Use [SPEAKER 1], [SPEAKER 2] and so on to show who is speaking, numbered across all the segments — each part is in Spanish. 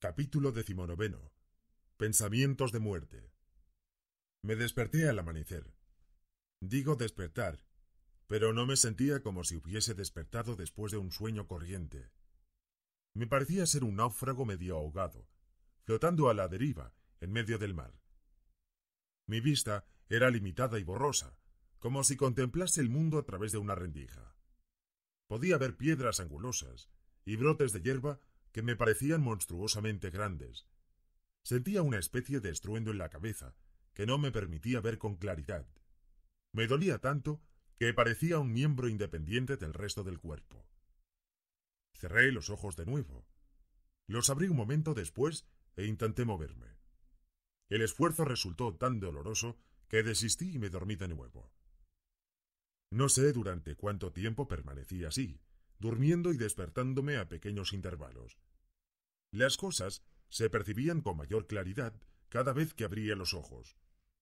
[SPEAKER 1] Capítulo decimonoveno. Pensamientos de muerte. Me desperté al amanecer. Digo despertar, pero no me sentía como si hubiese despertado después de un sueño corriente. Me parecía ser un náufrago medio ahogado, flotando a la deriva, en medio del mar. Mi vista era limitada y borrosa, como si contemplase el mundo a través de una rendija. Podía ver piedras angulosas y brotes de hierba que me parecían monstruosamente grandes. Sentía una especie de estruendo en la cabeza, que no me permitía ver con claridad. Me dolía tanto que parecía un miembro independiente del resto del cuerpo. Cerré los ojos de nuevo. Los abrí un momento después e intenté moverme. El esfuerzo resultó tan doloroso que desistí y me dormí de nuevo. No sé durante cuánto tiempo permanecí así, durmiendo y despertándome a pequeños intervalos. Las cosas se percibían con mayor claridad cada vez que abría los ojos.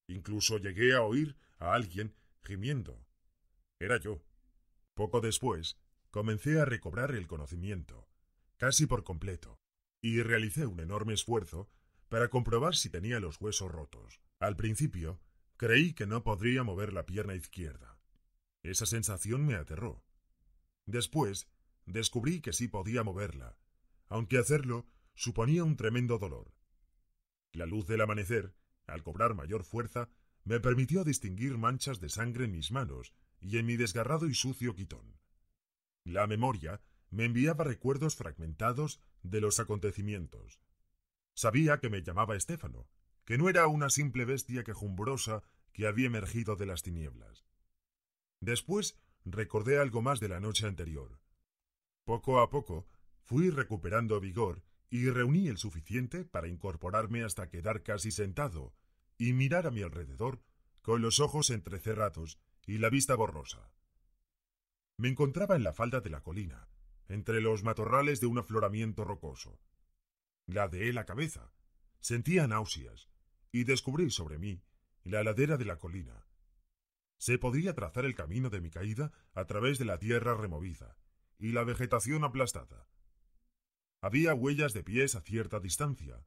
[SPEAKER 1] Incluso llegué a oír a alguien gimiendo. Era yo. Poco después, comencé a recobrar el conocimiento, casi por completo, y realicé un enorme esfuerzo para comprobar si tenía los huesos rotos. Al principio, creí que no podría mover la pierna izquierda. Esa sensación me aterró. Después, descubrí que sí podía moverla, aunque hacerlo suponía un tremendo dolor. La luz del amanecer, al cobrar mayor fuerza, me permitió distinguir manchas de sangre en mis manos y en mi desgarrado y sucio quitón. La memoria me enviaba recuerdos fragmentados de los acontecimientos. Sabía que me llamaba Estéfano, que no era una simple bestia quejumbrosa que había emergido de las tinieblas. Después recordé algo más de la noche anterior. Poco a poco fui recuperando vigor y reuní el suficiente para incorporarme hasta quedar casi sentado y mirar a mi alrededor con los ojos entrecerrados y la vista borrosa. Me encontraba en la falda de la colina, entre los matorrales de un afloramiento rocoso. Ladeé la cabeza, sentía náuseas, y descubrí sobre mí la ladera de la colina, se podría trazar el camino de mi caída a través de la tierra removida y la vegetación aplastada. Había huellas de pies a cierta distancia,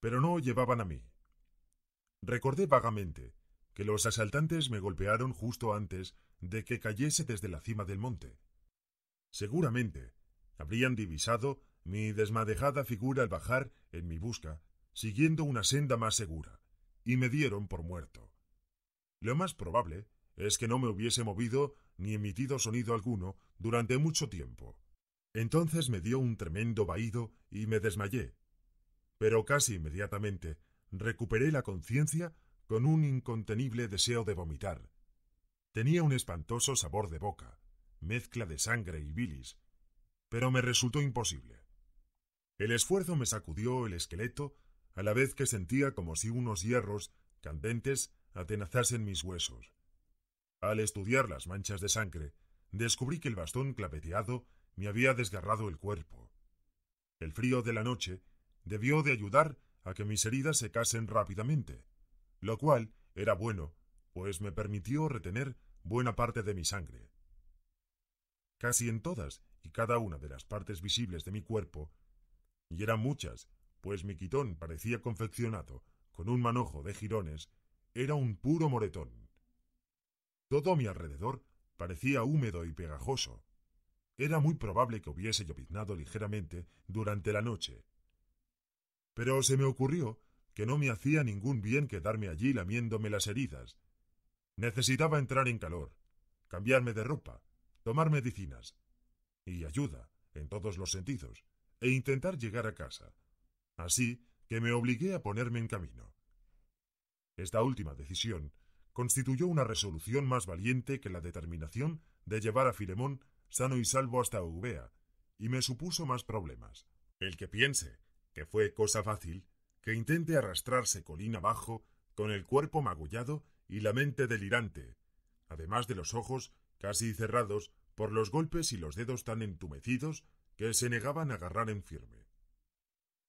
[SPEAKER 1] pero no llevaban a mí. Recordé vagamente que los asaltantes me golpearon justo antes de que cayese desde la cima del monte. Seguramente habrían divisado mi desmadejada figura al bajar en mi busca, siguiendo una senda más segura, y me dieron por muerto. Lo más probable es que no me hubiese movido ni emitido sonido alguno durante mucho tiempo. Entonces me dio un tremendo vaído y me desmayé. Pero casi inmediatamente recuperé la conciencia con un incontenible deseo de vomitar. Tenía un espantoso sabor de boca, mezcla de sangre y bilis, pero me resultó imposible. El esfuerzo me sacudió el esqueleto, a la vez que sentía como si unos hierros candentes atenazasen mis huesos. Al estudiar las manchas de sangre, descubrí que el bastón claveteado me había desgarrado el cuerpo. El frío de la noche debió de ayudar a que mis heridas se casen rápidamente, lo cual era bueno, pues me permitió retener buena parte de mi sangre. Casi en todas y cada una de las partes visibles de mi cuerpo, y eran muchas, pues mi quitón parecía confeccionado con un manojo de jirones, era un puro moretón. Todo a mi alrededor parecía húmedo y pegajoso. Era muy probable que hubiese lloviznado ligeramente durante la noche. Pero se me ocurrió que no me hacía ningún bien quedarme allí lamiéndome las heridas. Necesitaba entrar en calor, cambiarme de ropa, tomar medicinas y ayuda en todos los sentidos e intentar llegar a casa. Así que me obligué a ponerme en camino. Esta última decisión constituyó una resolución más valiente que la determinación de llevar a Filemón sano y salvo hasta Eubea, y me supuso más problemas. El que piense que fue cosa fácil, que intente arrastrarse colina abajo, con el cuerpo magullado y la mente delirante, además de los ojos casi cerrados por los golpes y los dedos tan entumecidos que se negaban a agarrar en firme.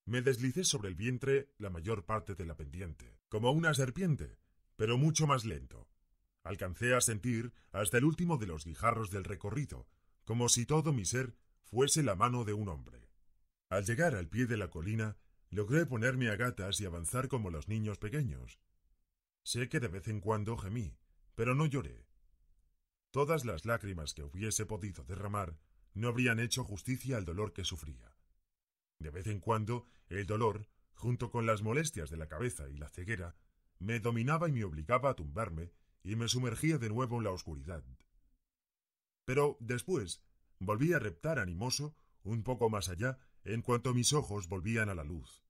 [SPEAKER 1] Me deslicé sobre el vientre la mayor parte de la pendiente, como una serpiente, pero mucho más lento. Alcancé a sentir hasta el último de los guijarros del recorrido, como si todo mi ser fuese la mano de un hombre. Al llegar al pie de la colina, logré ponerme a gatas y avanzar como los niños pequeños. Sé que de vez en cuando gemí, pero no lloré. Todas las lágrimas que hubiese podido derramar no habrían hecho justicia al dolor que sufría. De vez en cuando, el dolor, junto con las molestias de la cabeza y la ceguera, me dominaba y me obligaba a tumbarme, y me sumergía de nuevo en la oscuridad. Pero después volví a reptar animoso, un poco más allá, en cuanto mis ojos volvían a la luz.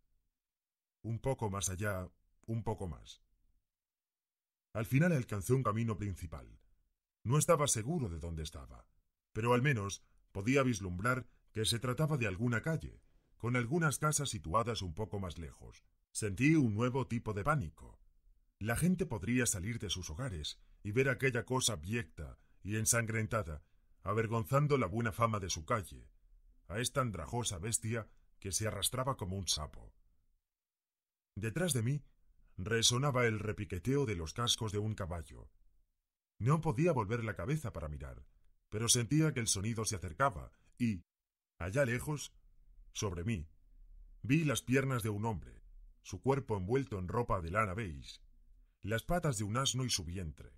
[SPEAKER 1] Un poco más allá, un poco más. Al final alcancé un camino principal. No estaba seguro de dónde estaba, pero al menos podía vislumbrar que se trataba de alguna calle, con algunas casas situadas un poco más lejos. Sentí un nuevo tipo de pánico. La gente podría salir de sus hogares y ver aquella cosa abyecta y ensangrentada, avergonzando la buena fama de su calle, a esta andrajosa bestia que se arrastraba como un sapo. Detrás de mí resonaba el repiqueteo de los cascos de un caballo. No podía volver la cabeza para mirar, pero sentía que el sonido se acercaba y, allá lejos, sobre mí, vi las piernas de un hombre, su cuerpo envuelto en ropa de lana beige, las patas de un asno y su vientre.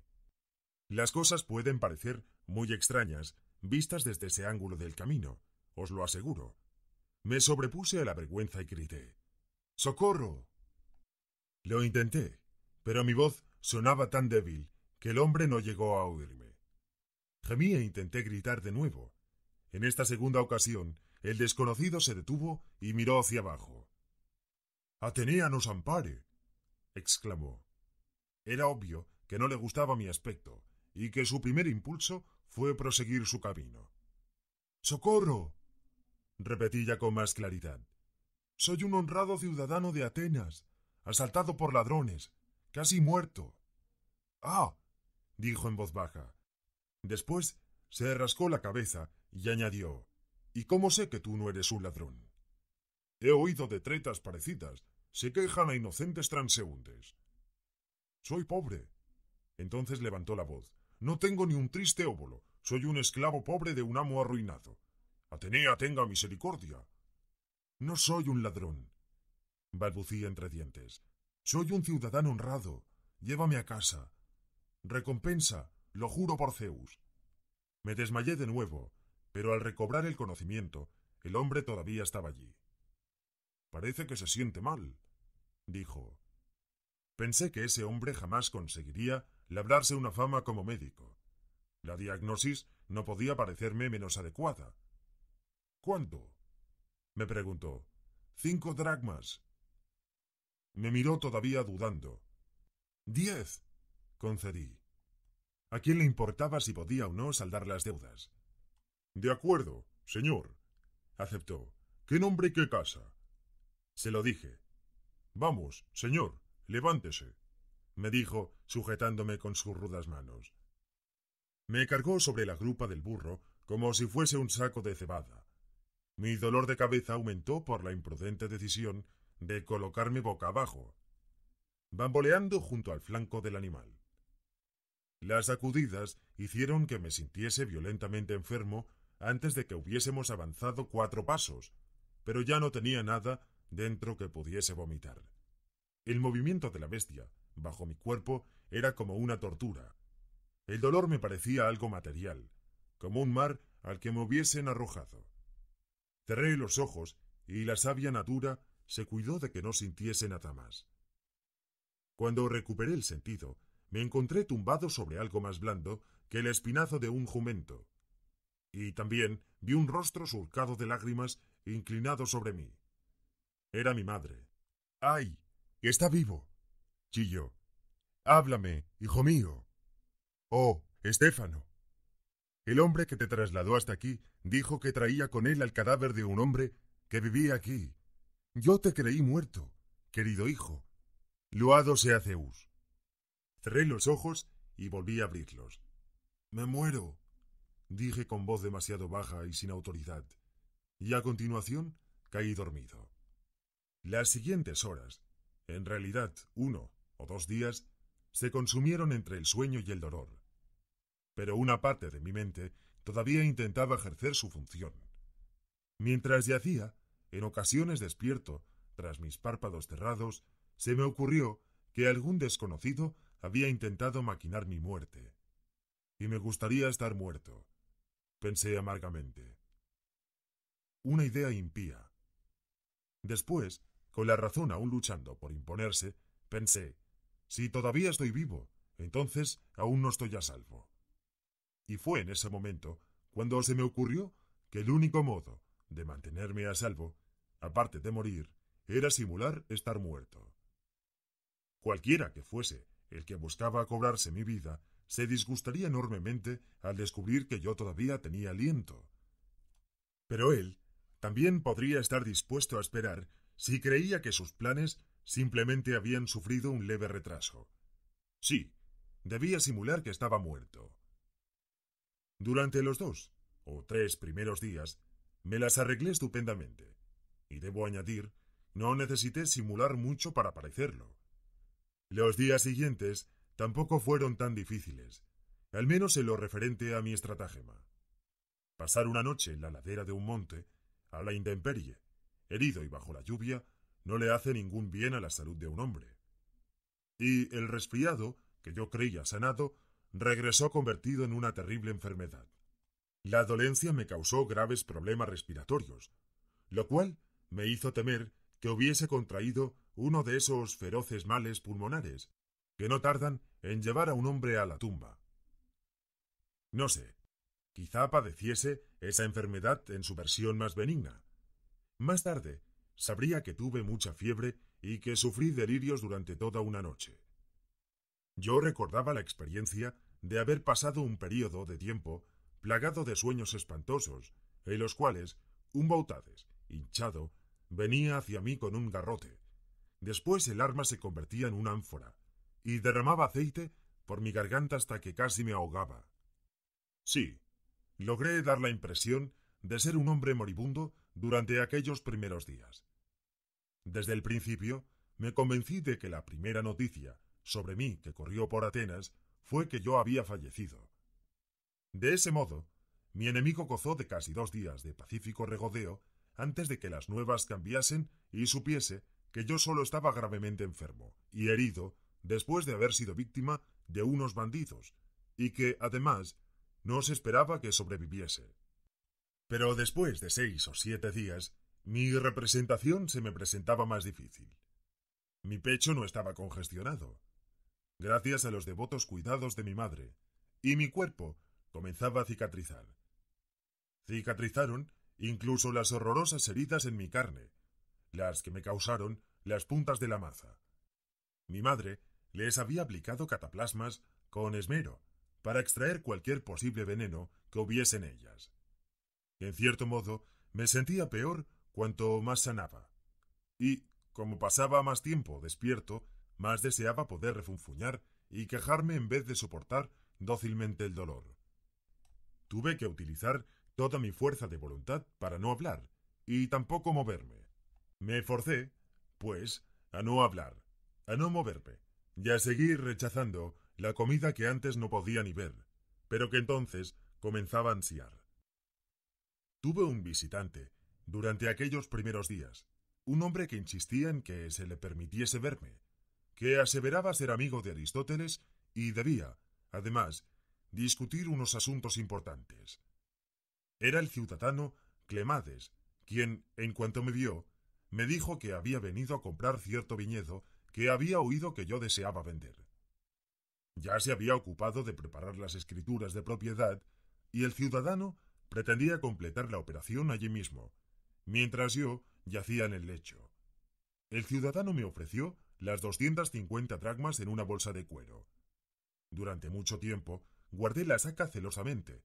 [SPEAKER 1] Las cosas pueden parecer muy extrañas vistas desde ese ángulo del camino, os lo aseguro. Me sobrepuse a la vergüenza y grité. ¡Socorro! Lo intenté, pero mi voz sonaba tan débil que el hombre no llegó a oírme. Gemí e intenté gritar de nuevo. En esta segunda ocasión, el desconocido se detuvo y miró hacia abajo. Atenea nos ampare, exclamó. Era obvio que no le gustaba mi aspecto y que su primer impulso fue proseguir su camino. ¡Socorro! repetí ya con más claridad. Soy un honrado ciudadano de Atenas, asaltado por ladrones, casi muerto. Ah, dijo en voz baja. Después se rascó la cabeza y añadió ¿Y cómo sé que tú no eres un ladrón? He oído de tretas parecidas. Se quejan a inocentes transeúntes. Soy pobre. Entonces levantó la voz. No tengo ni un triste óvulo. Soy un esclavo pobre de un amo arruinado. Atenea, tenga misericordia. No soy un ladrón, balbucía entre dientes. Soy un ciudadano honrado. Llévame a casa. Recompensa, lo juro por Zeus. Me desmayé de nuevo, pero al recobrar el conocimiento, el hombre todavía estaba allí. Parece que se siente mal, dijo. Pensé que ese hombre jamás conseguiría labrarse una fama como médico. La diagnosis no podía parecerme menos adecuada. ¿Cuánto? me preguntó. Cinco dracmas. Me miró todavía dudando. Diez. concedí. ¿A quién le importaba si podía o no saldar las deudas? De acuerdo, señor. aceptó. ¿Qué nombre y qué casa? Se lo dije. Vamos, señor. Levántese, me dijo, sujetándome con sus rudas manos. Me cargó sobre la grupa del burro como si fuese un saco de cebada. Mi dolor de cabeza aumentó por la imprudente decisión de colocarme boca abajo, bamboleando junto al flanco del animal. Las sacudidas hicieron que me sintiese violentamente enfermo antes de que hubiésemos avanzado cuatro pasos, pero ya no tenía nada dentro que pudiese vomitar. El movimiento de la bestia, bajo mi cuerpo, era como una tortura. El dolor me parecía algo material, como un mar al que me hubiesen arrojado. Cerré los ojos y la sabia natura se cuidó de que no sintiese nada más. Cuando recuperé el sentido, me encontré tumbado sobre algo más blando que el espinazo de un jumento. Y también vi un rostro surcado de lágrimas inclinado sobre mí. Era mi madre. ¡Ay! Está vivo. Chillo. Háblame, hijo mío. Oh, Estéfano. El hombre que te trasladó hasta aquí dijo que traía con él al cadáver de un hombre que vivía aquí. Yo te creí muerto, querido hijo. Loado sea Zeus. Cerré los ojos y volví a abrirlos. Me muero, dije con voz demasiado baja y sin autoridad, y a continuación caí dormido. Las siguientes horas en realidad, uno o dos días se consumieron entre el sueño y el dolor. Pero una parte de mi mente todavía intentaba ejercer su función. Mientras yacía, en ocasiones despierto, tras mis párpados cerrados, se me ocurrió que algún desconocido había intentado maquinar mi muerte. Y me gustaría estar muerto, pensé amargamente. Una idea impía. Después, la razón aún luchando por imponerse, pensé si todavía estoy vivo, entonces aún no estoy a salvo. Y fue en ese momento cuando se me ocurrió que el único modo de mantenerme a salvo, aparte de morir, era simular estar muerto. Cualquiera que fuese el que buscaba cobrarse mi vida, se disgustaría enormemente al descubrir que yo todavía tenía aliento. Pero él también podría estar dispuesto a esperar si creía que sus planes simplemente habían sufrido un leve retraso. Sí, debía simular que estaba muerto. Durante los dos o tres primeros días, me las arreglé estupendamente. Y debo añadir, no necesité simular mucho para parecerlo. Los días siguientes tampoco fueron tan difíciles, al menos en lo referente a mi estratagema. Pasar una noche en la ladera de un monte, a la intemperie, herido y bajo la lluvia, no le hace ningún bien a la salud de un hombre. Y el resfriado, que yo creía sanado, regresó convertido en una terrible enfermedad. La dolencia me causó graves problemas respiratorios, lo cual me hizo temer que hubiese contraído uno de esos feroces males pulmonares, que no tardan en llevar a un hombre a la tumba. No sé, quizá padeciese esa enfermedad en su versión más benigna, más tarde, sabría que tuve mucha fiebre y que sufrí delirios durante toda una noche. Yo recordaba la experiencia de haber pasado un período de tiempo plagado de sueños espantosos, en los cuales un Bautades, hinchado, venía hacia mí con un garrote. Después el arma se convertía en una ánfora, y derramaba aceite por mi garganta hasta que casi me ahogaba. Sí, logré dar la impresión de ser un hombre moribundo durante aquellos primeros días. Desde el principio, me convencí de que la primera noticia sobre mí que corrió por Atenas fue que yo había fallecido. De ese modo, mi enemigo gozó de casi dos días de pacífico regodeo antes de que las nuevas cambiasen y supiese que yo solo estaba gravemente enfermo y herido después de haber sido víctima de unos bandidos, y que, además, no se esperaba que sobreviviese. Pero después de seis o siete días, mi representación se me presentaba más difícil. Mi pecho no estaba congestionado, gracias a los devotos cuidados de mi madre, y mi cuerpo comenzaba a cicatrizar. Cicatrizaron incluso las horrorosas heridas en mi carne, las que me causaron las puntas de la maza. Mi madre les había aplicado cataplasmas con esmero para extraer cualquier posible veneno que hubiese en ellas. En cierto modo, me sentía peor cuanto más sanaba. Y, como pasaba más tiempo despierto, más deseaba poder refunfuñar y quejarme en vez de soportar dócilmente el dolor. Tuve que utilizar toda mi fuerza de voluntad para no hablar y tampoco moverme. Me forcé, pues, a no hablar, a no moverme, y a seguir rechazando la comida que antes no podía ni ver, pero que entonces comenzaba a ansiar. Tuve un visitante durante aquellos primeros días, un hombre que insistía en que se le permitiese verme, que aseveraba ser amigo de Aristóteles y debía, además, discutir unos asuntos importantes. Era el ciudadano Clemades, quien, en cuanto me vio, me dijo que había venido a comprar cierto viñedo que había oído que yo deseaba vender. Ya se había ocupado de preparar las escrituras de propiedad, y el ciudadano Pretendía completar la operación allí mismo, mientras yo yacía en el lecho. El ciudadano me ofreció las 250 dracmas en una bolsa de cuero. Durante mucho tiempo guardé la saca celosamente,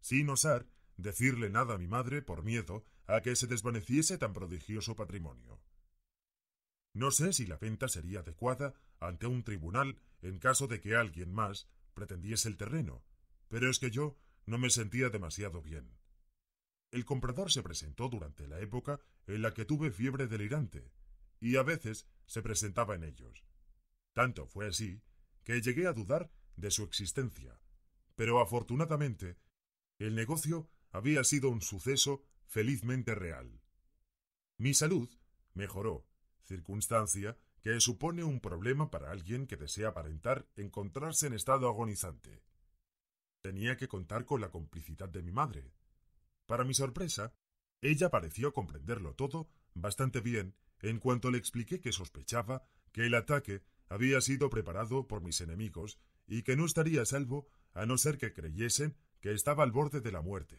[SPEAKER 1] sin osar decirle nada a mi madre por miedo a que se desvaneciese tan prodigioso patrimonio. No sé si la venta sería adecuada ante un tribunal en caso de que alguien más pretendiese el terreno, pero es que yo no me sentía demasiado bien. El comprador se presentó durante la época en la que tuve fiebre delirante, y a veces se presentaba en ellos. Tanto fue así que llegué a dudar de su existencia. Pero afortunadamente, el negocio había sido un suceso felizmente real. Mi salud mejoró, circunstancia que supone un problema para alguien que desea aparentar encontrarse en estado agonizante. Tenía que contar con la complicidad de mi madre. Para mi sorpresa, ella pareció comprenderlo todo bastante bien en cuanto le expliqué que sospechaba que el ataque había sido preparado por mis enemigos y que no estaría salvo a no ser que creyesen que estaba al borde de la muerte.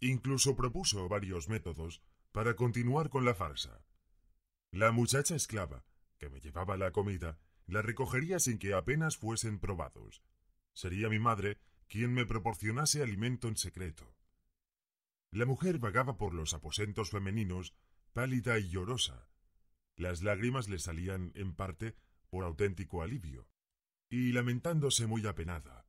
[SPEAKER 1] Incluso propuso varios métodos para continuar con la farsa. La muchacha esclava, que me llevaba la comida, la recogería sin que apenas fuesen probados. Sería mi madre quien me proporcionase alimento en secreto. La mujer vagaba por los aposentos femeninos, pálida y llorosa. Las lágrimas le salían, en parte, por auténtico alivio, y lamentándose muy apenada.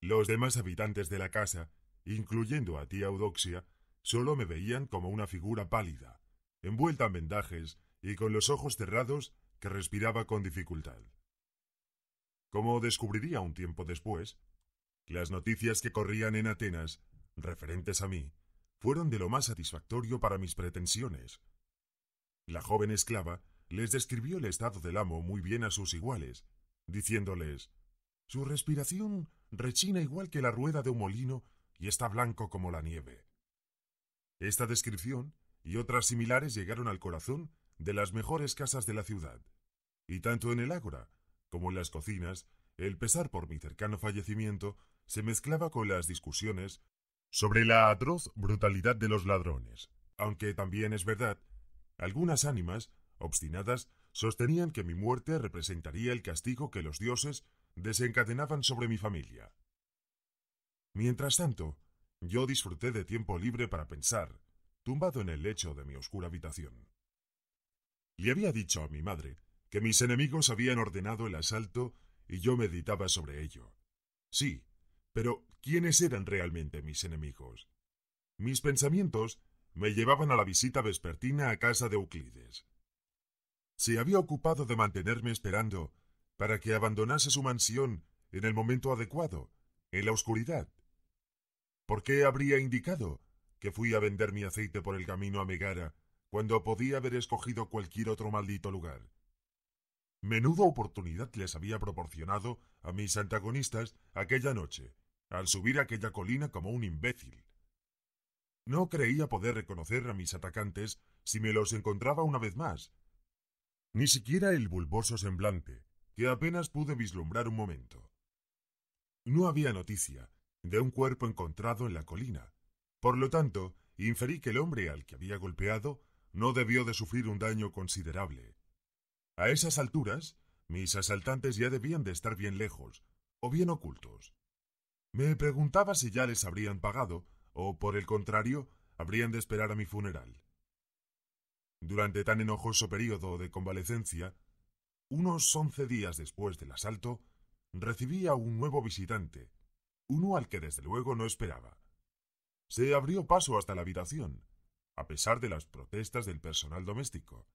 [SPEAKER 1] Los demás habitantes de la casa, incluyendo a tía Eudoxia, solo me veían como una figura pálida, envuelta en vendajes y con los ojos cerrados que respiraba con dificultad. Como descubriría un tiempo después, las noticias que corrían en Atenas, referentes a mí, fueron de lo más satisfactorio para mis pretensiones. La joven esclava les describió el estado del amo muy bien a sus iguales, diciéndoles Su respiración rechina igual que la rueda de un molino y está blanco como la nieve. Esta descripción y otras similares llegaron al corazón de las mejores casas de la ciudad, y tanto en el ágora como en las cocinas, el pesar por mi cercano fallecimiento se mezclaba con las discusiones sobre la atroz brutalidad de los ladrones, aunque también es verdad, algunas ánimas, obstinadas, sostenían que mi muerte representaría el castigo que los dioses desencadenaban sobre mi familia. Mientras tanto, yo disfruté de tiempo libre para pensar, tumbado en el lecho de mi oscura habitación. Le había dicho a mi madre que mis enemigos habían ordenado el asalto y yo meditaba sobre ello. Sí, pero, ¿quiénes eran realmente mis enemigos? Mis pensamientos me llevaban a la visita vespertina a casa de Euclides. Se había ocupado de mantenerme esperando para que abandonase su mansión en el momento adecuado, en la oscuridad. ¿Por qué habría indicado que fui a vender mi aceite por el camino a Megara cuando podía haber escogido cualquier otro maldito lugar? Menuda oportunidad les había proporcionado a mis antagonistas aquella noche al subir aquella colina como un imbécil. No creía poder reconocer a mis atacantes si me los encontraba una vez más. Ni siquiera el bulboso semblante, que apenas pude vislumbrar un momento. No había noticia de un cuerpo encontrado en la colina. Por lo tanto, inferí que el hombre al que había golpeado no debió de sufrir un daño considerable. A esas alturas, mis asaltantes ya debían de estar bien lejos, o bien ocultos. Me preguntaba si ya les habrían pagado, o por el contrario, habrían de esperar a mi funeral. Durante tan enojoso periodo de convalecencia, unos once días después del asalto, recibí a un nuevo visitante, uno al que desde luego no esperaba. Se abrió paso hasta la habitación, a pesar de las protestas del personal doméstico,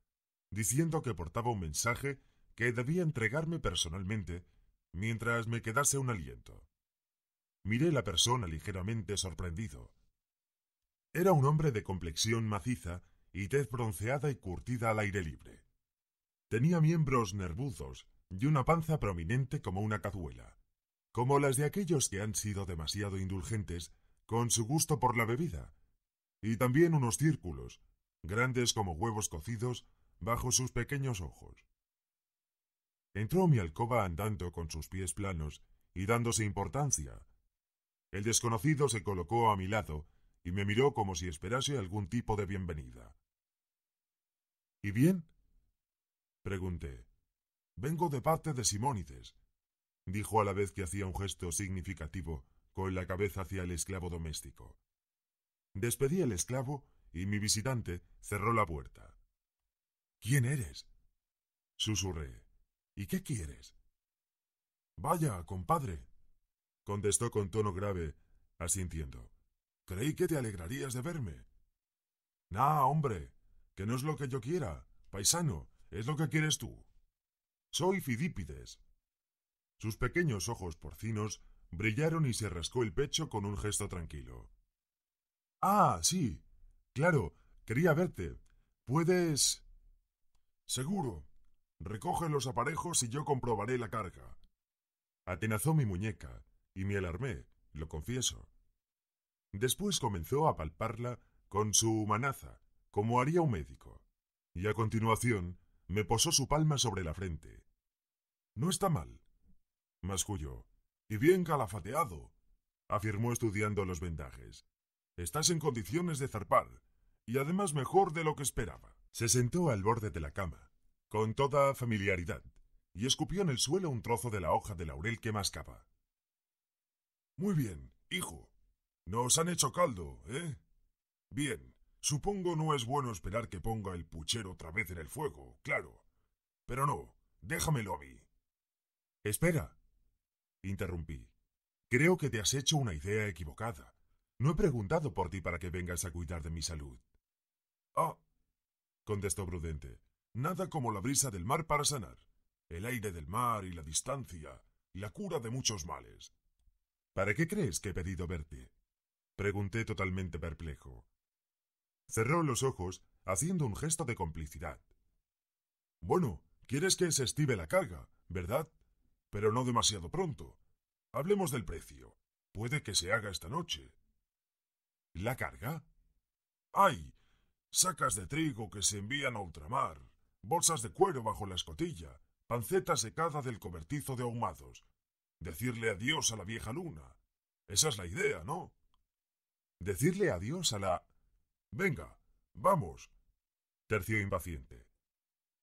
[SPEAKER 1] diciendo que portaba un mensaje que debía entregarme personalmente mientras me quedase un aliento. Miré la persona ligeramente sorprendido. Era un hombre de complexión maciza y tez bronceada y curtida al aire libre. Tenía miembros nervudos y una panza prominente como una cazuela, como las de aquellos que han sido demasiado indulgentes con su gusto por la bebida, y también unos círculos, grandes como huevos cocidos, bajo sus pequeños ojos. Entró mi alcoba andando con sus pies planos y dándose importancia, el desconocido se colocó a mi lado y me miró como si esperase algún tipo de bienvenida. ¿Y bien? Pregunté. Vengo de parte de Simónides, dijo a la vez que hacía un gesto significativo con la cabeza hacia el esclavo doméstico. Despedí al esclavo y mi visitante cerró la puerta. ¿Quién eres? susurré. ¿Y qué quieres? Vaya, compadre, contestó con tono grave, asintiendo. Creí que te alegrarías de verme. Nah, hombre, que no es lo que yo quiera, paisano, es lo que quieres tú. Soy Fidípides. Sus pequeños ojos porcinos brillaron y se rascó el pecho con un gesto tranquilo. Ah, sí. Claro, quería verte. ¿Puedes? Seguro. Recoge los aparejos y yo comprobaré la carga. Atenazó mi muñeca, y me alarmé, lo confieso. Después comenzó a palparla con su manaza, como haría un médico, y a continuación me posó su palma sobre la frente. No está mal, masculló, y bien calafateado, afirmó estudiando los vendajes. Estás en condiciones de zarpar, y además mejor de lo que esperaba. Se sentó al borde de la cama, con toda familiaridad, y escupió en el suelo un trozo de la hoja de laurel que mascaba. Muy bien, hijo. Nos han hecho caldo, ¿eh? Bien. Supongo no es bueno esperar que ponga el puchero otra vez en el fuego, claro. Pero no, déjamelo a mí. Espera. Interrumpí. Creo que te has hecho una idea equivocada. No he preguntado por ti para que vengas a cuidar de mi salud. Ah, contestó prudente. Nada como la brisa del mar para sanar. El aire del mar y la distancia, la cura de muchos males. ¿Para qué crees que he pedido verte? Pregunté totalmente perplejo. Cerró los ojos, haciendo un gesto de complicidad. Bueno, quieres que se estive la carga, ¿verdad? Pero no demasiado pronto. Hablemos del precio. Puede que se haga esta noche. ¿La carga? ¡Ay! Sacas de trigo que se envían a ultramar, bolsas de cuero bajo la escotilla, panceta secada del cobertizo de ahumados, Decirle adiós a la vieja luna. Esa es la idea, ¿no? Decirle adiós a la... Venga, vamos. Tercio impaciente.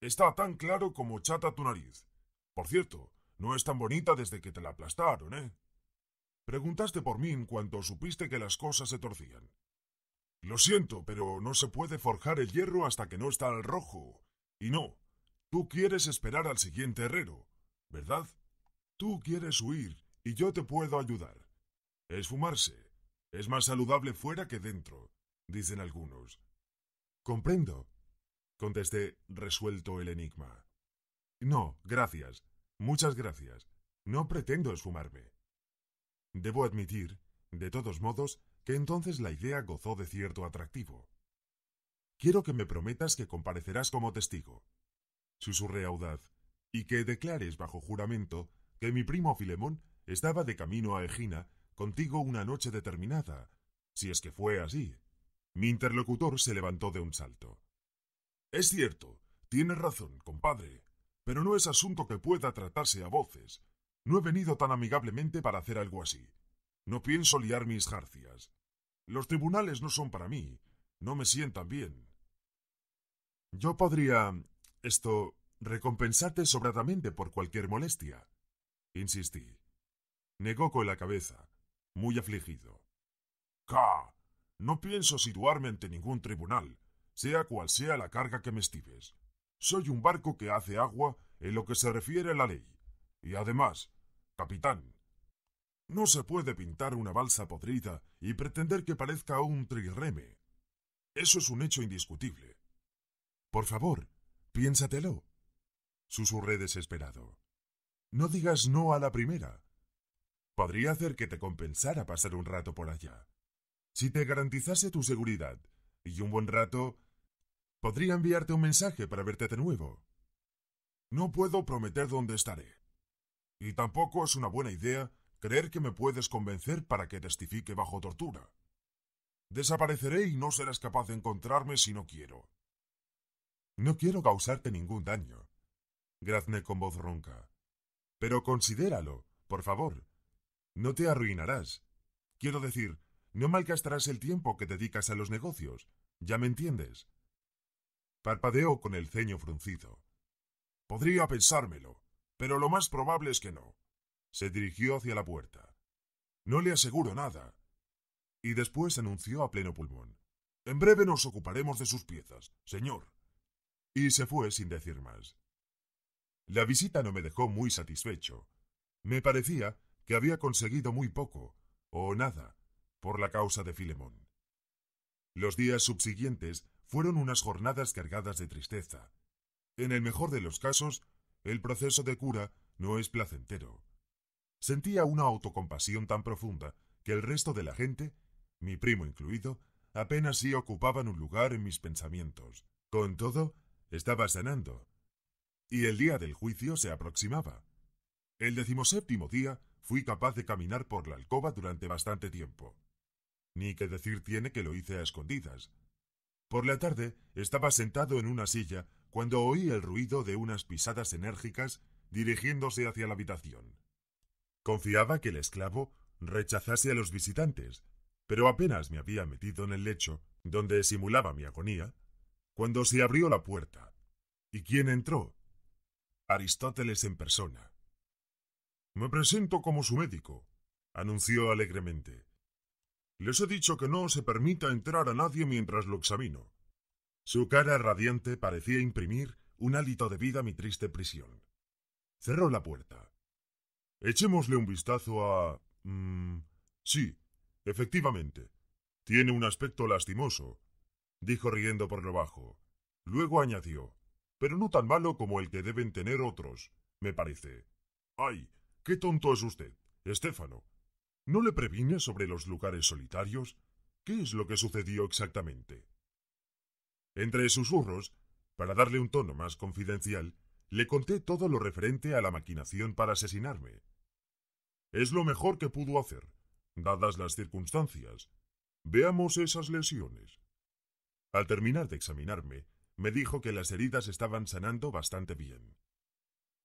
[SPEAKER 1] Está tan claro como chata tu nariz. Por cierto, no es tan bonita desde que te la aplastaron, ¿eh? Preguntaste por mí en cuanto supiste que las cosas se torcían. Lo siento, pero no se puede forjar el hierro hasta que no está al rojo. Y no, tú quieres esperar al siguiente herrero, ¿verdad? Tú quieres huir y yo te puedo ayudar. Esfumarse. Es más saludable fuera que dentro, dicen algunos. Comprendo, contesté, resuelto el enigma. No, gracias. Muchas gracias. No pretendo esfumarme. Debo admitir, de todos modos, que entonces la idea gozó de cierto atractivo. Quiero que me prometas que comparecerás como testigo, susurré audaz, y que declares bajo juramento que mi primo Filemón estaba de camino a Egina contigo una noche determinada, si es que fue así. Mi interlocutor se levantó de un salto. Es cierto, tienes razón, compadre, pero no es asunto que pueda tratarse a voces. No he venido tan amigablemente para hacer algo así. No pienso liar mis jarcias. Los tribunales no son para mí. No me sientan bien. Yo podría. esto. recompensarte sobradamente por cualquier molestia. Insistí. Negó con la cabeza, muy afligido. —¡Ca! No pienso situarme ante ningún tribunal, sea cual sea la carga que me estives. Soy un barco que hace agua en lo que se refiere a la ley. Y además, capitán, no se puede pintar una balsa podrida y pretender que parezca un trirreme. Eso es un hecho indiscutible. Por favor, piénsatelo. Susurré desesperado. No digas no a la primera. Podría hacer que te compensara pasar un rato por allá. Si te garantizase tu seguridad y un buen rato, podría enviarte un mensaje para verte de nuevo. No puedo prometer dónde estaré. Y tampoco es una buena idea creer que me puedes convencer para que testifique bajo tortura. Desapareceré y no serás capaz de encontrarme si no quiero. No quiero causarte ningún daño. Grazné con voz ronca. Pero considéralo, por favor. No te arruinarás. Quiero decir, no malgastarás el tiempo que dedicas a los negocios. ¿Ya me entiendes? Parpadeó con el ceño fruncido. Podría pensármelo, pero lo más probable es que no. Se dirigió hacia la puerta. No le aseguro nada. Y después anunció a pleno pulmón. En breve nos ocuparemos de sus piezas, señor. Y se fue sin decir más. La visita no me dejó muy satisfecho. Me parecía que había conseguido muy poco, o nada, por la causa de Filemón. Los días subsiguientes fueron unas jornadas cargadas de tristeza. En el mejor de los casos, el proceso de cura no es placentero. Sentía una autocompasión tan profunda que el resto de la gente, mi primo incluido, apenas sí ocupaban un lugar en mis pensamientos. Con todo, estaba sanando, y el día del juicio se aproximaba. El decimoséptimo día fui capaz de caminar por la alcoba durante bastante tiempo. Ni que decir tiene que lo hice a escondidas. Por la tarde estaba sentado en una silla cuando oí el ruido de unas pisadas enérgicas dirigiéndose hacia la habitación. Confiaba que el esclavo rechazase a los visitantes, pero apenas me había metido en el lecho, donde simulaba mi agonía, cuando se abrió la puerta. ¿Y quién entró? Aristóteles en persona. Me presento como su médico, anunció alegremente. Les he dicho que no se permita entrar a nadie mientras lo examino. Su cara radiante parecía imprimir un hálito de vida a mi triste prisión. Cerró la puerta. Echémosle un vistazo a... Mm, sí, efectivamente. Tiene un aspecto lastimoso, dijo riendo por lo bajo. Luego añadió pero no tan malo como el que deben tener otros, me parece. ¡Ay! ¡Qué tonto es usted, Estéfano! ¿No le previne sobre los lugares solitarios? ¿Qué es lo que sucedió exactamente? Entre susurros, para darle un tono más confidencial, le conté todo lo referente a la maquinación para asesinarme. Es lo mejor que pudo hacer, dadas las circunstancias. Veamos esas lesiones. Al terminar de examinarme, me dijo que las heridas estaban sanando bastante bien.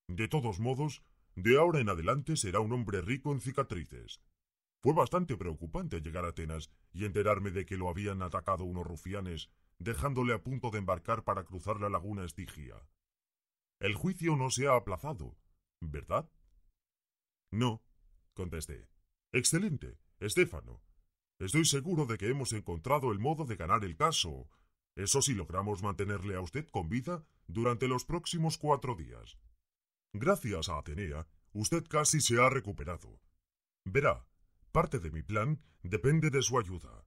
[SPEAKER 1] De todos modos, de ahora en adelante será un hombre rico en cicatrices. Fue bastante preocupante llegar a Atenas y enterarme de que lo habían atacado unos rufianes, dejándole a punto de embarcar para cruzar la laguna Estigia. El juicio no se ha aplazado, ¿verdad? No, contesté. Excelente, Estéfano. Estoy seguro de que hemos encontrado el modo de ganar el caso, eso si logramos mantenerle a usted con vida durante los próximos cuatro días. Gracias a Atenea, usted casi se ha recuperado. Verá, parte de mi plan depende de su ayuda.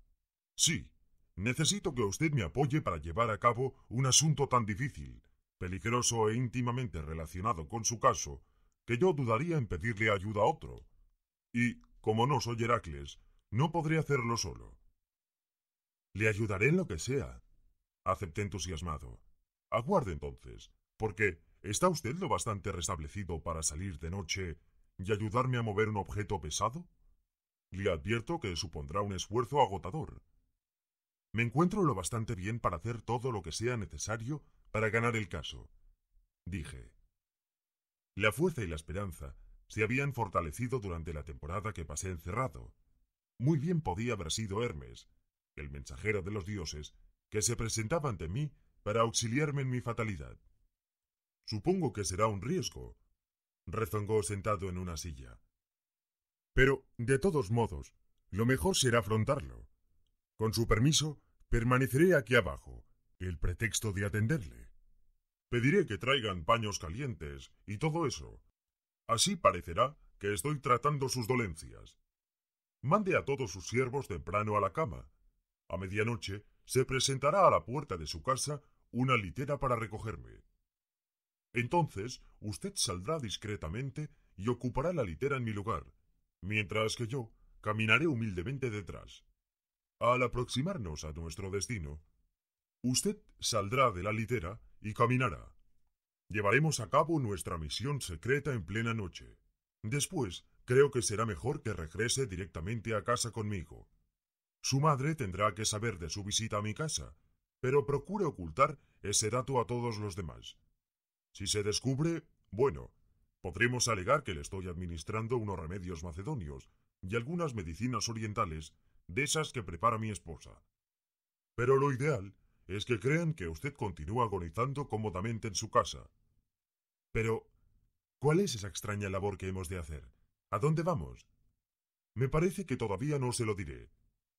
[SPEAKER 1] Sí, necesito que usted me apoye para llevar a cabo un asunto tan difícil, peligroso e íntimamente relacionado con su caso, que yo dudaría en pedirle ayuda a otro. Y, como no soy Heracles, no podré hacerlo solo. Le ayudaré en lo que sea, Acepté entusiasmado. Aguarde entonces, porque ¿está usted lo bastante restablecido para salir de noche y ayudarme a mover un objeto pesado? Le advierto que supondrá un esfuerzo agotador. Me encuentro lo bastante bien para hacer todo lo que sea necesario para ganar el caso, dije. La fuerza y la esperanza se habían fortalecido durante la temporada que pasé encerrado. Muy bien podía haber sido Hermes, el mensajero de los dioses, que se presentaba ante mí para auxiliarme en mi fatalidad. Supongo que será un riesgo, rezongó sentado en una silla. Pero, de todos modos, lo mejor será afrontarlo. Con su permiso, permaneceré aquí abajo, el pretexto de atenderle. Pediré que traigan paños calientes y todo eso. Así parecerá que estoy tratando sus dolencias. Mande a todos sus siervos temprano a la cama. A medianoche se presentará a la puerta de su casa una litera para recogerme. Entonces usted saldrá discretamente y ocupará la litera en mi lugar, mientras que yo caminaré humildemente detrás. Al aproximarnos a nuestro destino, usted saldrá de la litera y caminará. Llevaremos a cabo nuestra misión secreta en plena noche. Después, creo que será mejor que regrese directamente a casa conmigo. Su madre tendrá que saber de su visita a mi casa, pero procure ocultar ese dato a todos los demás. Si se descubre, bueno, podremos alegar que le estoy administrando unos remedios macedonios y algunas medicinas orientales de esas que prepara mi esposa. Pero lo ideal es que crean que usted continúa agonizando cómodamente en su casa. Pero, ¿cuál es esa extraña labor que hemos de hacer? ¿A dónde vamos? Me parece que todavía no se lo diré,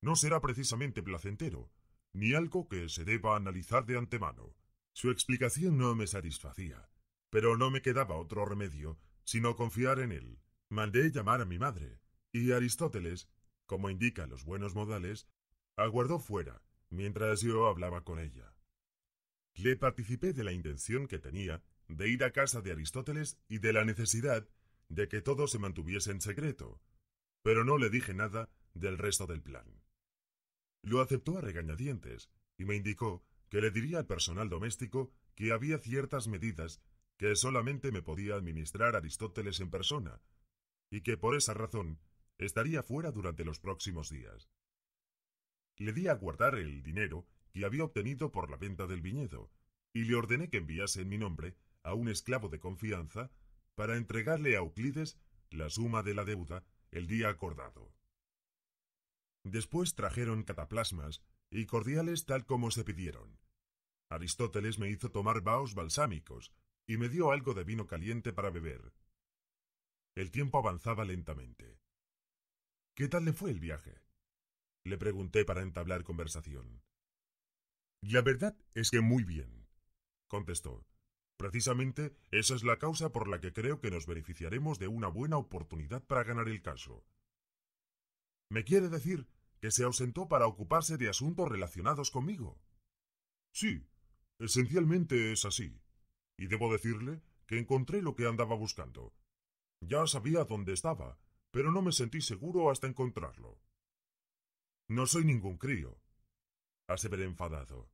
[SPEAKER 1] no será precisamente placentero, ni algo que se deba analizar de antemano. Su explicación no me satisfacía, pero no me quedaba otro remedio sino confiar en él. Mandé llamar a mi madre, y Aristóteles, como indica los buenos modales, aguardó fuera, mientras yo hablaba con ella. Le participé de la intención que tenía de ir a casa de Aristóteles y de la necesidad de que todo se mantuviese en secreto, pero no le dije nada del resto del plan. Lo aceptó a regañadientes y me indicó que le diría al personal doméstico que había ciertas medidas que solamente me podía administrar Aristóteles en persona, y que por esa razón estaría fuera durante los próximos días. Le di a guardar el dinero que había obtenido por la venta del viñedo, y le ordené que enviase en mi nombre a un esclavo de confianza para entregarle a Euclides la suma de la deuda el día acordado. Después trajeron cataplasmas y cordiales tal como se pidieron. Aristóteles me hizo tomar vaos balsámicos y me dio algo de vino caliente para beber. El tiempo avanzaba lentamente. ¿Qué tal le fue el viaje? Le pregunté para entablar conversación. La verdad es que muy bien, contestó. Precisamente esa es la causa por la que creo que nos beneficiaremos de una buena oportunidad para ganar el caso. ¿Me quiere decir que se ausentó para ocuparse de asuntos relacionados conmigo. Sí, esencialmente es así. Y debo decirle que encontré lo que andaba buscando. Ya sabía dónde estaba, pero no me sentí seguro hasta encontrarlo. No soy ningún crío, aseveré enfadado.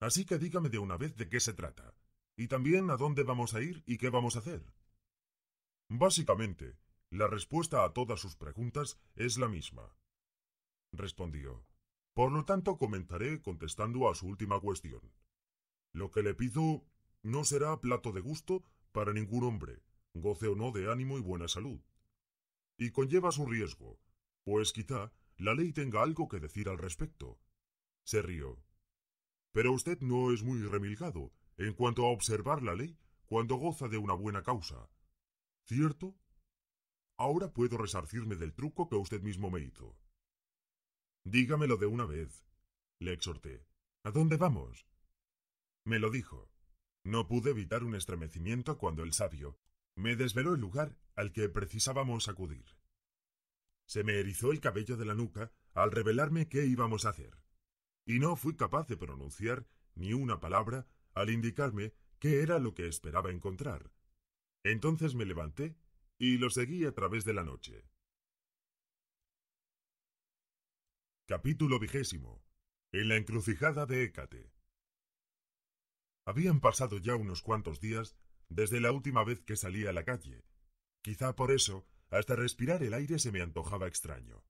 [SPEAKER 1] Así que dígame de una vez de qué se trata, y también a dónde vamos a ir y qué vamos a hacer. Básicamente, la respuesta a todas sus preguntas es la misma respondió. Por lo tanto, comentaré contestando a su última cuestión. Lo que le pido no será plato de gusto para ningún hombre, goce o no de ánimo y buena salud. Y conlleva su riesgo, pues quizá la ley tenga algo que decir al respecto. Se rió. Pero usted no es muy remilgado en cuanto a observar la ley cuando goza de una buena causa. ¿Cierto? Ahora puedo resarcirme del truco que usted mismo me hizo. Dígamelo de una vez, le exhorté. ¿A dónde vamos? Me lo dijo. No pude evitar un estremecimiento cuando el sabio me desveló el lugar al que precisábamos acudir. Se me erizó el cabello de la nuca al revelarme qué íbamos a hacer, y no fui capaz de pronunciar ni una palabra al indicarme qué era lo que esperaba encontrar. Entonces me levanté y lo seguí a través de la noche. Capítulo vigésimo. En la encrucijada de Hécate. Habían pasado ya unos cuantos días desde la última vez que salí a la calle. Quizá por eso, hasta respirar el aire se me antojaba extraño.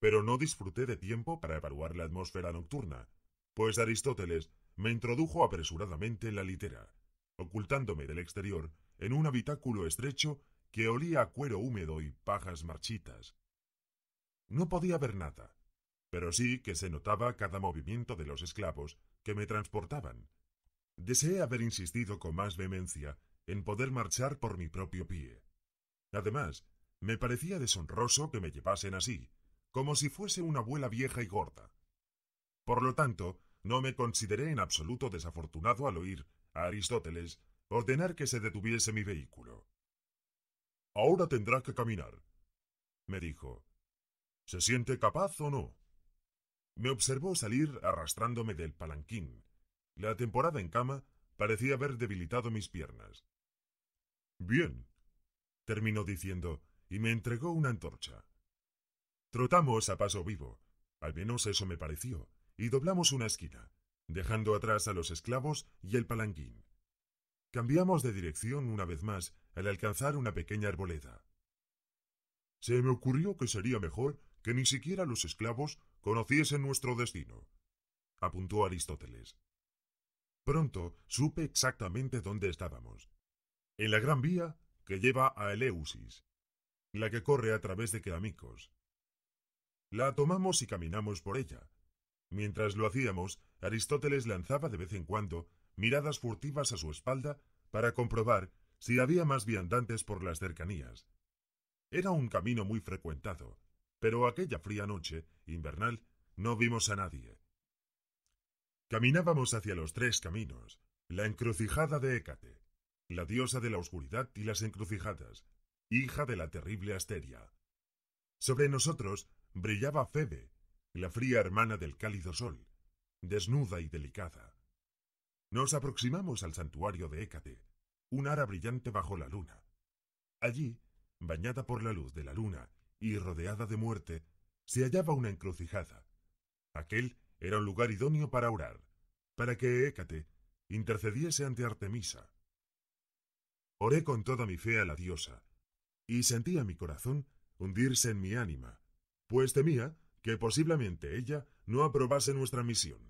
[SPEAKER 1] Pero no disfruté de tiempo para evaluar la atmósfera nocturna, pues Aristóteles me introdujo apresuradamente en la litera, ocultándome del exterior en un habitáculo estrecho que olía a cuero húmedo y pajas marchitas. No podía ver nada pero sí que se notaba cada movimiento de los esclavos que me transportaban. Deseé haber insistido con más vehemencia en poder marchar por mi propio pie. Además, me parecía deshonroso que me llevasen así, como si fuese una abuela vieja y gorda. Por lo tanto, no me consideré en absoluto desafortunado al oír a Aristóteles ordenar que se detuviese mi vehículo. Ahora tendrá que caminar, me dijo. ¿Se siente capaz o no? Me observó salir arrastrándome del palanquín. La temporada en cama parecía haber debilitado mis piernas. Bien, terminó diciendo, y me entregó una antorcha. Trotamos a paso vivo, al menos eso me pareció, y doblamos una esquina, dejando atrás a los esclavos y el palanquín. Cambiamos de dirección una vez más al alcanzar una pequeña arboleda. Se me ocurrió que sería mejor que ni siquiera los esclavos conociesen nuestro destino, apuntó Aristóteles. Pronto supe exactamente dónde estábamos. En la gran vía que lleva a Eleusis, la que corre a través de Keramicos. La tomamos y caminamos por ella. Mientras lo hacíamos, Aristóteles lanzaba de vez en cuando miradas furtivas a su espalda para comprobar si había más viandantes por las cercanías. Era un camino muy frecuentado, pero aquella fría noche, invernal, no vimos a nadie. Caminábamos hacia los tres caminos, la encrucijada de Hécate, la diosa de la oscuridad y las encrucijadas, hija de la terrible Asteria. Sobre nosotros brillaba Febe, la fría hermana del cálido sol, desnuda y delicada. Nos aproximamos al santuario de Hécate, un ara brillante bajo la luna. Allí, bañada por la luz de la luna y rodeada de muerte, se hallaba una encrucijada. Aquel era un lugar idóneo para orar, para que Hécate intercediese ante Artemisa. Oré con toda mi fe a la diosa, y sentía mi corazón hundirse en mi ánima, pues temía que posiblemente ella no aprobase nuestra misión.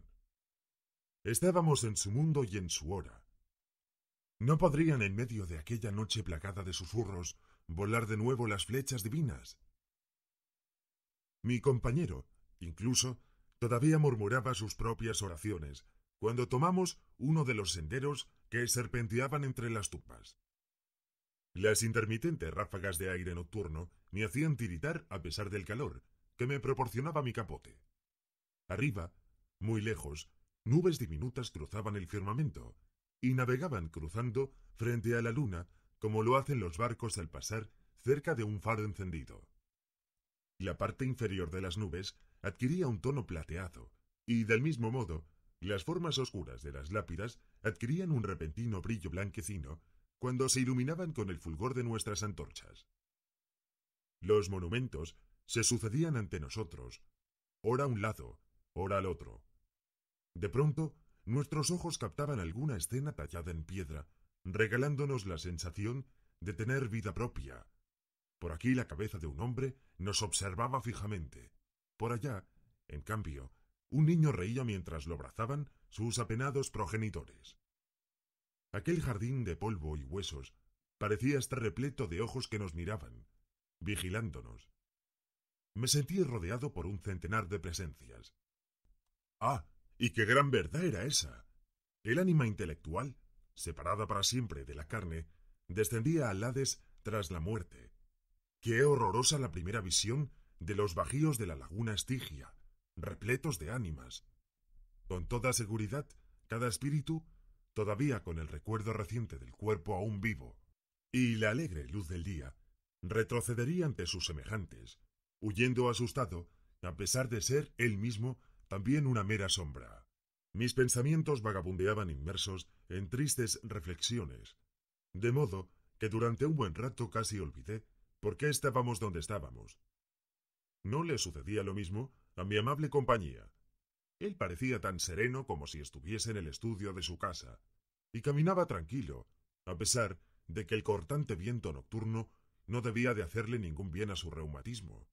[SPEAKER 1] Estábamos en su mundo y en su hora. No podrían en medio de aquella noche plagada de susurros volar de nuevo las flechas divinas, mi compañero, incluso, todavía murmuraba sus propias oraciones, cuando tomamos uno de los senderos que serpenteaban entre las tupas. Las intermitentes ráfagas de aire nocturno me hacían tiritar a pesar del calor que me proporcionaba mi capote. Arriba, muy lejos, nubes diminutas cruzaban el firmamento y navegaban cruzando frente a la luna como lo hacen los barcos al pasar cerca de un faro encendido la parte inferior de las nubes adquiría un tono plateado, y del mismo modo, las formas oscuras de las lápidas adquirían un repentino brillo blanquecino cuando se iluminaban con el fulgor de nuestras antorchas. Los monumentos se sucedían ante nosotros, ora a un lado, ora al otro. De pronto, nuestros ojos captaban alguna escena tallada en piedra, regalándonos la sensación de tener vida propia, por aquí la cabeza de un hombre nos observaba fijamente. Por allá, en cambio, un niño reía mientras lo abrazaban sus apenados progenitores. Aquel jardín de polvo y huesos parecía estar repleto de ojos que nos miraban, vigilándonos. Me sentí rodeado por un centenar de presencias. Ah, y qué gran verdad era esa. El ánima intelectual, separada para siempre de la carne, descendía a Hades tras la muerte, Qué horrorosa la primera visión de los bajíos de la laguna Estigia, repletos de ánimas. Con toda seguridad, cada espíritu, todavía con el recuerdo reciente del cuerpo aún vivo, y la alegre luz del día, retrocedería ante sus semejantes, huyendo asustado, a pesar de ser él mismo también una mera sombra. Mis pensamientos vagabundeaban inmersos en tristes reflexiones, de modo que durante un buen rato casi olvidé ¿Por qué estábamos donde estábamos? ¿No le sucedía lo mismo a mi amable compañía? Él parecía tan sereno como si estuviese en el estudio de su casa, y caminaba tranquilo, a pesar de que el cortante viento nocturno no debía de hacerle ningún bien a su reumatismo.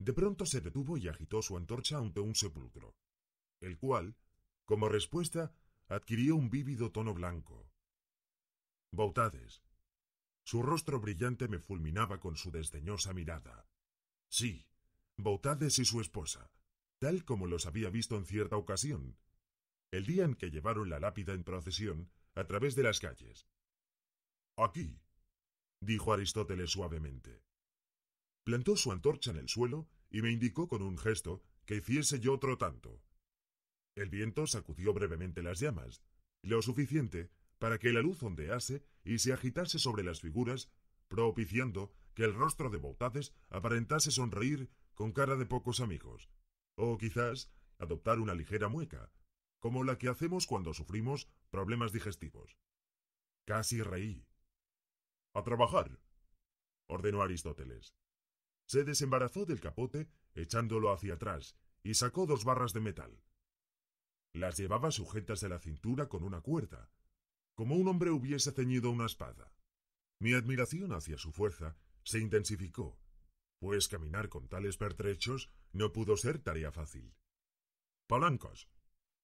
[SPEAKER 1] De pronto se detuvo y agitó su antorcha ante un sepulcro, el cual, como respuesta, adquirió un vívido tono blanco. Bautades, su rostro brillante me fulminaba con su desdeñosa mirada. Sí, Bautades y su esposa, tal como los había visto en cierta ocasión, el día en que llevaron la lápida en procesión a través de las calles. Aquí, dijo Aristóteles suavemente. Plantó su antorcha en el suelo y me indicó con un gesto que hiciese yo otro tanto. El viento sacudió brevemente las llamas, lo suficiente para que la luz ondease y se agitase sobre las figuras, propiciando que el rostro de Bautaces aparentase sonreír con cara de pocos amigos, o quizás adoptar una ligera mueca, como la que hacemos cuando sufrimos problemas digestivos. Casi reí. A trabajar, ordenó Aristóteles. Se desembarazó del capote, echándolo hacia atrás, y sacó dos barras de metal. Las llevaba sujetas de la cintura con una cuerda, como un hombre hubiese ceñido una espada. Mi admiración hacia su fuerza se intensificó, pues caminar con tales pertrechos no pudo ser tarea fácil. Palancas,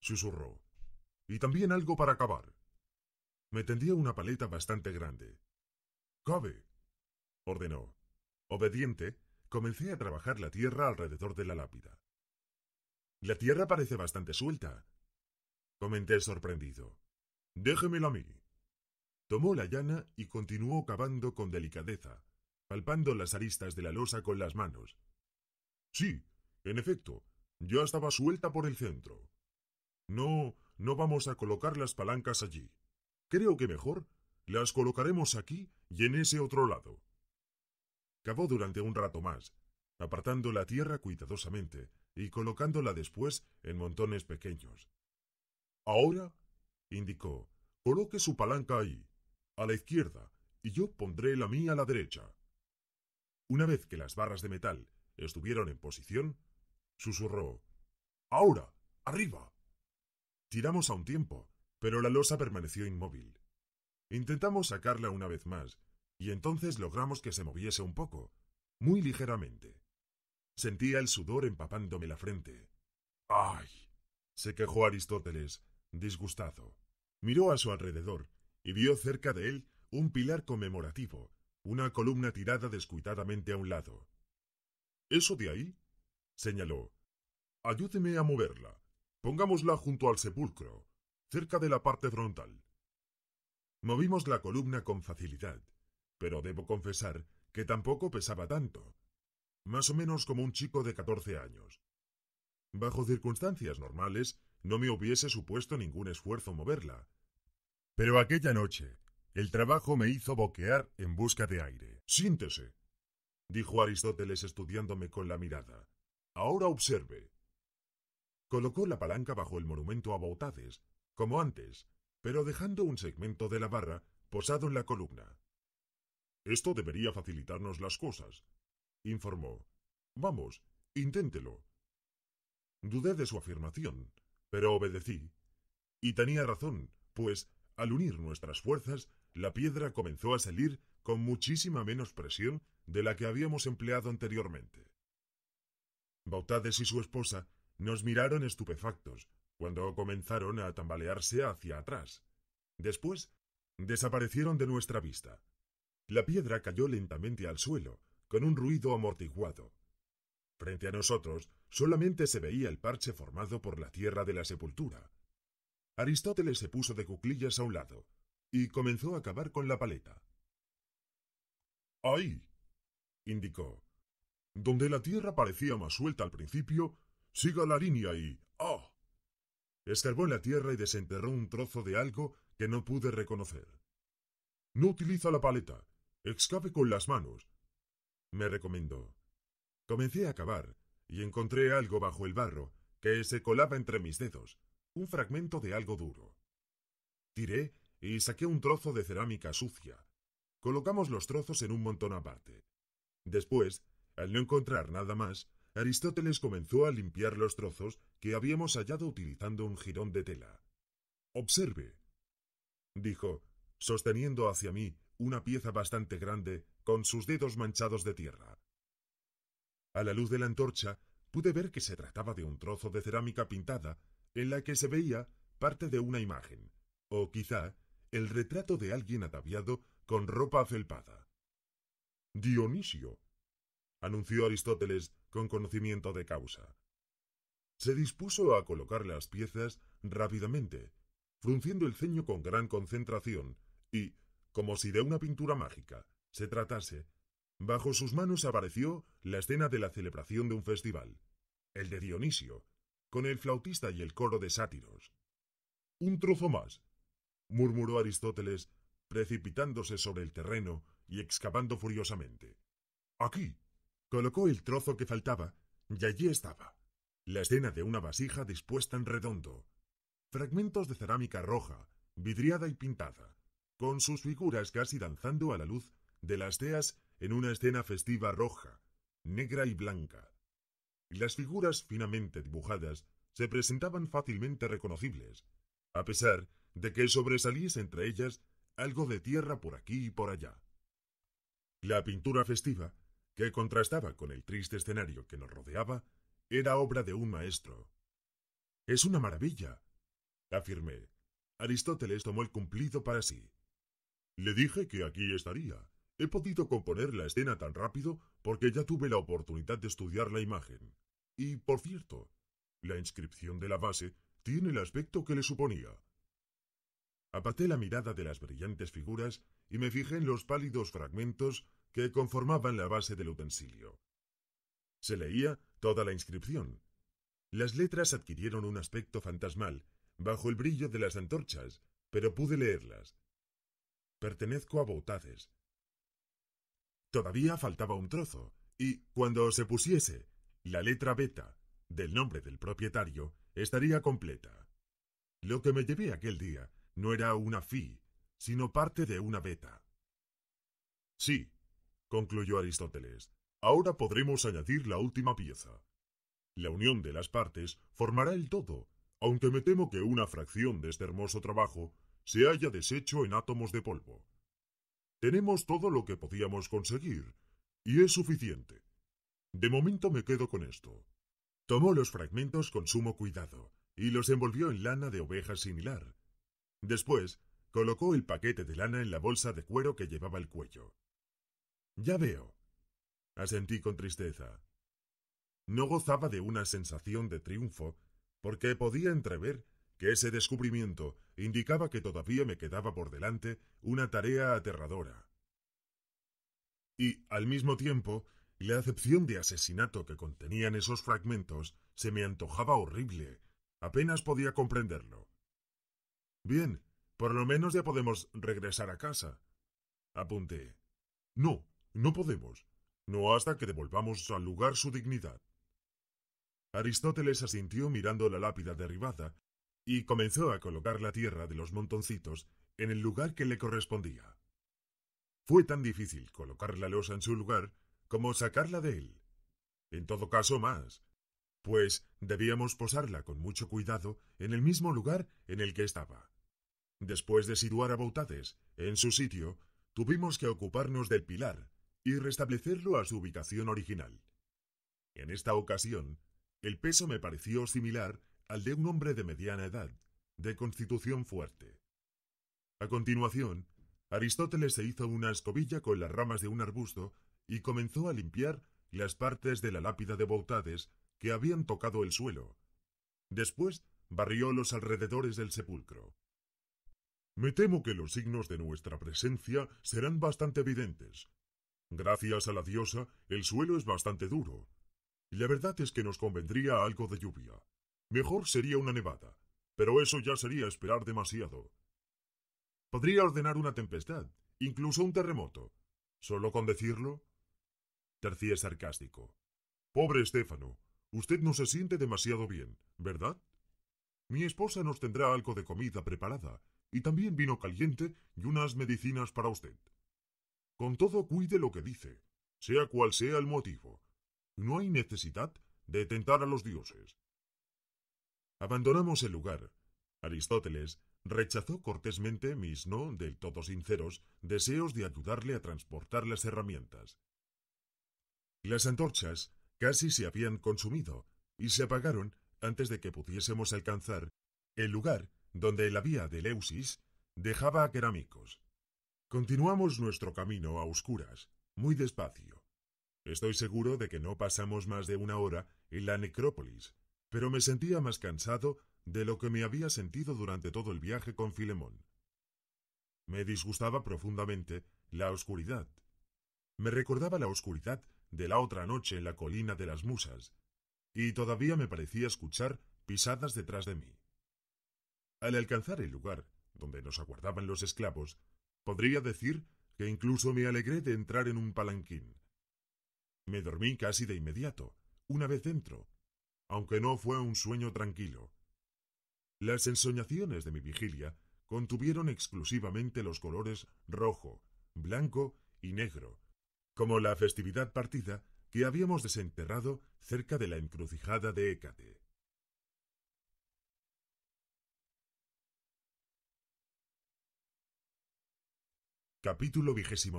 [SPEAKER 1] susurró, y también algo para acabar. Me tendía una paleta bastante grande. Cabe, ordenó. Obediente, comencé a trabajar la tierra alrededor de la lápida. La tierra parece bastante suelta, comenté sorprendido. Déjemelo a mí. Tomó la llana y continuó cavando con delicadeza, palpando las aristas de la losa con las manos. Sí, en efecto, ya estaba suelta por el centro. No, no vamos a colocar las palancas allí. Creo que mejor las colocaremos aquí y en ese otro lado. Cavó durante un rato más, apartando la tierra cuidadosamente y colocándola después en montones pequeños. Ahora indicó. Coloque su palanca ahí, a la izquierda, y yo pondré la mía a la derecha. Una vez que las barras de metal estuvieron en posición, susurró. Ahora, arriba. Tiramos a un tiempo, pero la losa permaneció inmóvil. Intentamos sacarla una vez más, y entonces logramos que se moviese un poco, muy ligeramente. Sentía el sudor empapándome la frente. ¡Ay! se quejó Aristóteles, disgustado. Miró a su alrededor y vio cerca de él un pilar conmemorativo, una columna tirada descuidadamente a un lado. ¿Eso de ahí? señaló. Ayúdeme a moverla. Pongámosla junto al sepulcro, cerca de la parte frontal. Movimos la columna con facilidad, pero debo confesar que tampoco pesaba tanto. Más o menos como un chico de catorce años. Bajo circunstancias normales, no me hubiese supuesto ningún esfuerzo moverla. Pero aquella noche, el trabajo me hizo boquear en busca de aire. Siéntese, dijo Aristóteles estudiándome con la mirada. Ahora observe. Colocó la palanca bajo el monumento a Bautades, como antes, pero dejando un segmento de la barra posado en la columna. Esto debería facilitarnos las cosas, informó. Vamos, inténtelo. Dudé de su afirmación, pero obedecí. Y tenía razón, pues, al unir nuestras fuerzas, la piedra comenzó a salir con muchísima menos presión de la que habíamos empleado anteriormente. Bautades y su esposa nos miraron estupefactos cuando comenzaron a tambalearse hacia atrás. Después, desaparecieron de nuestra vista. La piedra cayó lentamente al suelo, con un ruido amortiguado, Frente a nosotros solamente se veía el parche formado por la tierra de la sepultura. Aristóteles se puso de cuclillas a un lado y comenzó a cavar con la paleta. Ahí, indicó. Donde la tierra parecía más suelta al principio, siga la línea y ¡ah! Escarbó en la tierra y desenterró un trozo de algo que no pude reconocer. No utiliza la paleta, excave con las manos, me recomendó. Comencé a cavar, y encontré algo bajo el barro, que se colaba entre mis dedos, un fragmento de algo duro. Tiré y saqué un trozo de cerámica sucia. Colocamos los trozos en un montón aparte. Después, al no encontrar nada más, Aristóteles comenzó a limpiar los trozos que habíamos hallado utilizando un jirón de tela. Observe, dijo, sosteniendo hacia mí una pieza bastante grande con sus dedos manchados de tierra. A la luz de la antorcha, pude ver que se trataba de un trozo de cerámica pintada en la que se veía parte de una imagen, o quizá el retrato de alguien ataviado con ropa afelpada. Dionisio, anunció Aristóteles con conocimiento de causa. Se dispuso a colocar las piezas rápidamente, frunciendo el ceño con gran concentración y, como si de una pintura mágica se tratase, Bajo sus manos apareció la escena de la celebración de un festival, el de Dionisio, con el flautista y el coro de sátiros. Un trozo más, murmuró Aristóteles, precipitándose sobre el terreno y excavando furiosamente. Aquí. Colocó el trozo que faltaba, y allí estaba. La escena de una vasija dispuesta en redondo. Fragmentos de cerámica roja, vidriada y pintada, con sus figuras casi danzando a la luz de las teas en una escena festiva roja, negra y blanca. Las figuras finamente dibujadas se presentaban fácilmente reconocibles, a pesar de que sobresaliese entre ellas algo de tierra por aquí y por allá. La pintura festiva, que contrastaba con el triste escenario que nos rodeaba, era obra de un maestro. Es una maravilla, afirmé. Aristóteles tomó el cumplido para sí. Le dije que aquí estaría, He podido componer la escena tan rápido porque ya tuve la oportunidad de estudiar la imagen. Y, por cierto, la inscripción de la base tiene el aspecto que le suponía. Aparté la mirada de las brillantes figuras y me fijé en los pálidos fragmentos que conformaban la base del utensilio. Se leía toda la inscripción. Las letras adquirieron un aspecto fantasmal, bajo el brillo de las antorchas, pero pude leerlas. Pertenezco a Bautades, Todavía faltaba un trozo, y cuando se pusiese la letra beta del nombre del propietario, estaría completa. Lo que me llevé aquel día no era una Fi, sino parte de una beta. Sí, concluyó Aristóteles, ahora podremos añadir la última pieza. La unión de las partes formará el todo, aunque me temo que una fracción de este hermoso trabajo se haya deshecho en átomos de polvo. Tenemos todo lo que podíamos conseguir, y es suficiente. De momento me quedo con esto. Tomó los fragmentos con sumo cuidado y los envolvió en lana de oveja similar. Después, colocó el paquete de lana en la bolsa de cuero que llevaba al cuello. Ya veo. Asentí con tristeza. No gozaba de una sensación de triunfo, porque podía entrever que ese descubrimiento indicaba que todavía me quedaba por delante una tarea aterradora. Y, al mismo tiempo, la acepción de asesinato que contenían esos fragmentos se me antojaba horrible. Apenas podía comprenderlo. Bien, por lo menos ya podemos regresar a casa. Apunté. No, no podemos. No hasta que devolvamos al lugar su dignidad. Aristóteles asintió mirando la lápida derribada y comenzó a colocar la tierra de los montoncitos en el lugar que le correspondía. Fue tan difícil colocar la losa en su lugar como sacarla de él. En todo caso más, pues debíamos posarla con mucho cuidado en el mismo lugar en el que estaba. Después de situar a Bautades en su sitio, tuvimos que ocuparnos del pilar y restablecerlo a su ubicación original. En esta ocasión, el peso me pareció similar al de un hombre de mediana edad, de constitución fuerte. A continuación, Aristóteles se hizo una escobilla con las ramas de un arbusto y comenzó a limpiar las partes de la lápida de Bautades que habían tocado el suelo. Después barrió los alrededores del sepulcro. Me temo que los signos de nuestra presencia serán bastante evidentes. Gracias a la diosa, el suelo es bastante duro. Y la verdad es que nos convendría algo de lluvia. Mejor sería una nevada, pero eso ya sería esperar demasiado. Podría ordenar una tempestad, incluso un terremoto. ¿Solo con decirlo? Tercía sarcástico. Pobre Estéfano, usted no se siente demasiado bien, ¿verdad? Mi esposa nos tendrá algo de comida preparada, y también vino caliente y unas medicinas para usted. Con todo, cuide lo que dice, sea cual sea el motivo. No hay necesidad de tentar a los dioses. Abandonamos el lugar. Aristóteles rechazó cortésmente mis no del todo sinceros deseos de ayudarle a transportar las herramientas. Las antorchas casi se habían consumido y se apagaron antes de que pudiésemos alcanzar el lugar donde la vía de Leusis dejaba a Kerámicos. Continuamos nuestro camino a oscuras, muy despacio. Estoy seguro de que no pasamos más de una hora en la necrópolis, pero me sentía más cansado de lo que me había sentido durante todo el viaje con Filemón. Me disgustaba profundamente la oscuridad. Me recordaba la oscuridad de la otra noche en la colina de las musas, y todavía me parecía escuchar pisadas detrás de mí. Al alcanzar el lugar donde nos aguardaban los esclavos, podría decir que incluso me alegré de entrar en un palanquín. Me dormí casi de inmediato, una vez dentro, aunque no fue un sueño tranquilo. Las ensoñaciones de mi vigilia contuvieron exclusivamente los colores rojo, blanco y negro, como la festividad partida que habíamos desenterrado cerca de la encrucijada de Hécate. Capítulo XXI.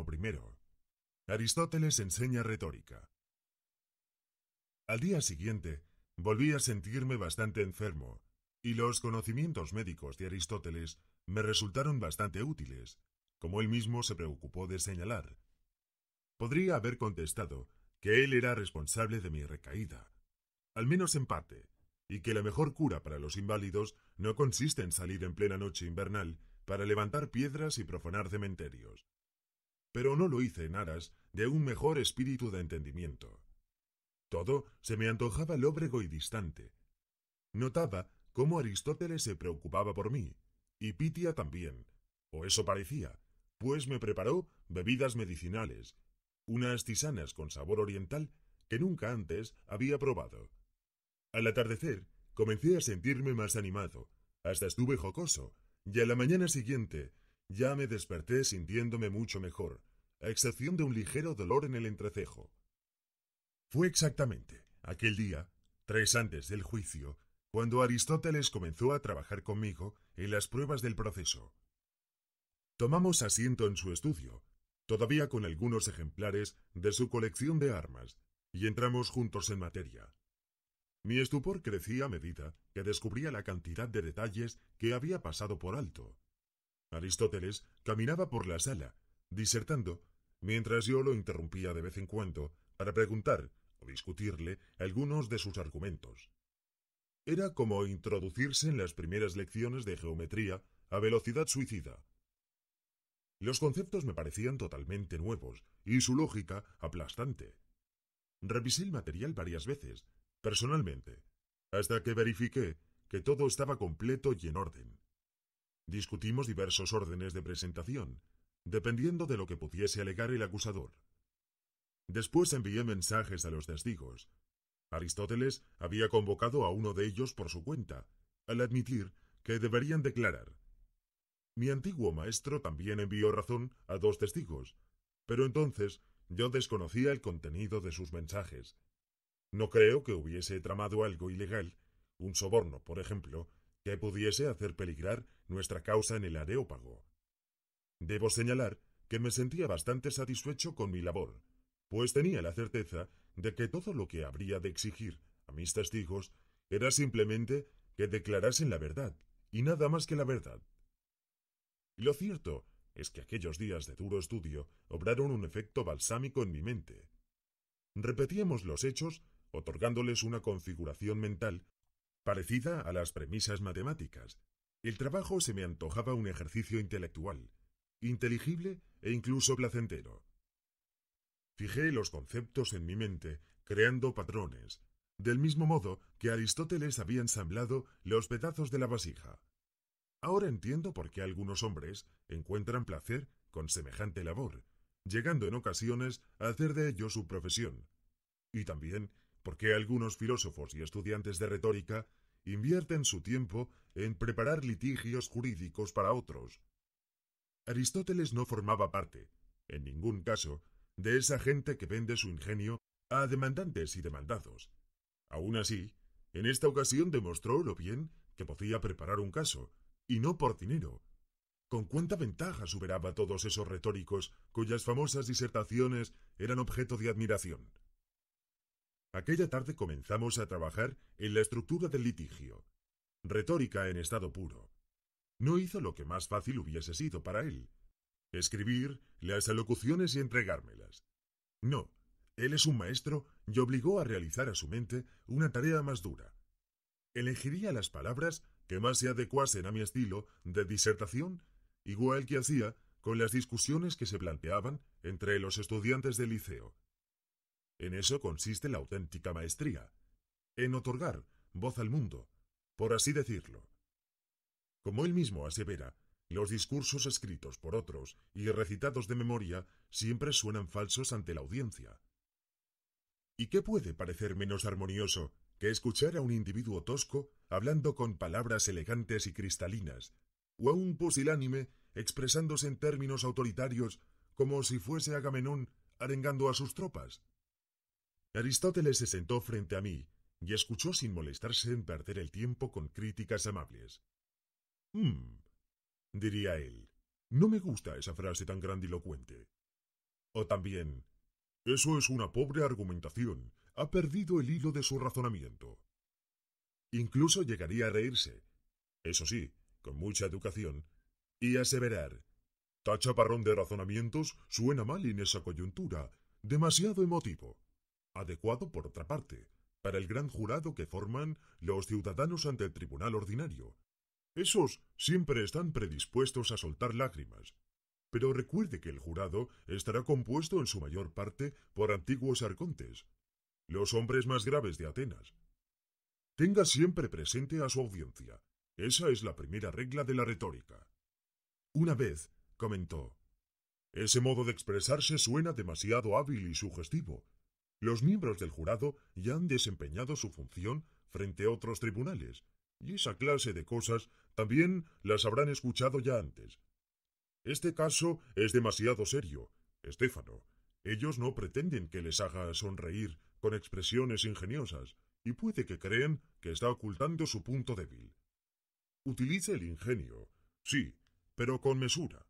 [SPEAKER 1] Aristóteles enseña retórica. Al día siguiente, Volví a sentirme bastante enfermo, y los conocimientos médicos de Aristóteles me resultaron bastante útiles, como él mismo se preocupó de señalar. Podría haber contestado que él era responsable de mi recaída, al menos en parte, y que la mejor cura para los inválidos no consiste en salir en plena noche invernal para levantar piedras y profanar cementerios. Pero no lo hice en aras de un mejor espíritu de entendimiento. Todo se me antojaba lóbrego y distante. Notaba cómo Aristóteles se preocupaba por mí, y Pitia también, o eso parecía, pues me preparó bebidas medicinales, unas tisanas con sabor oriental que nunca antes había probado. Al atardecer comencé a sentirme más animado, hasta estuve jocoso, y a la mañana siguiente ya me desperté sintiéndome mucho mejor, a excepción de un ligero dolor en el entrecejo. Fue exactamente aquel día, tres antes del juicio, cuando Aristóteles comenzó a trabajar conmigo en las pruebas del proceso. Tomamos asiento en su estudio, todavía con algunos ejemplares de su colección de armas, y entramos juntos en materia. Mi estupor crecía a medida que descubría la cantidad de detalles que había pasado por alto. Aristóteles caminaba por la sala, disertando, mientras yo lo interrumpía de vez en cuando para preguntar discutirle algunos de sus argumentos. Era como introducirse en las primeras lecciones de geometría a velocidad suicida. Los conceptos me parecían totalmente nuevos y su lógica aplastante. Revisé el material varias veces, personalmente, hasta que verifiqué que todo estaba completo y en orden. Discutimos diversos órdenes de presentación, dependiendo de lo que pudiese alegar el acusador. Después envié mensajes a los testigos. Aristóteles había convocado a uno de ellos por su cuenta, al admitir que deberían declarar. Mi antiguo maestro también envió razón a dos testigos, pero entonces yo desconocía el contenido de sus mensajes. No creo que hubiese tramado algo ilegal, un soborno, por ejemplo, que pudiese hacer peligrar nuestra causa en el areópago. Debo señalar que me sentía bastante satisfecho con mi labor, pues tenía la certeza de que todo lo que habría de exigir a mis testigos era simplemente que declarasen la verdad, y nada más que la verdad. Y lo cierto es que aquellos días de duro estudio obraron un efecto balsámico en mi mente. Repetíamos los hechos, otorgándoles una configuración mental parecida a las premisas matemáticas. El trabajo se me antojaba un ejercicio intelectual, inteligible e incluso placentero. Fijé los conceptos en mi mente, creando patrones, del mismo modo que Aristóteles había ensamblado los pedazos de la vasija. Ahora entiendo por qué algunos hombres encuentran placer con semejante labor, llegando en ocasiones a hacer de ello su profesión. Y también por qué algunos filósofos y estudiantes de retórica invierten su tiempo en preparar litigios jurídicos para otros. Aristóteles no formaba parte, en ningún caso, de esa gente que vende su ingenio a demandantes y demandados. Aún así, en esta ocasión demostró lo bien que podía preparar un caso, y no por dinero. Con cuánta ventaja superaba todos esos retóricos cuyas famosas disertaciones eran objeto de admiración. Aquella tarde comenzamos a trabajar en la estructura del litigio. Retórica en estado puro. No hizo lo que más fácil hubiese sido para él, escribir las alocuciones y entregármelas. No, él es un maestro y obligó a realizar a su mente una tarea más dura. Elegiría las palabras que más se adecuasen a mi estilo de disertación, igual que hacía con las discusiones que se planteaban entre los estudiantes del liceo. En eso consiste la auténtica maestría, en otorgar voz al mundo, por así decirlo. Como él mismo asevera, los discursos escritos por otros y recitados de memoria siempre suenan falsos ante la audiencia. ¿Y qué puede parecer menos armonioso que escuchar a un individuo tosco hablando con palabras elegantes y cristalinas, o a un pusilánime expresándose en términos autoritarios como si fuese Agamenón arengando a sus tropas? Aristóteles se sentó frente a mí y escuchó sin molestarse en perder el tiempo con críticas amables. Hmm, diría él. No me gusta esa frase tan grandilocuente. O también, eso es una pobre argumentación, ha perdido el hilo de su razonamiento. Incluso llegaría a reírse, eso sí, con mucha educación, y aseverar, tacha chaparrón de razonamientos suena mal en esa coyuntura, demasiado emotivo. Adecuado, por otra parte, para el gran jurado que forman los ciudadanos ante el tribunal ordinario, esos siempre están predispuestos a soltar lágrimas. Pero recuerde que el jurado estará compuesto en su mayor parte por antiguos arcontes, los hombres más graves de Atenas. Tenga siempre presente a su audiencia. Esa es la primera regla de la retórica. Una vez, comentó, ese modo de expresarse suena demasiado hábil y sugestivo. Los miembros del jurado ya han desempeñado su función frente a otros tribunales, y esa clase de cosas también las habrán escuchado ya antes. Este caso es demasiado serio, Estéfano. Ellos no pretenden que les haga sonreír con expresiones ingeniosas, y puede que creen que está ocultando su punto débil. Utilice el ingenio, sí, pero con mesura.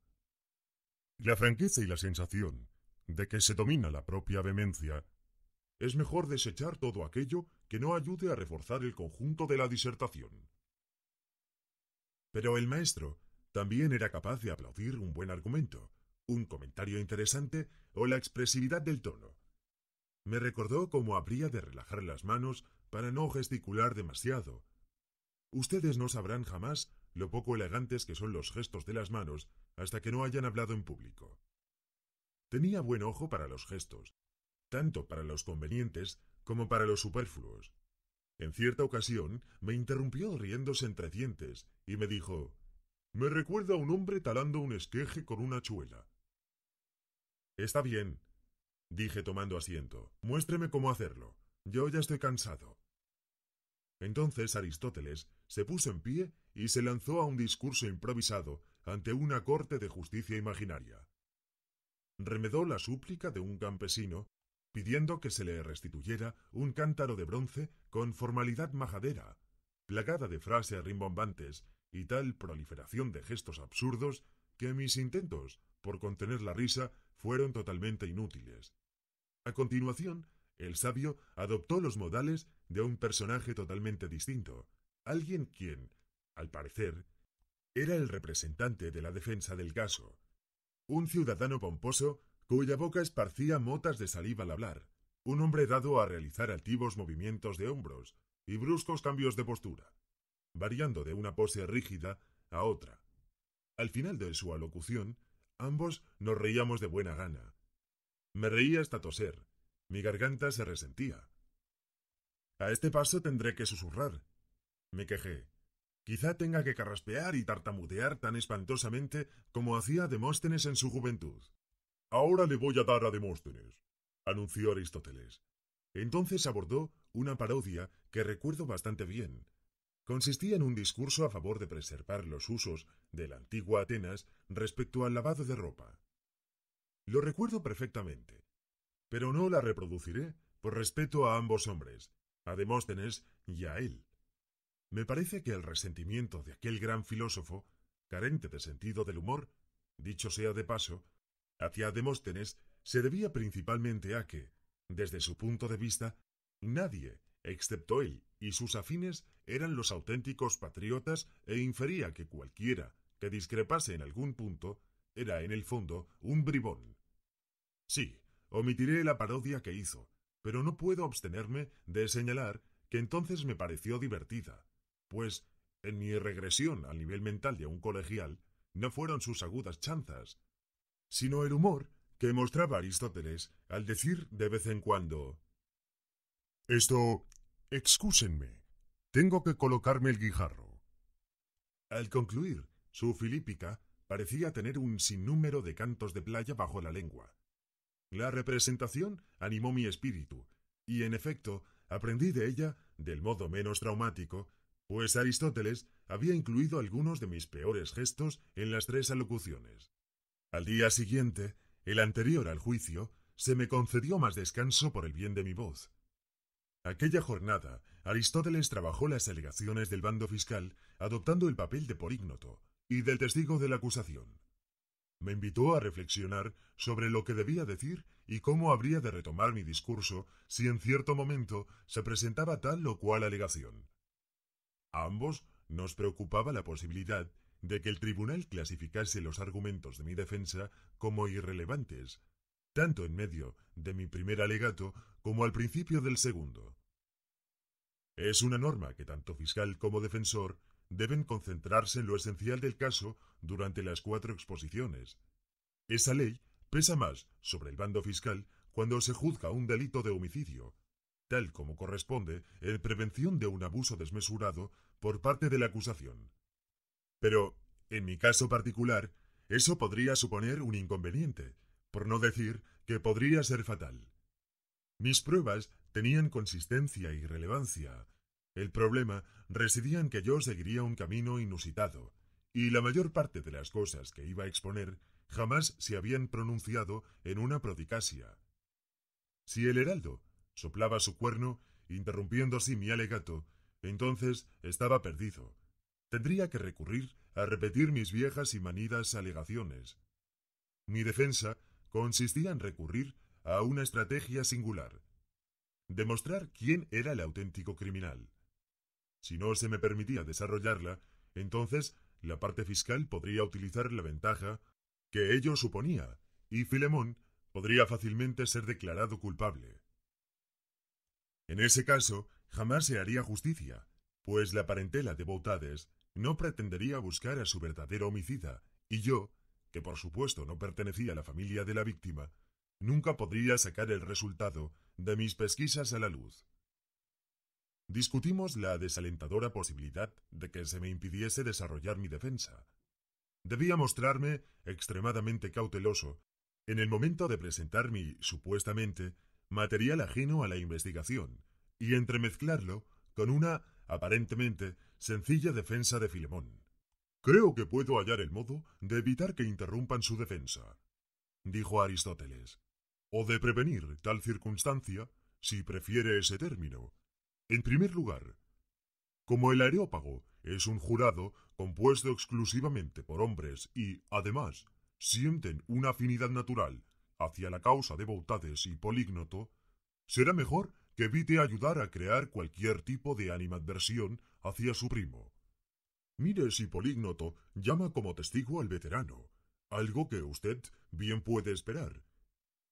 [SPEAKER 1] La franqueza y la sensación de que se domina la propia vehemencia es mejor desechar todo aquello que no ayude a reforzar el conjunto de la disertación. Pero el maestro también era capaz de aplaudir un buen argumento, un comentario interesante o la expresividad del tono. Me recordó cómo habría de relajar las manos para no gesticular demasiado. Ustedes no sabrán jamás lo poco elegantes que son los gestos de las manos hasta que no hayan hablado en público. Tenía buen ojo para los gestos, tanto para los convenientes como para los superfluos. En cierta ocasión me interrumpió riéndose entre dientes y me dijo Me recuerda a un hombre talando un esqueje con una chuela. Está bien, dije tomando asiento. Muéstreme cómo hacerlo. Yo ya estoy cansado. Entonces Aristóteles se puso en pie y se lanzó a un discurso improvisado ante una corte de justicia imaginaria. Remedó la súplica de un campesino pidiendo que se le restituyera un cántaro de bronce con formalidad majadera, plagada de frases rimbombantes y tal proliferación de gestos absurdos que mis intentos por contener la risa fueron totalmente inútiles. A continuación, el sabio adoptó los modales de un personaje totalmente distinto, alguien quien, al parecer, era el representante de la defensa del caso, un ciudadano pomposo cuya boca esparcía motas de saliva al hablar, un hombre dado a realizar altivos movimientos de hombros y bruscos cambios de postura, variando de una pose rígida a otra. Al final de su alocución, ambos nos reíamos de buena gana. Me reía hasta toser, mi garganta se resentía. A este paso tendré que susurrar. Me quejé. Quizá tenga que carraspear y tartamudear tan espantosamente como hacía Demóstenes en su juventud. Ahora le voy a dar a Demóstenes, anunció Aristóteles. Entonces abordó una parodia que recuerdo bastante bien. Consistía en un discurso a favor de preservar los usos de la antigua Atenas respecto al lavado de ropa. Lo recuerdo perfectamente, pero no la reproduciré por respeto a ambos hombres, a Demóstenes y a él. Me parece que el resentimiento de aquel gran filósofo, carente de sentido del humor, dicho sea de paso, Hacia Demóstenes se debía principalmente a que, desde su punto de vista, nadie, excepto él y sus afines, eran los auténticos patriotas e infería que cualquiera que discrepase en algún punto era, en el fondo, un bribón. Sí, omitiré la parodia que hizo, pero no puedo abstenerme de señalar que entonces me pareció divertida, pues, en mi regresión al nivel mental de un colegial, no fueron sus agudas chanzas, sino el humor que mostraba Aristóteles al decir de vez en cuando Esto, excúsenme, tengo que colocarme el guijarro. Al concluir, su filípica parecía tener un sinnúmero de cantos de playa bajo la lengua. La representación animó mi espíritu, y en efecto aprendí de ella del modo menos traumático, pues Aristóteles había incluido algunos de mis peores gestos en las tres alocuciones. Al día siguiente, el anterior al juicio, se me concedió más descanso por el bien de mi voz. Aquella jornada, Aristóteles trabajó las alegaciones del bando fiscal, adoptando el papel de porígnoto y del testigo de la acusación. Me invitó a reflexionar sobre lo que debía decir y cómo habría de retomar mi discurso si en cierto momento se presentaba tal o cual alegación. A ambos nos preocupaba la posibilidad de que el tribunal clasificase los argumentos de mi defensa como irrelevantes, tanto en medio de mi primer alegato como al principio del segundo. Es una norma que tanto fiscal como defensor deben concentrarse en lo esencial del caso durante las cuatro exposiciones. Esa ley pesa más sobre el bando fiscal cuando se juzga un delito de homicidio, tal como corresponde en prevención de un abuso desmesurado por parte de la acusación. Pero, en mi caso particular, eso podría suponer un inconveniente, por no decir que podría ser fatal. Mis pruebas tenían consistencia y relevancia. El problema residía en que yo seguiría un camino inusitado, y la mayor parte de las cosas que iba a exponer jamás se habían pronunciado en una prodicasia. Si el heraldo soplaba su cuerno, interrumpiendo así mi alegato, entonces estaba perdido, Tendría que recurrir a repetir mis viejas y manidas alegaciones. Mi defensa consistía en recurrir a una estrategia singular. Demostrar quién era el auténtico criminal. Si no se me permitía desarrollarla, entonces la parte fiscal podría utilizar la ventaja que ello suponía, y Filemón podría fácilmente ser declarado culpable. En ese caso, jamás se haría justicia, pues la parentela de Boutades no pretendería buscar a su verdadero homicida, y yo, que por supuesto no pertenecía a la familia de la víctima, nunca podría sacar el resultado de mis pesquisas a la luz. Discutimos la desalentadora posibilidad de que se me impidiese desarrollar mi defensa. Debía mostrarme extremadamente cauteloso en el momento de presentar mi, supuestamente, material ajeno a la investigación, y entremezclarlo con una, aparentemente, Sencilla defensa de Filemón. Creo que puedo hallar el modo de evitar que interrumpan su defensa, dijo Aristóteles, o de prevenir tal circunstancia, si prefiere ese término. En primer lugar, como el Areópago es un jurado compuesto exclusivamente por hombres y, además, sienten una afinidad natural hacia la causa de Boutades y Polígnoto, será mejor que evite ayudar a crear cualquier tipo de animadversión hacia su primo. Mire si Polígnoto llama como testigo al veterano, algo que usted bien puede esperar.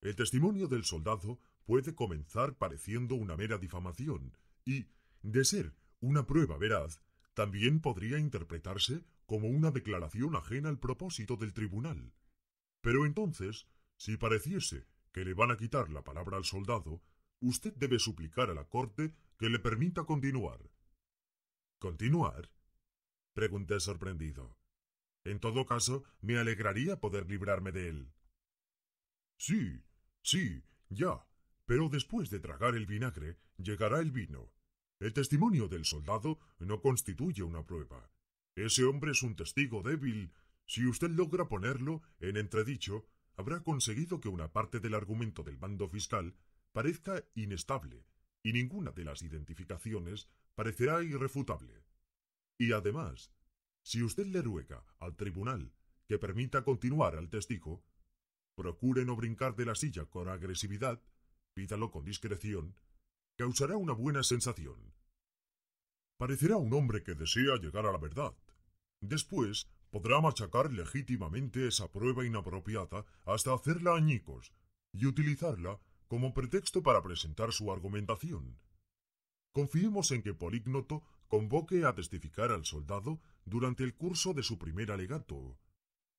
[SPEAKER 1] El testimonio del soldado puede comenzar pareciendo una mera difamación y, de ser una prueba veraz, también podría interpretarse como una declaración ajena al propósito del tribunal. Pero entonces, si pareciese que le van a quitar la palabra al soldado, usted debe suplicar a la corte que le permita continuar. ¿Continuar? pregunté sorprendido. En todo caso, me alegraría poder librarme de él. Sí, sí, ya. Pero después de tragar el vinagre, llegará el vino. El testimonio del soldado no constituye una prueba. Ese hombre es un testigo débil. Si usted logra ponerlo en entredicho, habrá conseguido que una parte del argumento del bando fiscal parezca inestable, y ninguna de las identificaciones parecerá irrefutable. Y además, si usted le ruega al tribunal que permita continuar al testigo, procure no brincar de la silla con agresividad, pídalo con discreción, causará una buena sensación. Parecerá un hombre que desea llegar a la verdad. Después podrá machacar legítimamente esa prueba inapropiada hasta hacerla añicos y utilizarla como pretexto para presentar su argumentación. Confiemos en que Polígnoto convoque a testificar al soldado durante el curso de su primer alegato.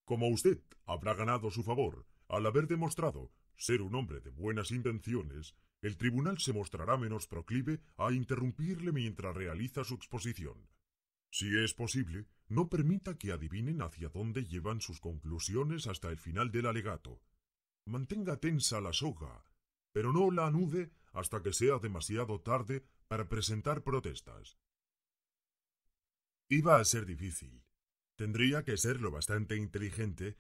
[SPEAKER 1] Como usted habrá ganado su favor al haber demostrado ser un hombre de buenas intenciones, el tribunal se mostrará menos proclive a interrumpirle mientras realiza su exposición. Si es posible, no permita que adivinen hacia dónde llevan sus conclusiones hasta el final del alegato. Mantenga tensa la soga pero no la anude hasta que sea demasiado tarde para presentar protestas. Iba a ser difícil. Tendría que ser lo bastante inteligente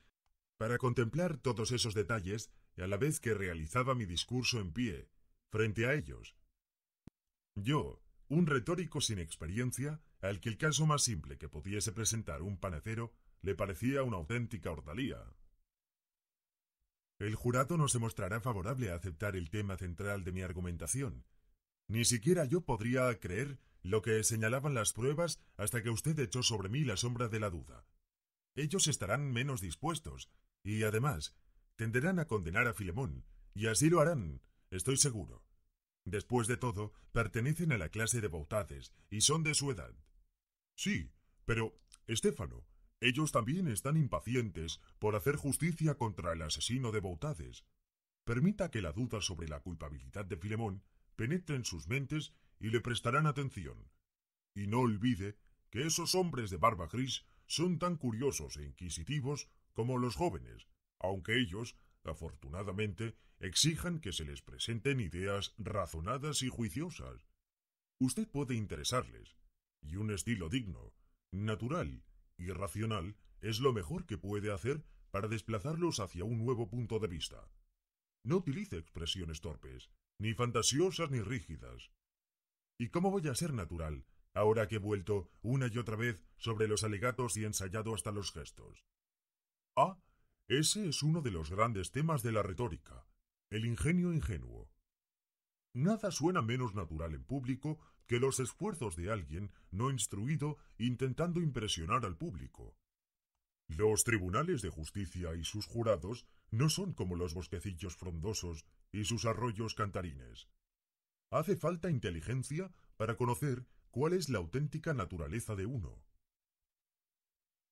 [SPEAKER 1] para contemplar todos esos detalles a la vez que realizaba mi discurso en pie, frente a ellos. Yo, un retórico sin experiencia, al que el caso más simple que pudiese presentar un panecero le parecía una auténtica hortalía. El jurado no se mostrará favorable a aceptar el tema central de mi argumentación. Ni siquiera yo podría creer lo que señalaban las pruebas hasta que usted echó sobre mí la sombra de la duda. Ellos estarán menos dispuestos, y además, tenderán a condenar a Filemón, y así lo harán, estoy seguro. Después de todo, pertenecen a la clase de Bautades, y son de su edad. Sí, pero, Estéfano, ellos también están impacientes por hacer justicia contra el asesino de Boutades. Permita que la duda sobre la culpabilidad de Filemón penetre en sus mentes y le prestarán atención. Y no olvide que esos hombres de barba gris son tan curiosos e inquisitivos como los jóvenes, aunque ellos, afortunadamente, exijan que se les presenten ideas razonadas y juiciosas. Usted puede interesarles, y un estilo digno, natural, y racional es lo mejor que puede hacer para desplazarlos hacia un nuevo punto de vista. No utilice expresiones torpes, ni fantasiosas ni rígidas. ¿Y cómo voy a ser natural, ahora que he vuelto una y otra vez sobre los alegatos y ensayado hasta los gestos? Ah, ese es uno de los grandes temas de la retórica, el ingenio ingenuo. Nada suena menos natural en público que los esfuerzos de alguien no instruido intentando impresionar al público. Los tribunales de justicia y sus jurados no son como los bosquecillos frondosos y sus arroyos cantarines. Hace falta inteligencia para conocer cuál es la auténtica naturaleza de uno.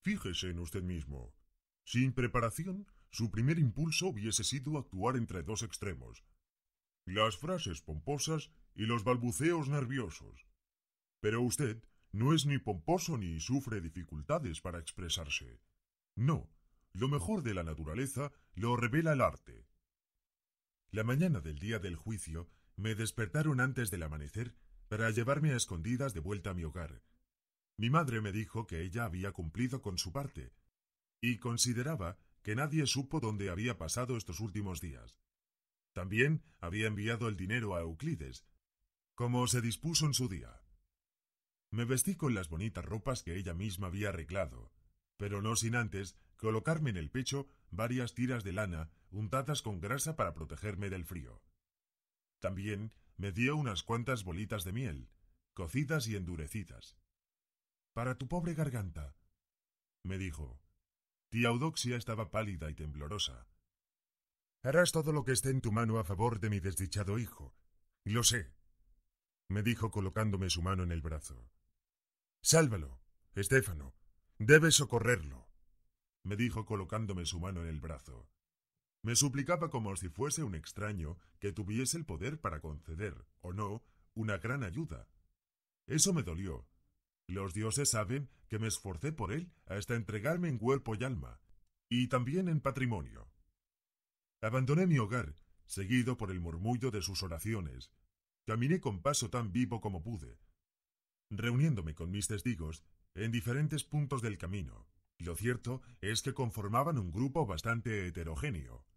[SPEAKER 1] Fíjese en usted mismo. Sin preparación, su primer impulso hubiese sido actuar entre dos extremos. Las frases pomposas y los balbuceos nerviosos. Pero usted no es ni pomposo ni sufre dificultades para expresarse. No, lo mejor de la naturaleza lo revela el arte. La mañana del día del juicio me despertaron antes del amanecer para llevarme a escondidas de vuelta a mi hogar. Mi madre me dijo que ella había cumplido con su parte, y consideraba que nadie supo dónde había pasado estos últimos días. También había enviado el dinero a Euclides, como se dispuso en su día. Me vestí con las bonitas ropas que ella misma había arreglado, pero no sin antes colocarme en el pecho varias tiras de lana untadas con grasa para protegerme del frío. También me dio unas cuantas bolitas de miel, cocidas y endurecidas. Para tu pobre garganta, me dijo. Tía Eudoxia estaba pálida y temblorosa. Harás todo lo que esté en tu mano a favor de mi desdichado hijo. Lo sé, me dijo colocándome su mano en el brazo. Sálvalo, Estéfano. Debes socorrerlo, me dijo colocándome su mano en el brazo. Me suplicaba como si fuese un extraño que tuviese el poder para conceder, o no, una gran ayuda. Eso me dolió. Los dioses saben que me esforcé por él hasta entregarme en cuerpo y alma, y también en patrimonio. Abandoné mi hogar, seguido por el murmullo de sus oraciones, Caminé con paso tan vivo como pude, reuniéndome con mis testigos en diferentes puntos del camino. Lo cierto es que conformaban un grupo bastante heterogéneo.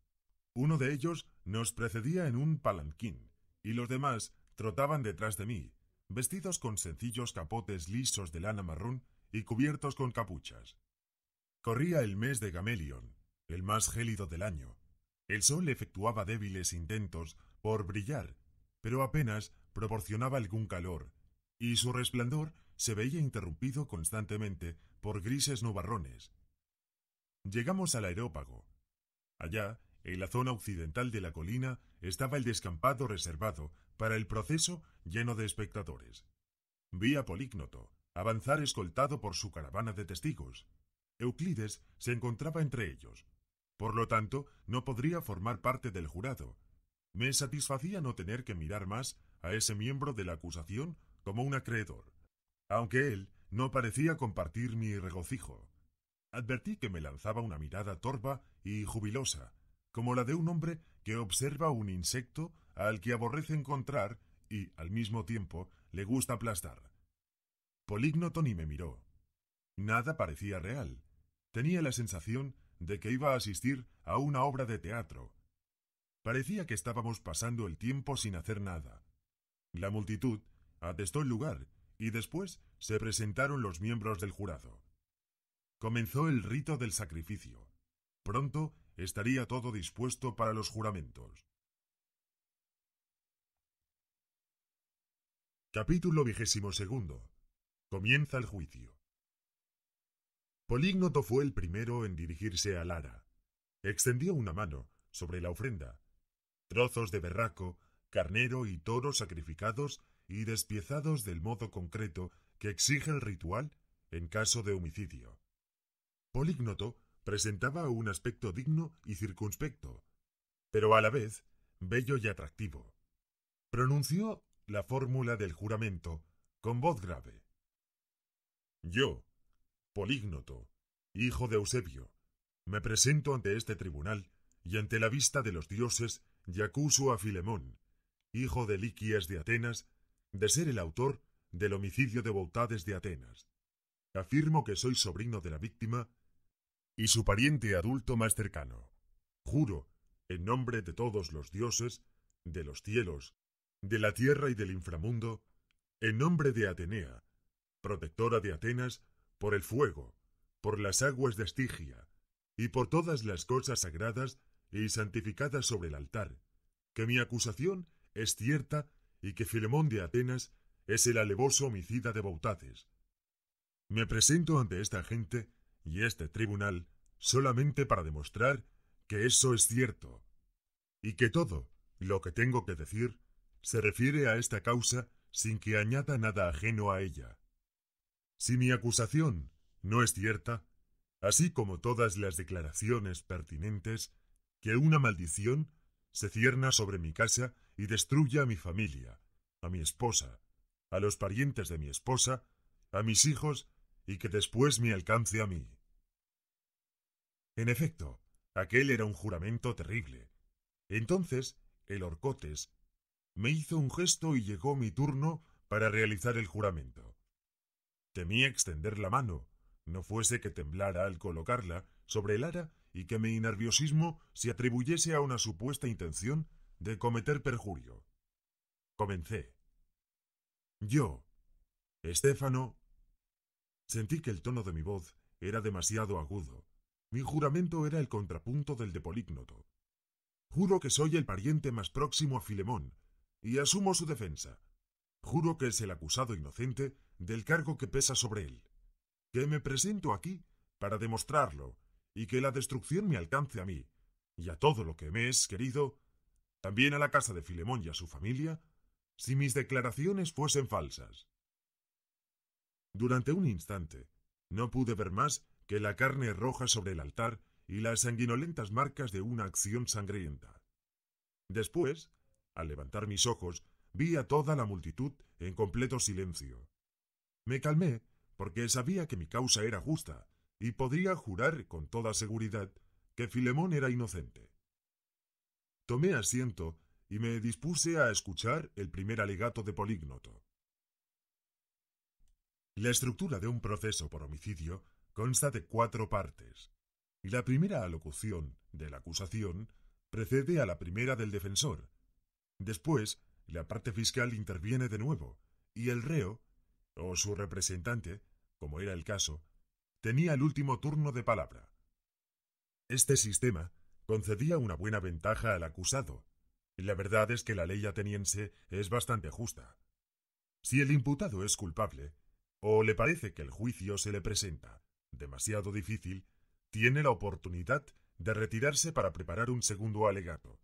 [SPEAKER 1] Uno de ellos nos precedía en un palanquín, y los demás trotaban detrás de mí, vestidos con sencillos capotes lisos de lana marrón y cubiertos con capuchas. Corría el mes de Gamelion, el más gélido del año. El sol efectuaba débiles intentos por brillar pero apenas proporcionaba algún calor, y su resplandor se veía interrumpido constantemente por grises nubarrones. Llegamos al aerópago. Allá, en la zona occidental de la colina, estaba el descampado reservado para el proceso lleno de espectadores. Vi a Polígnoto avanzar escoltado por su caravana de testigos. Euclides se encontraba entre ellos. Por lo tanto, no podría formar parte del jurado, me satisfacía no tener que mirar más a ese miembro de la acusación como un acreedor, aunque él no parecía compartir mi regocijo. Advertí que me lanzaba una mirada torva y jubilosa, como la de un hombre que observa un insecto al que aborrece encontrar y, al mismo tiempo, le gusta aplastar. Polígnoto ni me miró. Nada parecía real. Tenía la sensación de que iba a asistir a una obra de teatro, Parecía que estábamos pasando el tiempo sin hacer nada. La multitud atestó el lugar y después se presentaron los miembros del jurado. Comenzó el rito del sacrificio. Pronto estaría todo dispuesto para los juramentos. Capítulo vigésimo Comienza el juicio. Polígnoto fue el primero en dirigirse a Lara. Extendió una mano sobre la ofrenda trozos de berraco, carnero y toro sacrificados y despiezados del modo concreto que exige el ritual en caso de homicidio. Polígnoto presentaba un aspecto digno y circunspecto, pero a la vez bello y atractivo. Pronunció la fórmula del juramento con voz grave. Yo, Polígnoto, hijo de Eusebio, me presento ante este tribunal y ante la vista de los dioses y acuso a Filemón, hijo de Liquias de Atenas, de ser el autor del homicidio de Boutades de Atenas. Afirmo que soy sobrino de la víctima y su pariente adulto más cercano. Juro, en nombre de todos los dioses, de los cielos, de la tierra y del inframundo, en nombre de Atenea, protectora de Atenas, por el fuego, por las aguas de Estigia, y por todas las cosas sagradas y santificada sobre el altar, que mi acusación es cierta y que Filemón de Atenas es el alevoso homicida de Bautates. Me presento ante esta gente y este tribunal solamente para demostrar que eso es cierto, y que todo lo que tengo que decir se refiere a esta causa sin que añada nada ajeno a ella. Si mi acusación no es cierta, así como todas las declaraciones pertinentes, que una maldición se cierna sobre mi casa y destruya a mi familia, a mi esposa, a los parientes de mi esposa, a mis hijos, y que después me alcance a mí. En efecto, aquel era un juramento terrible. Entonces, el Orcotes me hizo un gesto y llegó mi turno para realizar el juramento. Temí extender la mano, no fuese que temblara al colocarla sobre el ara y que mi nerviosismo se atribuyese a una supuesta intención de cometer perjurio. Comencé. Yo, Estéfano. Sentí que el tono de mi voz era demasiado agudo. Mi juramento era el contrapunto del de Polígnoto. Juro que soy el pariente más próximo a Filemón, y asumo su defensa. Juro que es el acusado inocente del cargo que pesa sobre él. Que me presento aquí para demostrarlo y que la destrucción me alcance a mí, y a todo lo que me es querido, también a la casa de Filemón y a su familia, si mis declaraciones fuesen falsas. Durante un instante, no pude ver más que la carne roja sobre el altar y las sanguinolentas marcas de una acción sangrienta. Después, al levantar mis ojos, vi a toda la multitud en completo silencio. Me calmé porque sabía que mi causa era justa y podría jurar con toda seguridad que Filemón era inocente. Tomé asiento y me dispuse a escuchar el primer alegato de Polígnoto. La estructura de un proceso por homicidio consta de cuatro partes, y la primera alocución de la acusación precede a la primera del defensor. Después, la parte fiscal interviene de nuevo, y el reo, o su representante, como era el caso, tenía el último turno de palabra. Este sistema concedía una buena ventaja al acusado, y la verdad es que la ley ateniense es bastante justa. Si el imputado es culpable, o le parece que el juicio se le presenta demasiado difícil, tiene la oportunidad de retirarse para preparar un segundo alegato,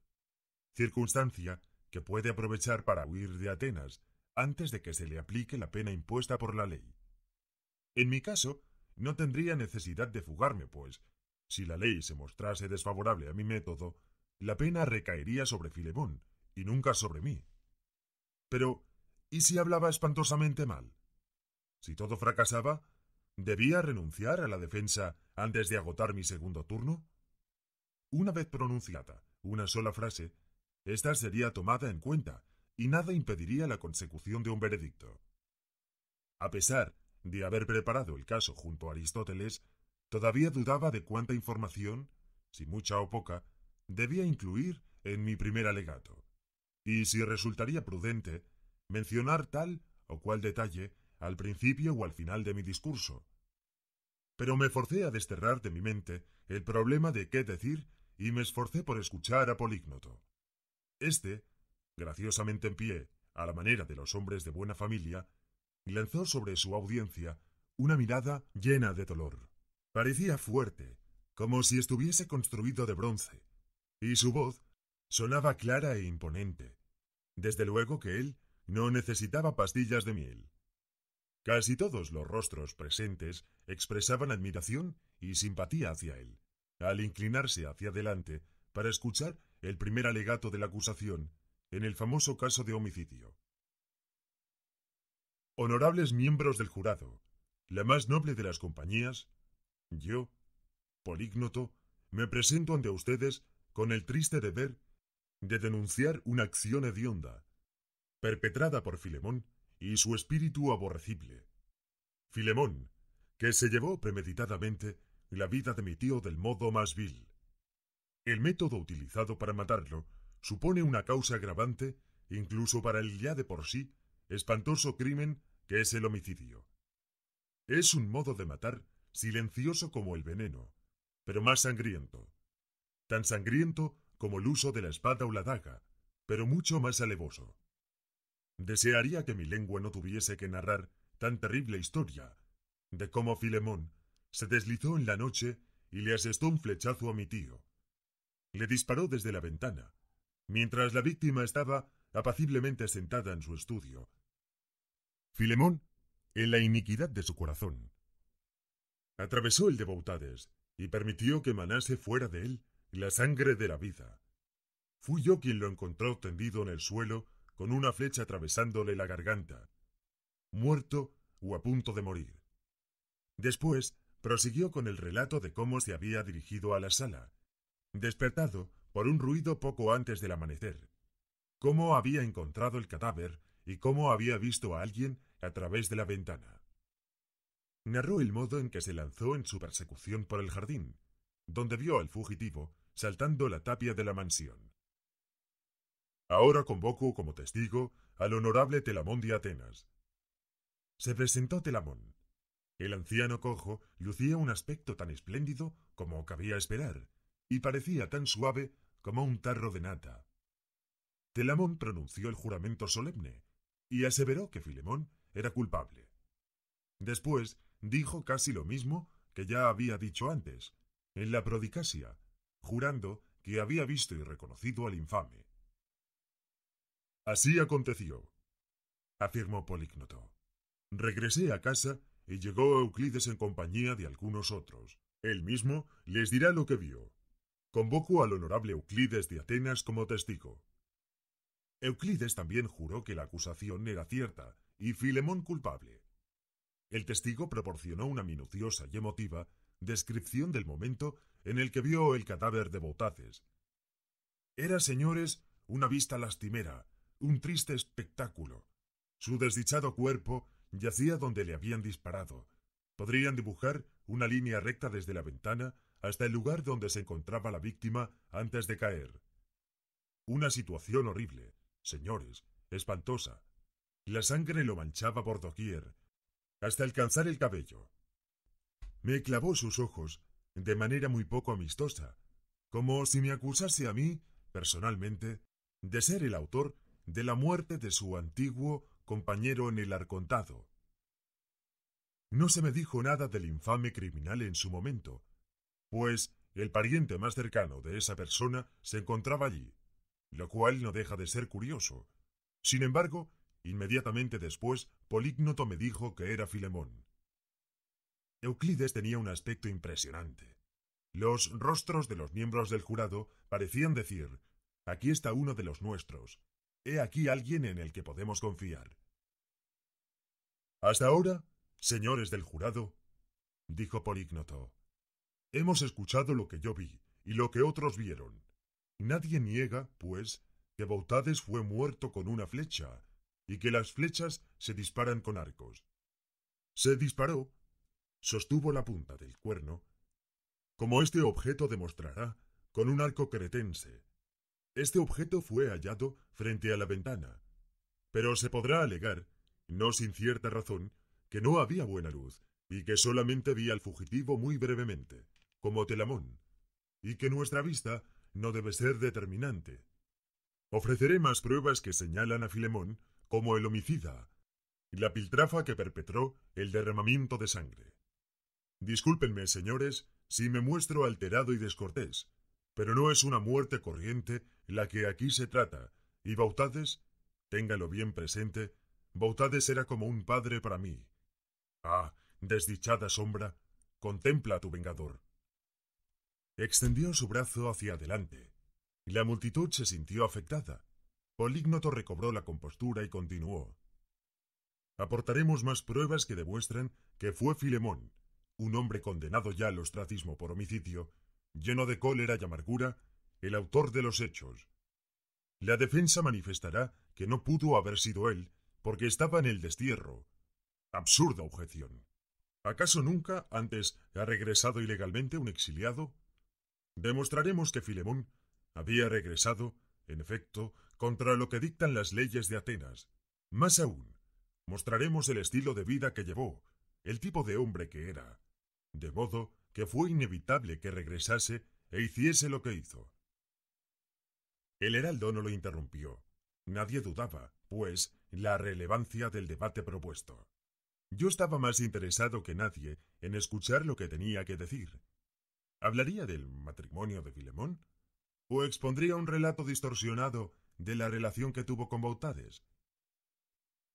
[SPEAKER 1] circunstancia que puede aprovechar para huir de Atenas antes de que se le aplique la pena impuesta por la ley. En mi caso, no tendría necesidad de fugarme, pues, si la ley se mostrase desfavorable a mi método, la pena recaería sobre Filemón, y nunca sobre mí. Pero, ¿y si hablaba espantosamente mal? Si todo fracasaba, ¿debía renunciar a la defensa antes de agotar mi segundo turno? Una vez pronunciada una sola frase, esta sería tomada en cuenta y nada impediría la consecución de un veredicto. A pesar de haber preparado el caso junto a Aristóteles, todavía dudaba de cuánta información, si mucha o poca, debía incluir en mi primer alegato, y si resultaría prudente mencionar tal o cual detalle al principio o al final de mi discurso. Pero me forcé a desterrar de mi mente el problema de qué decir y me esforcé por escuchar a Polígnoto. Este, graciosamente en pie, a la manera de los hombres de buena familia, lanzó sobre su audiencia una mirada llena de dolor. Parecía fuerte, como si estuviese construido de bronce, y su voz sonaba clara e imponente. Desde luego que él no necesitaba pastillas de miel. Casi todos los rostros presentes expresaban admiración y simpatía hacia él. Al inclinarse hacia adelante para escuchar el primer alegato de la acusación en el famoso caso de homicidio, honorables miembros del jurado, la más noble de las compañías, yo, polígnoto, me presento ante ustedes con el triste deber de denunciar una acción hedionda, perpetrada por Filemón y su espíritu aborrecible. Filemón, que se llevó premeditadamente la vida de mi tío del modo más vil. El método utilizado para matarlo supone una causa agravante incluso para el ya de por sí espantoso crimen ¿Qué es el homicidio? Es un modo de matar silencioso como el veneno, pero más sangriento. Tan sangriento como el uso de la espada o la daga, pero mucho más alevoso. Desearía que mi lengua no tuviese que narrar tan terrible historia de cómo Filemón se deslizó en la noche y le asestó un flechazo a mi tío. Le disparó desde la ventana, mientras la víctima estaba apaciblemente sentada en su estudio, Filemón, en la iniquidad de su corazón, atravesó el de Boutades y permitió que manase fuera de él la sangre de la vida. Fui yo quien lo encontró tendido en el suelo con una flecha atravesándole la garganta, muerto o a punto de morir. Después prosiguió con el relato de cómo se había dirigido a la sala, despertado por un ruido poco antes del amanecer, cómo había encontrado el cadáver y cómo había visto a alguien a través de la ventana. Narró el modo en que se lanzó en su persecución por el jardín, donde vio al fugitivo saltando la tapia de la mansión. Ahora convoco como testigo al honorable Telamón de Atenas. Se presentó Telamón. El anciano cojo lucía un aspecto tan espléndido como cabía esperar, y parecía tan suave como un tarro de nata. Telamón pronunció el juramento solemne, y aseveró que Filemón era culpable. Después dijo casi lo mismo que ya había dicho antes, en la prodicasia, jurando que había visto y reconocido al infame. Así aconteció, afirmó Polícnoto. Regresé a casa y llegó Euclides en compañía de algunos otros. Él mismo les dirá lo que vio. Convoco al honorable Euclides de Atenas como testigo. Euclides también juró que la acusación era cierta y Filemón culpable. El testigo proporcionó una minuciosa y emotiva descripción del momento en el que vio el cadáver de Botaces. Era, señores, una vista lastimera, un triste espectáculo. Su desdichado cuerpo yacía donde le habían disparado. Podrían dibujar una línea recta desde la ventana hasta el lugar donde se encontraba la víctima antes de caer. Una situación horrible, señores, espantosa. La sangre lo manchaba por doquier, hasta alcanzar el cabello. Me clavó sus ojos de manera muy poco amistosa, como si me acusase a mí, personalmente, de ser el autor de la muerte de su antiguo compañero en el arcontado. No se me dijo nada del infame criminal en su momento, pues el pariente más cercano de esa persona se encontraba allí, lo cual no deja de ser curioso. Sin embargo, inmediatamente después, Polígnoto me dijo que era Filemón. Euclides tenía un aspecto impresionante. Los rostros de los miembros del jurado parecían decir Aquí está uno de los nuestros. He aquí alguien en el que podemos confiar. Hasta ahora, señores del jurado, dijo Polígnoto, hemos escuchado lo que yo vi y lo que otros vieron. Nadie niega, pues, que Bautades fue muerto con una flecha, y que las flechas se disparan con arcos. Se disparó, sostuvo la punta del cuerno, como este objeto demostrará, con un arco cretense. Este objeto fue hallado frente a la ventana, pero se podrá alegar, no sin cierta razón, que no había buena luz, y que solamente vi al fugitivo muy brevemente, como telamón, y que nuestra vista no debe ser determinante. Ofreceré más pruebas que señalan a Filemón como el homicida y la piltrafa que perpetró el derramamiento de sangre. Discúlpenme, señores, si me muestro alterado y descortés, pero no es una muerte corriente la que aquí se trata, y Bautades, téngalo bien presente, Bautades era como un padre para mí. Ah, desdichada sombra, contempla a tu vengador. Extendió su brazo hacia adelante, la multitud se sintió afectada. Polígnoto recobró la compostura y continuó. Aportaremos más pruebas que demuestren que fue Filemón, un hombre condenado ya al ostracismo por homicidio, lleno de cólera y amargura, el autor de los hechos. La defensa manifestará que no pudo haber sido él, porque estaba en el destierro. Absurda objeción. ¿Acaso nunca antes ha regresado ilegalmente un exiliado? Demostraremos que Filemón había regresado, en efecto, contra lo que dictan las leyes de Atenas. Más aún, mostraremos el estilo de vida que llevó, el tipo de hombre que era, de modo que fue inevitable que regresase e hiciese lo que hizo. El heraldo no lo interrumpió. Nadie dudaba, pues, la relevancia del debate propuesto. Yo estaba más interesado que nadie en escuchar lo que tenía que decir, ¿Hablaría del matrimonio de Filemón? ¿O expondría un relato distorsionado de la relación que tuvo con Bautades?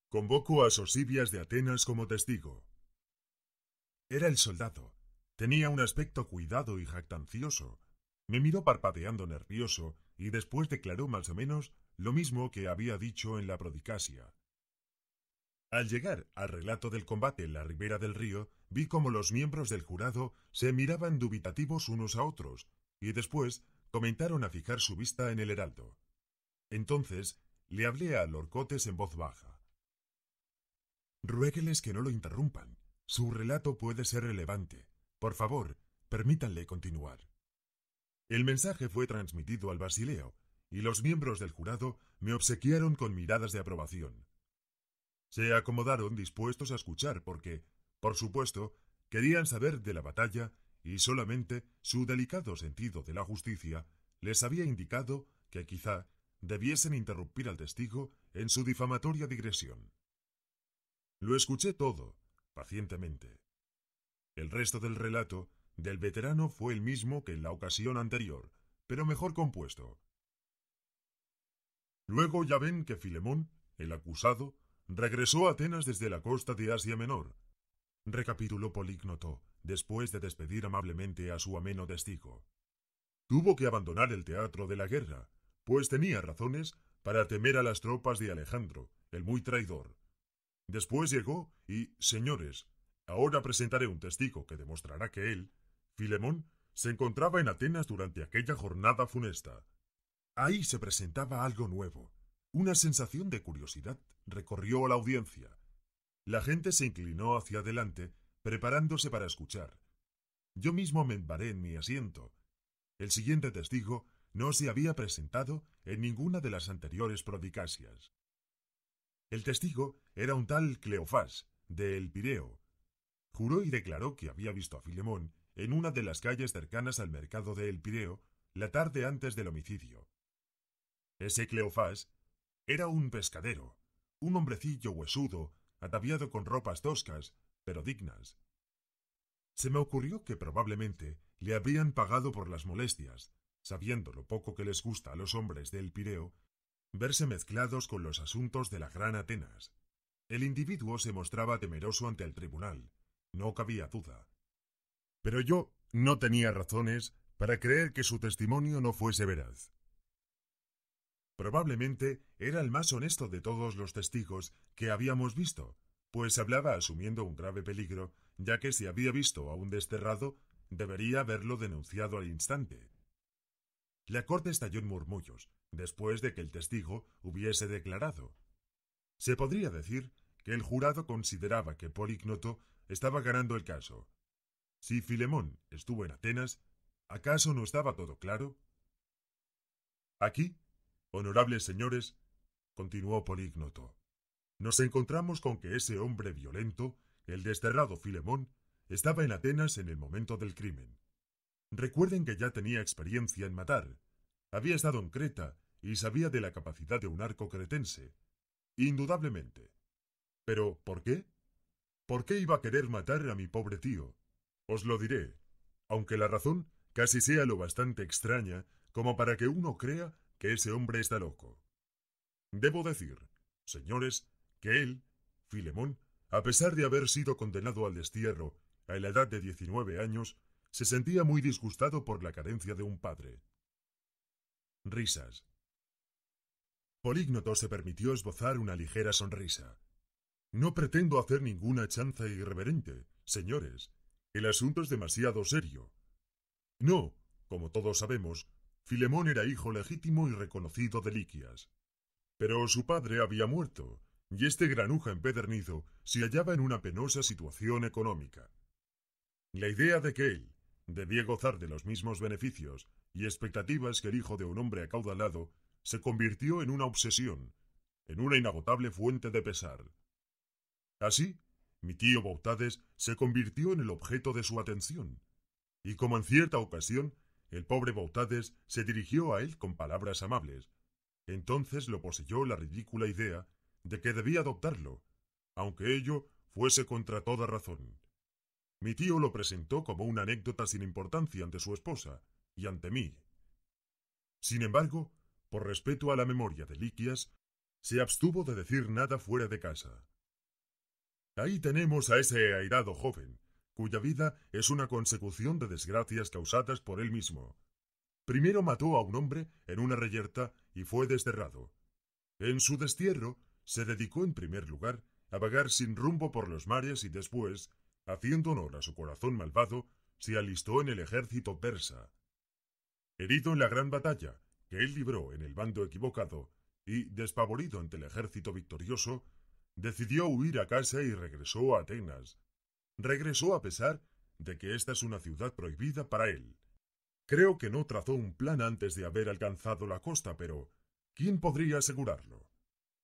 [SPEAKER 1] Convoco a Sosibias de Atenas como testigo. Era el soldado. Tenía un aspecto cuidado y jactancioso. Me miró parpadeando nervioso y después declaró más o menos lo mismo que había dicho en la prodicasia. Al llegar al relato del combate en la ribera del río, vi cómo los miembros del jurado se miraban dubitativos unos a otros, y después comentaron a fijar su vista en el heraldo. Entonces le hablé a Lorcotes en voz baja. Ruégueles que no lo interrumpan. Su relato puede ser relevante. Por favor, permítanle continuar. El mensaje fue transmitido al Basileo, y los miembros del jurado me obsequiaron con miradas de aprobación. Se acomodaron dispuestos a escuchar porque, por supuesto, querían saber de la batalla y solamente su delicado sentido de la justicia les había indicado que quizá debiesen interrumpir al testigo en su difamatoria digresión. Lo escuché todo, pacientemente. El resto del relato del veterano fue el mismo que en la ocasión anterior, pero mejor compuesto. Luego ya ven que Filemón, el acusado, Regresó a Atenas desde la costa de Asia Menor, recapituló Polígnoto, después de despedir amablemente a su ameno testigo. Tuvo que abandonar el teatro de la guerra, pues tenía razones para temer a las tropas de Alejandro, el muy traidor. Después llegó y, señores, ahora presentaré un testigo que demostrará que él, Filemón, se encontraba en Atenas durante aquella jornada funesta. Ahí se presentaba algo nuevo. Una sensación de curiosidad recorrió a la audiencia. La gente se inclinó hacia adelante, preparándose para escuchar. Yo mismo me embaré en mi asiento. El siguiente testigo no se había presentado en ninguna de las anteriores prodicasias. El testigo era un tal Cleofás, de El Pireo. Juró y declaró que había visto a Filemón en una de las calles cercanas al mercado de El Pireo la tarde antes del homicidio. Ese Cleofás era un pescadero, un hombrecillo huesudo, ataviado con ropas toscas, pero dignas. Se me ocurrió que probablemente le habrían pagado por las molestias, sabiendo lo poco que les gusta a los hombres del Pireo, verse mezclados con los asuntos de la Gran Atenas. El individuo se mostraba temeroso ante el tribunal, no cabía duda. Pero yo no tenía razones para creer que su testimonio no fuese veraz. Probablemente era el más honesto de todos los testigos que habíamos visto, pues hablaba asumiendo un grave peligro, ya que si había visto a un desterrado, debería haberlo denunciado al instante. La corte estalló en murmullos, después de que el testigo hubiese declarado. Se podría decir que el jurado consideraba que Polignoto estaba ganando el caso. Si Filemón estuvo en Atenas, ¿acaso no estaba todo claro? Aquí Honorables señores, continuó Polígnoto, nos encontramos con que ese hombre violento, el desterrado Filemón, estaba en Atenas en el momento del crimen. Recuerden que ya tenía experiencia en matar. Había estado en Creta y sabía de la capacidad de un arco cretense. Indudablemente. Pero, ¿por qué? ¿Por qué iba a querer matar a mi pobre tío? Os lo diré, aunque la razón casi sea lo bastante extraña como para que uno crea ese hombre está loco. Debo decir, señores, que él, Filemón, a pesar de haber sido condenado al destierro a la edad de 19 años, se sentía muy disgustado por la carencia de un padre. Risas. Polígnoto se permitió esbozar una ligera sonrisa. No pretendo hacer ninguna chanza irreverente, señores. El asunto es demasiado serio. No, como todos sabemos, Filemón era hijo legítimo y reconocido de Liquias. Pero su padre había muerto, y este granuja empedernido se hallaba en una penosa situación económica. La idea de que él debía gozar de los mismos beneficios y expectativas que el hijo de un hombre acaudalado se convirtió en una obsesión, en una inagotable fuente de pesar. Así, mi tío Bautades se convirtió en el objeto de su atención, y como en cierta ocasión el pobre Bautades se dirigió a él con palabras amables. Entonces lo poseyó la ridícula idea de que debía adoptarlo, aunque ello fuese contra toda razón. Mi tío lo presentó como una anécdota sin importancia ante su esposa y ante mí. Sin embargo, por respeto a la memoria de Liquias, se abstuvo de decir nada fuera de casa. Ahí tenemos a ese airado joven, cuya vida es una consecución de desgracias causadas por él mismo. Primero mató a un hombre en una reyerta y fue desterrado. En su destierro, se dedicó en primer lugar a vagar sin rumbo por los mares y después, haciendo honor a su corazón malvado, se alistó en el ejército persa. Herido en la gran batalla que él libró en el bando equivocado y despavorido ante el ejército victorioso, decidió huir a casa y regresó a Atenas, Regresó a pesar de que esta es una ciudad prohibida para él. Creo que no trazó un plan antes de haber alcanzado la costa, pero ¿quién podría asegurarlo?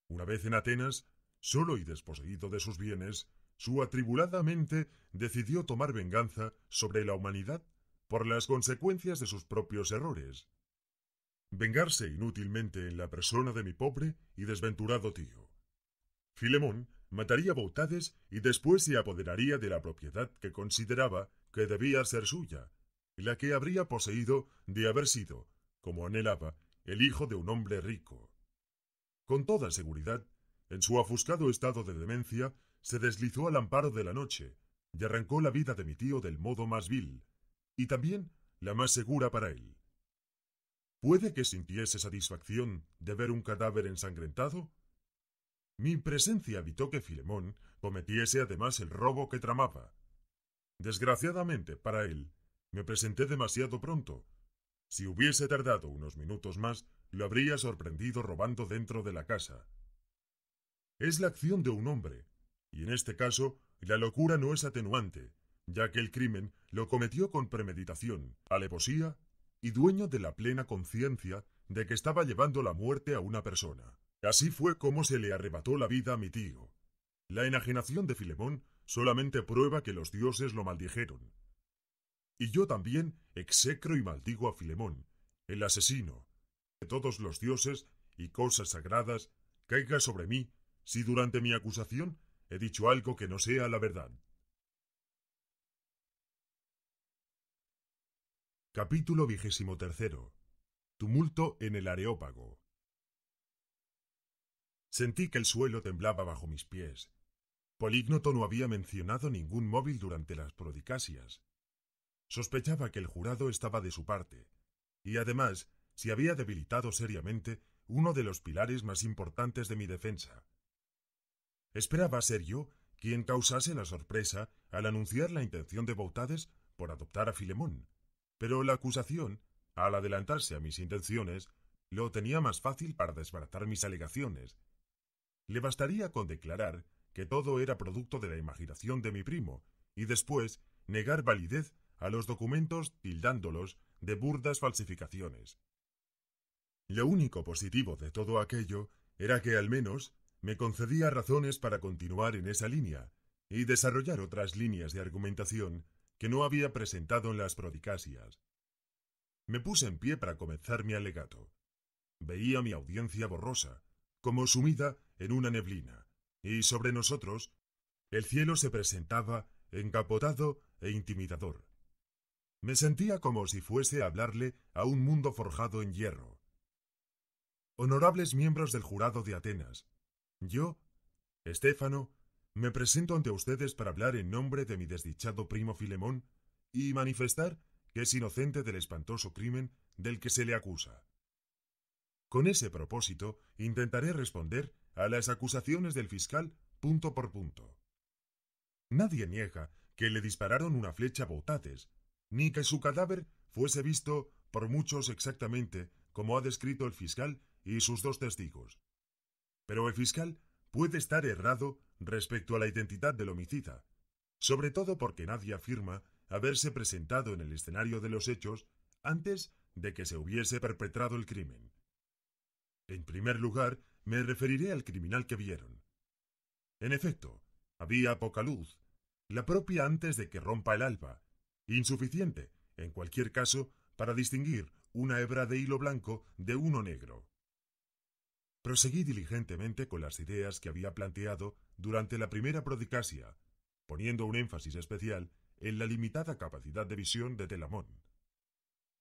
[SPEAKER 1] Una vez en Atenas, solo y desposeído de sus bienes, su atribulada mente decidió tomar venganza sobre la humanidad por las consecuencias de sus propios errores. Vengarse inútilmente en la persona de mi pobre y desventurado tío. Filemón mataría bautades y después se apoderaría de la propiedad que consideraba que debía ser suya, la que habría poseído de haber sido, como anhelaba, el hijo de un hombre rico. Con toda seguridad, en su afuscado estado de demencia, se deslizó al amparo de la noche y arrancó la vida de mi tío del modo más vil, y también la más segura para él. ¿Puede que sintiese satisfacción de ver un cadáver ensangrentado? Mi presencia evitó que Filemón cometiese además el robo que tramaba. Desgraciadamente para él, me presenté demasiado pronto. Si hubiese tardado unos minutos más, lo habría sorprendido robando dentro de la casa. Es la acción de un hombre, y en este caso la locura no es atenuante, ya que el crimen lo cometió con premeditación, alevosía y dueño de la plena conciencia de que estaba llevando la muerte a una persona. Así fue como se le arrebató la vida a mi tío. La enajenación de Filemón solamente prueba que los dioses lo maldijeron. Y yo también execro y maldigo a Filemón, el asesino, que todos los dioses y cosas sagradas caiga sobre mí si durante mi acusación he dicho algo que no sea la verdad. Capítulo XXIII. Tumulto en el Areópago. Sentí que el suelo temblaba bajo mis pies. Polígnoto no había mencionado ningún móvil durante las prodicasias. Sospechaba que el jurado estaba de su parte, y además se había debilitado seriamente uno de los pilares más importantes de mi defensa. Esperaba ser yo quien causase la sorpresa al anunciar la intención de Bautades por adoptar a Filemón, pero la acusación, al adelantarse a mis intenciones, lo tenía más fácil para desbaratar mis alegaciones, le bastaría con declarar que todo era producto de la imaginación de mi primo, y después negar validez a los documentos tildándolos de burdas falsificaciones. Lo único positivo de todo aquello era que al menos me concedía razones para continuar en esa línea y desarrollar otras líneas de argumentación que no había presentado en las prodicasias. Me puse en pie para comenzar mi alegato. Veía mi audiencia borrosa, como sumida en una neblina, y sobre nosotros el cielo se presentaba encapotado e intimidador. Me sentía como si fuese a hablarle a un mundo forjado en hierro. Honorables miembros del jurado de Atenas, yo, Estéfano, me presento ante ustedes para hablar en nombre de mi desdichado primo Filemón y manifestar que es inocente del espantoso crimen del que se le acusa. Con ese propósito intentaré responder a las acusaciones del fiscal punto por punto. Nadie niega que le dispararon una flecha a Boutates, ni que su cadáver fuese visto por muchos exactamente como ha descrito el fiscal y sus dos testigos. Pero el fiscal puede estar errado respecto a la identidad del homicida, sobre todo porque nadie afirma haberse presentado en el escenario de los hechos antes de que se hubiese perpetrado el crimen. En primer lugar, me referiré al criminal que vieron. En efecto, había poca luz, la propia antes de que rompa el alba, insuficiente, en cualquier caso, para distinguir una hebra de hilo blanco de uno negro. Proseguí diligentemente con las ideas que había planteado durante la primera prodicasia, poniendo un énfasis especial en la limitada capacidad de visión de Telamón.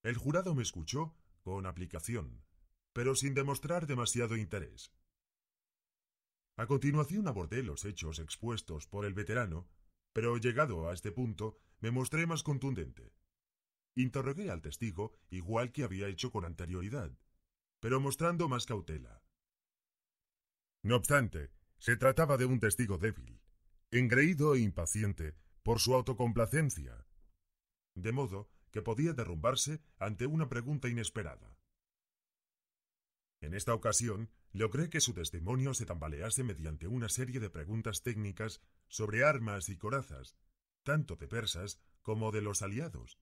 [SPEAKER 1] El jurado me escuchó con aplicación, pero sin demostrar demasiado interés. A continuación abordé los hechos expuestos por el veterano, pero llegado a este punto me mostré más contundente. Interrogué al testigo igual que había hecho con anterioridad, pero mostrando más cautela. No obstante, se trataba de un testigo débil, engreído e impaciente por su autocomplacencia, de modo que podía derrumbarse ante una pregunta inesperada. En esta ocasión, logré que su testimonio se tambalease mediante una serie de preguntas técnicas sobre armas y corazas, tanto de persas como de los aliados.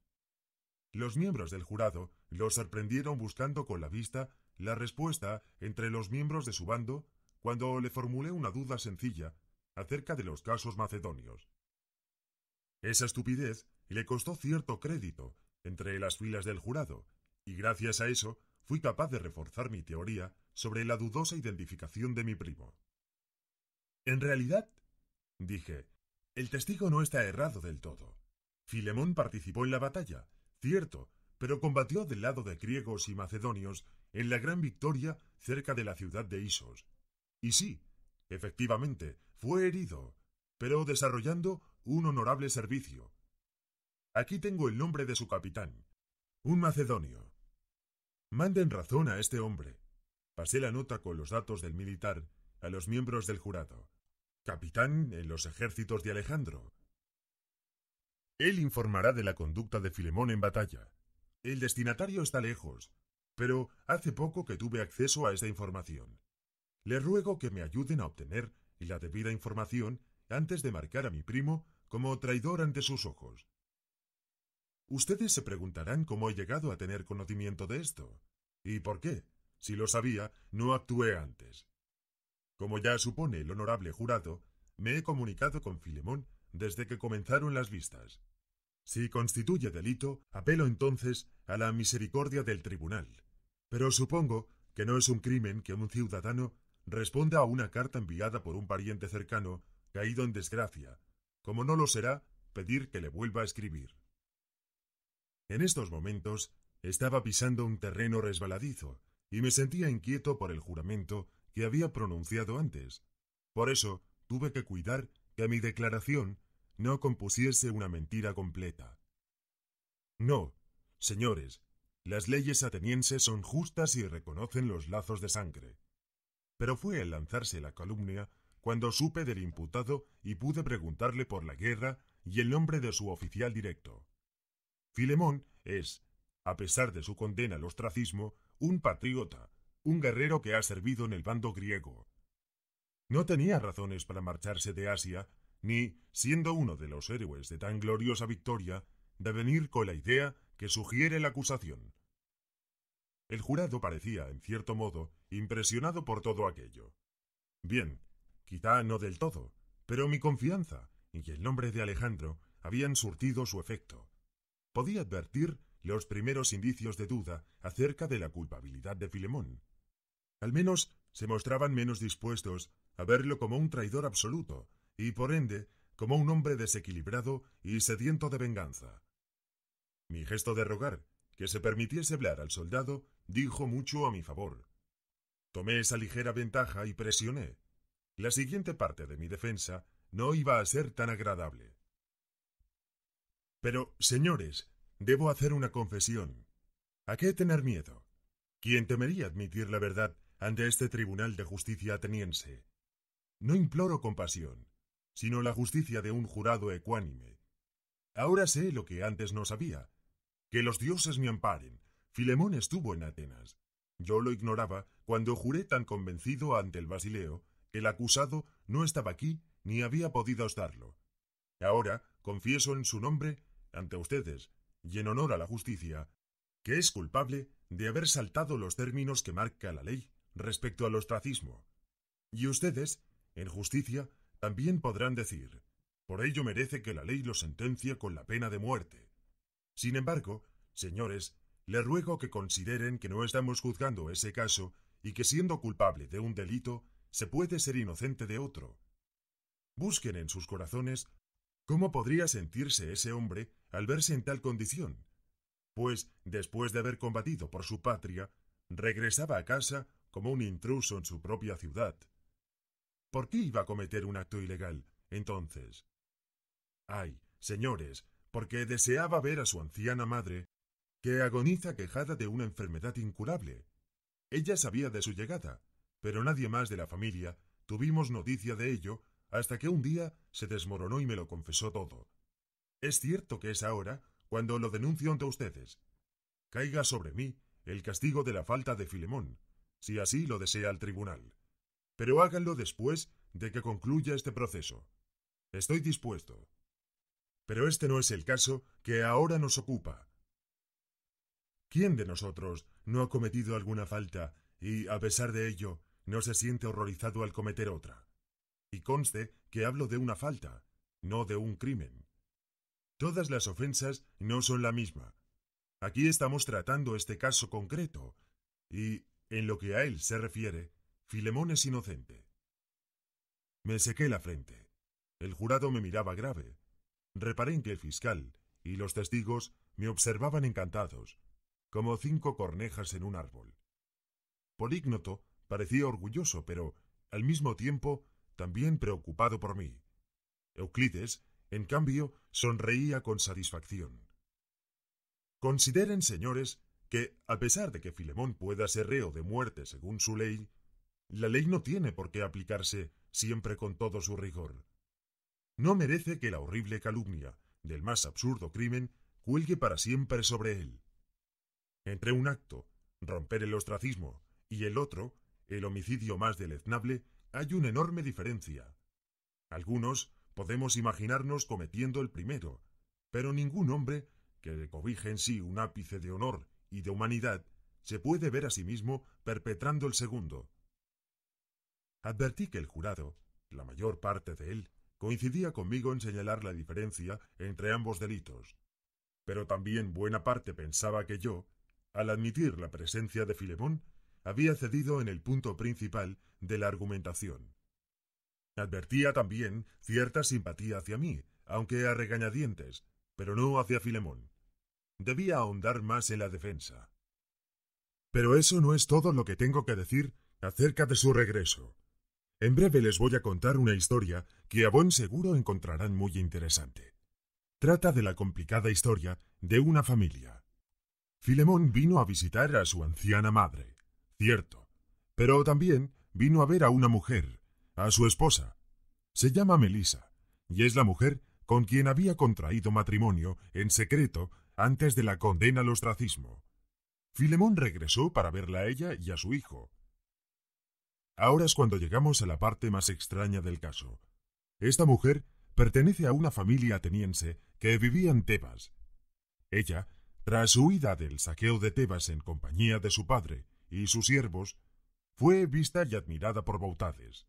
[SPEAKER 1] Los miembros del jurado lo sorprendieron buscando con la vista la respuesta entre los miembros de su bando cuando le formulé una duda sencilla acerca de los casos macedonios. Esa estupidez le costó cierto crédito entre las filas del jurado, y gracias a eso fui capaz de reforzar mi teoría sobre la dudosa identificación de mi primo. En realidad, dije, el testigo no está errado del todo. Filemón participó en la batalla, cierto, pero combatió del lado de griegos y macedonios en la gran victoria cerca de la ciudad de Isos. Y sí, efectivamente, fue herido, pero desarrollando un honorable servicio. Aquí tengo el nombre de su capitán, un macedonio, Manden razón a este hombre. Pasé la nota con los datos del militar a los miembros del jurado. Capitán en los ejércitos de Alejandro. Él informará de la conducta de Filemón en batalla. El destinatario está lejos, pero hace poco que tuve acceso a esta información. Le ruego que me ayuden a obtener la debida información antes de marcar a mi primo como traidor ante sus ojos. Ustedes se preguntarán cómo he llegado a tener conocimiento de esto. ¿Y por qué? Si lo sabía, no actué antes. Como ya supone el honorable jurado, me he comunicado con Filemón desde que comenzaron las vistas. Si constituye delito, apelo entonces a la misericordia del tribunal. Pero supongo que no es un crimen que un ciudadano responda a una carta enviada por un pariente cercano caído en desgracia, como no lo será pedir que le vuelva a escribir. En estos momentos estaba pisando un terreno resbaladizo y me sentía inquieto por el juramento que había pronunciado antes. Por eso tuve que cuidar que mi declaración no compusiese una mentira completa. No, señores, las leyes atenienses son justas y reconocen los lazos de sangre. Pero fue al lanzarse la calumnia cuando supe del imputado y pude preguntarle por la guerra y el nombre de su oficial directo. Filemón es, a pesar de su condena al ostracismo, un patriota, un guerrero que ha servido en el bando griego. No tenía razones para marcharse de Asia, ni, siendo uno de los héroes de tan gloriosa victoria, de venir con la idea que sugiere la acusación. El jurado parecía, en cierto modo, impresionado por todo aquello. Bien, quizá no del todo, pero mi confianza y el nombre de Alejandro habían surtido su efecto podía advertir los primeros indicios de duda acerca de la culpabilidad de Filemón. Al menos se mostraban menos dispuestos a verlo como un traidor absoluto, y por ende como un hombre desequilibrado y sediento de venganza. Mi gesto de rogar que se permitiese hablar al soldado dijo mucho a mi favor. Tomé esa ligera ventaja y presioné. La siguiente parte de mi defensa no iba a ser tan agradable. Pero, señores, debo hacer una confesión. ¿A qué tener miedo? ¿Quién temería admitir la verdad ante este Tribunal de Justicia ateniense? No imploro compasión, sino la justicia de un jurado ecuánime. Ahora sé lo que antes no sabía. Que los dioses me amparen. Filemón estuvo en Atenas. Yo lo ignoraba cuando juré tan convencido ante el Basileo que el acusado no estaba aquí ni había podido estarlo. Ahora confieso en su nombre ante ustedes, y en honor a la justicia, que es culpable de haber saltado los términos que marca la ley respecto al ostracismo. Y ustedes, en justicia, también podrán decir, por ello merece que la ley lo sentencia con la pena de muerte. Sin embargo, señores, le ruego que consideren que no estamos juzgando ese caso y que siendo culpable de un delito, se puede ser inocente de otro. Busquen en sus corazones cómo podría sentirse ese hombre al verse en tal condición, pues, después de haber combatido por su patria, regresaba a casa como un intruso en su propia ciudad. ¿Por qué iba a cometer un acto ilegal, entonces? Ay, señores, porque deseaba ver a su anciana madre, que agoniza quejada de una enfermedad incurable. Ella sabía de su llegada, pero nadie más de la familia tuvimos noticia de ello hasta que un día se desmoronó y me lo confesó todo. Es cierto que es ahora cuando lo denuncio ante ustedes. Caiga sobre mí el castigo de la falta de Filemón, si así lo desea el tribunal. Pero háganlo después de que concluya este proceso. Estoy dispuesto. Pero este no es el caso que ahora nos ocupa. ¿Quién de nosotros no ha cometido alguna falta y, a pesar de ello, no se siente horrorizado al cometer otra? Y conste que hablo de una falta, no de un crimen. Todas las ofensas no son la misma. Aquí estamos tratando este caso concreto, y, en lo que a él se refiere, Filemón es inocente. Me sequé la frente. El jurado me miraba grave. Reparé en que el fiscal y los testigos me observaban encantados, como cinco cornejas en un árbol. Polígnoto parecía orgulloso, pero, al mismo tiempo, también preocupado por mí. Euclides en cambio, sonreía con satisfacción. Consideren, señores, que, a pesar de que Filemón pueda ser reo de muerte según su ley, la ley no tiene por qué aplicarse siempre con todo su rigor. No merece que la horrible calumnia del más absurdo crimen cuelgue para siempre sobre él. Entre un acto, romper el ostracismo, y el otro, el homicidio más deleznable, hay una enorme diferencia. Algunos, Podemos imaginarnos cometiendo el primero, pero ningún hombre que le cobije en sí un ápice de honor y de humanidad se puede ver a sí mismo perpetrando el segundo. Advertí que el jurado, la mayor parte de él, coincidía conmigo en señalar la diferencia entre ambos delitos. Pero también buena parte pensaba que yo, al admitir la presencia de Filemón, había cedido en el punto principal de la argumentación. Advertía también cierta simpatía hacia mí, aunque a regañadientes, pero no hacia Filemón. Debía ahondar más en la defensa. Pero eso no es todo lo que tengo que decir acerca de su regreso. En breve les voy a contar una historia que a buen seguro encontrarán muy interesante. Trata de la complicada historia de una familia. Filemón vino a visitar a su anciana madre, cierto, pero también vino a ver a una mujer, a su esposa. Se llama Melisa y es la mujer con quien había contraído matrimonio en secreto antes de la condena al ostracismo. Filemón regresó para verla a ella y a su hijo. Ahora es cuando llegamos a la parte más extraña del caso. Esta mujer pertenece a una familia ateniense que vivía en Tebas. Ella, tras su huida del saqueo de Tebas en compañía de su padre y sus siervos, fue vista y admirada por Bautades.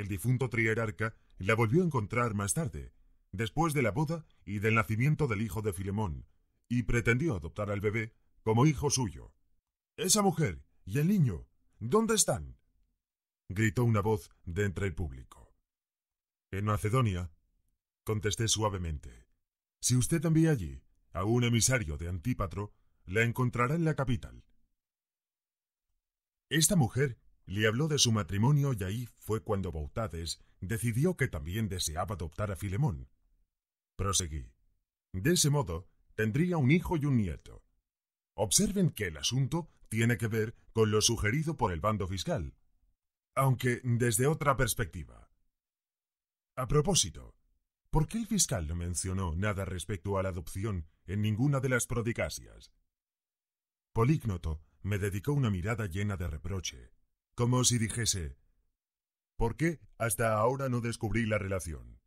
[SPEAKER 1] El difunto trierarca la volvió a encontrar más tarde, después de la boda y del nacimiento del hijo de Filemón, y pretendió adoptar al bebé como hijo suyo. Esa mujer y el niño, ¿dónde están? gritó una voz de entre el público. En Macedonia, contesté suavemente. Si usted envía allí a un emisario de Antípatro, la encontrará en la capital. Esta mujer le habló de su matrimonio y ahí fue cuando Bautades decidió que también deseaba adoptar a Filemón. Proseguí. De ese modo, tendría un hijo y un nieto. Observen que el asunto tiene que ver con lo sugerido por el bando fiscal, aunque desde otra perspectiva. A propósito, ¿por qué el fiscal no mencionó nada respecto a la adopción en ninguna de las prodicacias? Polígnoto me dedicó una mirada llena de reproche como si dijese ¿Por qué hasta ahora no descubrí la relación?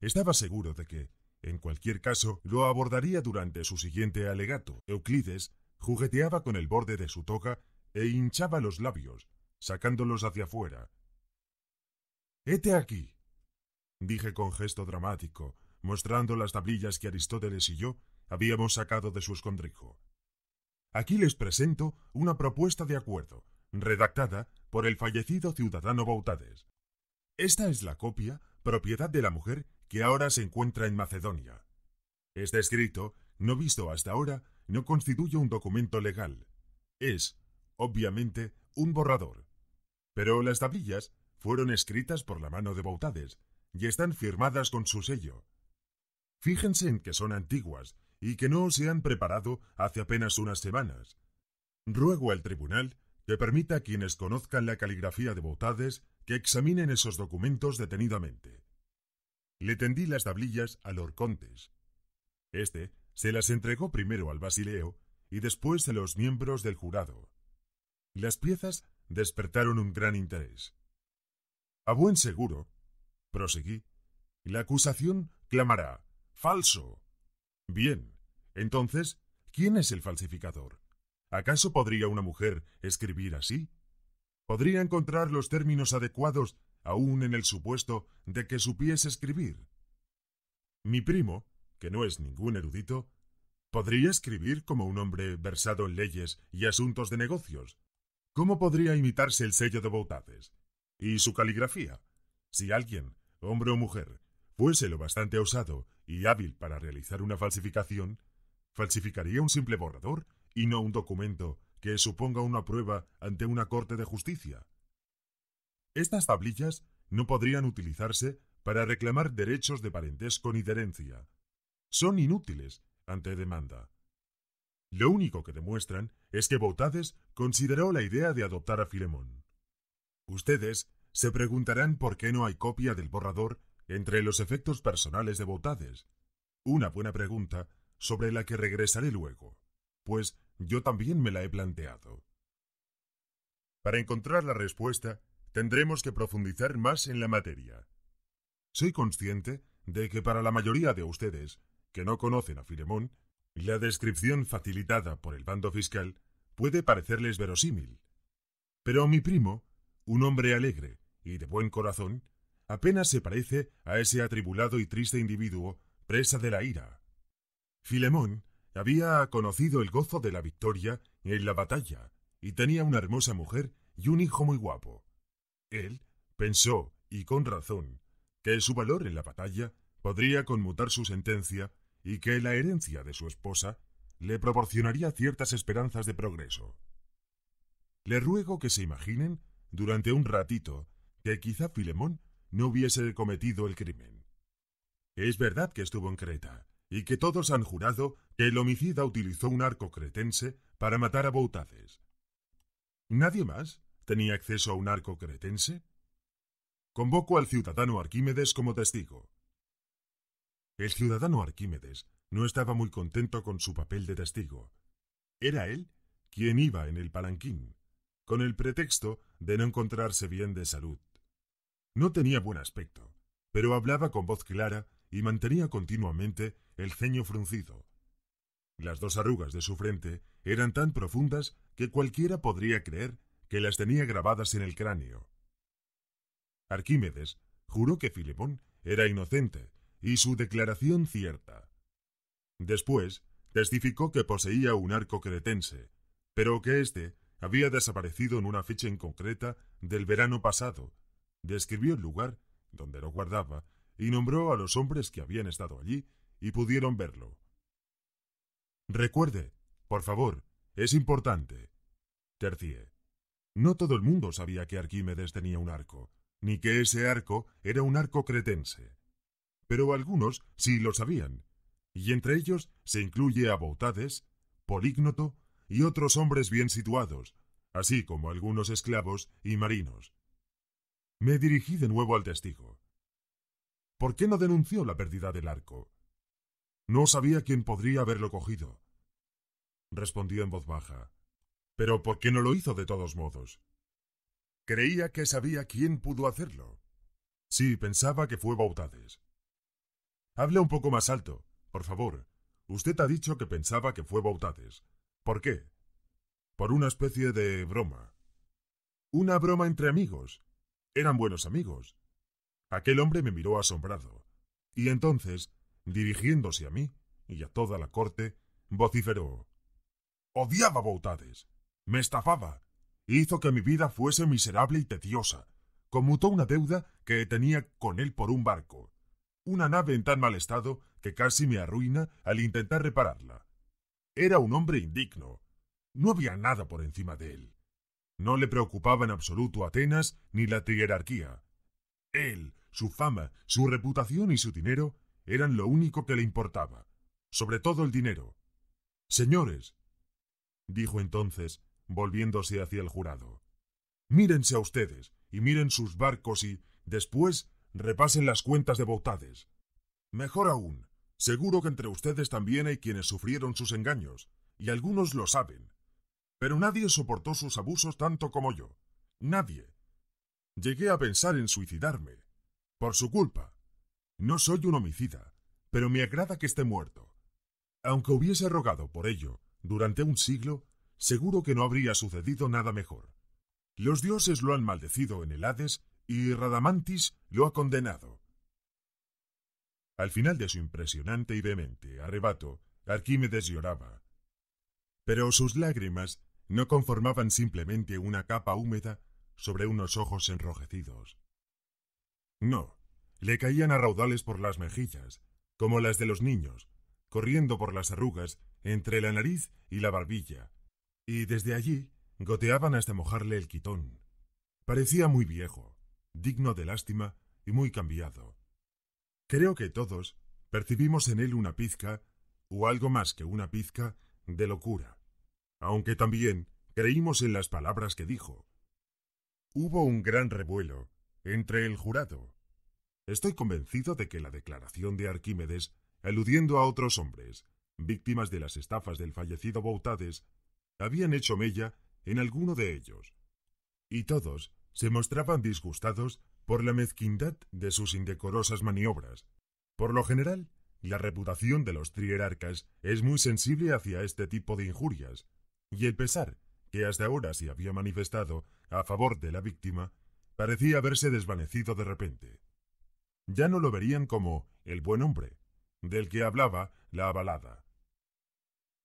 [SPEAKER 1] Estaba seguro de que, en cualquier caso, lo abordaría durante su siguiente alegato. Euclides jugueteaba con el borde de su toga e hinchaba los labios, sacándolos hacia afuera. Hete aquí, dije con gesto dramático, mostrando las tablillas que Aristóteles y yo habíamos sacado de su escondrijo. Aquí les presento una propuesta de acuerdo, redactada por el fallecido ciudadano Bautades. Esta es la copia, propiedad de la mujer, que ahora se encuentra en Macedonia. Este escrito, no visto hasta ahora, no constituye un documento legal. Es, obviamente, un borrador. Pero las tablillas fueron escritas por la mano de Bautades y están firmadas con su sello. Fíjense en que son antiguas y que no se han preparado hace apenas unas semanas. Ruego al tribunal que permita a quienes conozcan la caligrafía de botades que examinen esos documentos detenidamente. Le tendí las tablillas a Lord Contes. Este se las entregó primero al Basileo y después a los miembros del jurado. Las piezas despertaron un gran interés. A buen seguro, proseguí, la acusación clamará falso. Bien, entonces, ¿quién es el falsificador? ¿Acaso podría una mujer escribir así? ¿Podría encontrar los términos adecuados aún en el supuesto de que supiese escribir? Mi primo, que no es ningún erudito, ¿podría escribir como un hombre versado en leyes y asuntos de negocios? ¿Cómo podría imitarse el sello de Boutades? ¿Y su caligrafía? Si alguien, hombre o mujer, fuese lo bastante osado y hábil para realizar una falsificación, ¿falsificaría un simple borrador y no un documento que suponga una prueba ante una corte de justicia. Estas tablillas no podrían utilizarse para reclamar derechos de parentesco ni herencia. Son inútiles ante demanda. Lo único que demuestran es que Boutades consideró la idea de adoptar a Filemón. Ustedes se preguntarán por qué no hay copia del borrador entre los efectos personales de Boutades. Una buena pregunta sobre la que regresaré luego pues yo también me la he planteado. Para encontrar la respuesta, tendremos que profundizar más en la materia. Soy consciente de que para la mayoría de ustedes, que no conocen a Filemón, la descripción facilitada por el bando fiscal puede parecerles verosímil. Pero mi primo, un hombre alegre y de buen corazón, apenas se parece a ese atribulado y triste individuo presa de la ira. Filemón había conocido el gozo de la victoria en la batalla y tenía una hermosa mujer y un hijo muy guapo. Él pensó, y con razón, que su valor en la batalla podría conmutar su sentencia y que la herencia de su esposa le proporcionaría ciertas esperanzas de progreso. Le ruego que se imaginen, durante un ratito, que quizá Filemón no hubiese cometido el crimen. Es verdad que estuvo en Creta, y que todos han jurado que el homicida utilizó un arco cretense para matar a Boutades. ¿Nadie más tenía acceso a un arco cretense? Convoco al ciudadano Arquímedes como testigo. El ciudadano Arquímedes no estaba muy contento con su papel de testigo. Era él quien iba en el palanquín, con el pretexto de no encontrarse bien de salud. No tenía buen aspecto, pero hablaba con voz clara y mantenía continuamente el ceño fruncido. Las dos arrugas de su frente eran tan profundas que cualquiera podría creer que las tenía grabadas en el cráneo. Arquímedes juró que Filemón era inocente y su declaración cierta. Después, testificó que poseía un arco cretense, pero que éste había desaparecido en una fecha inconcreta del verano pasado. Describió el lugar donde lo guardaba y nombró a los hombres que habían estado allí y pudieron verlo. Recuerde, por favor, es importante. Tercié. No todo el mundo sabía que Arquímedes tenía un arco, ni que ese arco era un arco cretense. Pero algunos sí lo sabían, y entre ellos se incluye a Boutades, Polígnoto y otros hombres bien situados, así como algunos esclavos y marinos. Me dirigí de nuevo al testigo. ¿Por qué no denunció la pérdida del arco? No sabía quién podría haberlo cogido. Respondió en voz baja. Pero ¿por qué no lo hizo de todos modos? Creía que sabía quién pudo hacerlo. Sí, pensaba que fue Bautades. Habla un poco más alto, por favor. Usted ha dicho que pensaba que fue Bautades. ¿Por qué? Por una especie de broma. Una broma entre amigos. Eran buenos amigos. Aquel hombre me miró asombrado. Y entonces dirigiéndose a mí y a toda la corte, vociferó. Odiaba Boutades. Me estafaba. Hizo que mi vida fuese miserable y tediosa. Conmutó una deuda que tenía con él por un barco. Una nave en tan mal estado que casi me arruina al intentar repararla. Era un hombre indigno. No había nada por encima de él. No le preocupaba en absoluto Atenas ni la hierarquía. Él, su fama, su reputación y su dinero eran lo único que le importaba, sobre todo el dinero. Señores, dijo entonces, volviéndose hacia el jurado, mírense a ustedes y miren sus barcos y, después, repasen las cuentas de botades. Mejor aún, seguro que entre ustedes también hay quienes sufrieron sus engaños, y algunos lo saben. Pero nadie soportó sus abusos tanto como yo. Nadie. Llegué a pensar en suicidarme. Por su culpa. No soy un homicida, pero me agrada que esté muerto. Aunque hubiese rogado por ello durante un siglo, seguro que no habría sucedido nada mejor. Los dioses lo han maldecido en el Hades y Radamantis lo ha condenado. Al final de su impresionante y vehemente arrebato, Arquímedes lloraba. Pero sus lágrimas no conformaban simplemente una capa húmeda sobre unos ojos enrojecidos. No, le caían a raudales por las mejillas, como las de los niños, corriendo por las arrugas entre la nariz y la barbilla, y desde allí goteaban hasta mojarle el quitón. Parecía muy viejo, digno de lástima y muy cambiado. Creo que todos percibimos en él una pizca, o algo más que una pizca, de locura, aunque también creímos en las palabras que dijo. Hubo un gran revuelo entre el jurado, Estoy convencido de que la declaración de Arquímedes, aludiendo a otros hombres, víctimas de las estafas del fallecido Boutades, habían hecho mella en alguno de ellos. Y todos se mostraban disgustados por la mezquindad de sus indecorosas maniobras. Por lo general, la reputación de los trierarcas es muy sensible hacia este tipo de injurias, y el pesar que hasta ahora se había manifestado a favor de la víctima parecía haberse desvanecido de repente. Ya no lo verían como el buen hombre, del que hablaba la balada.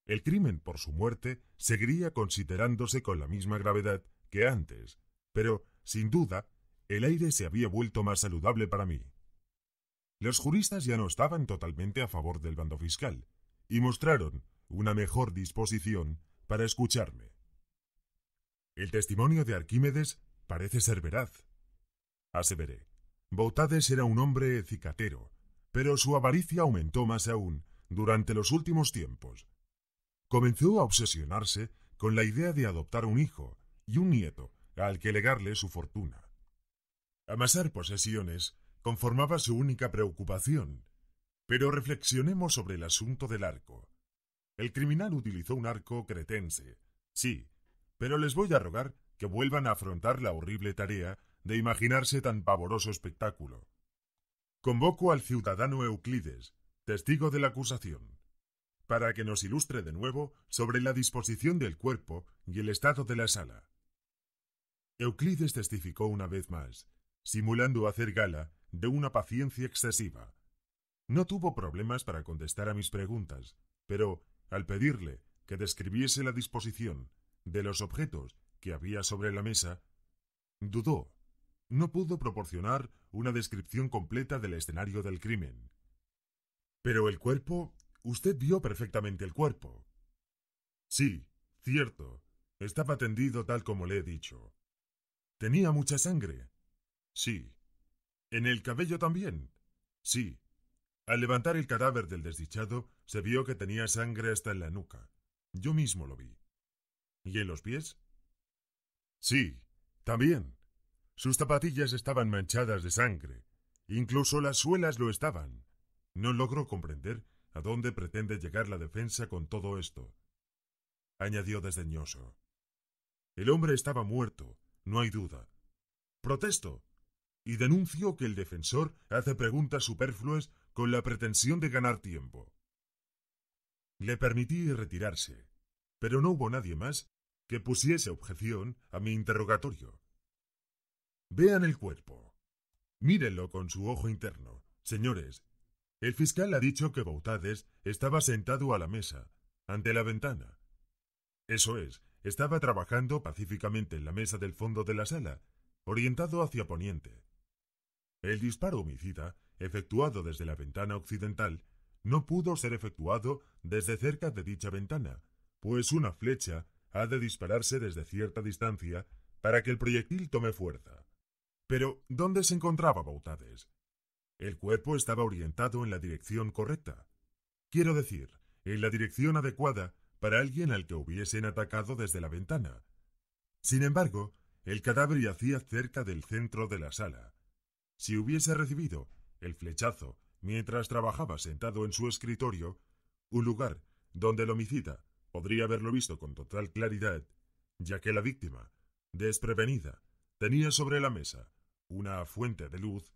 [SPEAKER 1] El crimen por su muerte seguiría considerándose con la misma gravedad que antes, pero, sin duda, el aire se había vuelto más saludable para mí. Los juristas ya no estaban totalmente a favor del bando fiscal, y mostraron una mejor disposición para escucharme. El testimonio de Arquímedes parece ser veraz, aseveré. Botades era un hombre cicatero, pero su avaricia aumentó más aún durante los últimos tiempos. Comenzó a obsesionarse con la idea de adoptar un hijo y un nieto al que legarle su fortuna. Amasar posesiones conformaba su única preocupación, pero reflexionemos sobre el asunto del arco. El criminal utilizó un arco cretense, sí, pero les voy a rogar que vuelvan a afrontar la horrible tarea de imaginarse tan pavoroso espectáculo. Convoco al ciudadano Euclides, testigo de la acusación, para que nos ilustre de nuevo sobre la disposición del cuerpo y el estado de la sala. Euclides testificó una vez más, simulando hacer gala de una paciencia excesiva. No tuvo problemas para contestar a mis preguntas, pero, al pedirle que describiese la disposición de los objetos que había sobre la mesa, dudó no pudo proporcionar una descripción completa del escenario del crimen. Pero el cuerpo, usted vio perfectamente el cuerpo. Sí, cierto, estaba tendido tal como le he dicho. Tenía mucha sangre. Sí. ¿En el cabello también? Sí. Al levantar el cadáver del desdichado, se vio que tenía sangre hasta en la nuca. Yo mismo lo vi. ¿Y en los pies? Sí, también. Sus zapatillas estaban manchadas de sangre. Incluso las suelas lo estaban. No logro comprender a dónde pretende llegar la defensa con todo esto. Añadió desdeñoso. El hombre estaba muerto, no hay duda. Protesto. Y denuncio que el defensor hace preguntas superfluas con la pretensión de ganar tiempo. Le permití retirarse, pero no hubo nadie más que pusiese objeción a mi interrogatorio. Vean el cuerpo. Mírenlo con su ojo interno. Señores, el fiscal ha dicho que Bautades estaba sentado a la mesa, ante la ventana. Eso es, estaba trabajando pacíficamente en la mesa del fondo de la sala, orientado hacia poniente. El disparo homicida, efectuado desde la ventana occidental, no pudo ser efectuado desde cerca de dicha ventana, pues una flecha ha de dispararse desde cierta distancia para que el proyectil tome fuerza. Pero, ¿dónde se encontraba Bautades? El cuerpo estaba orientado en la dirección correcta. Quiero decir, en la dirección adecuada para alguien al que hubiesen atacado desde la ventana. Sin embargo, el cadáver yacía cerca del centro de la sala. Si hubiese recibido el flechazo mientras trabajaba sentado en su escritorio, un lugar donde el homicida podría haberlo visto con total claridad, ya que la víctima, desprevenida, tenía sobre la mesa una fuente de luz,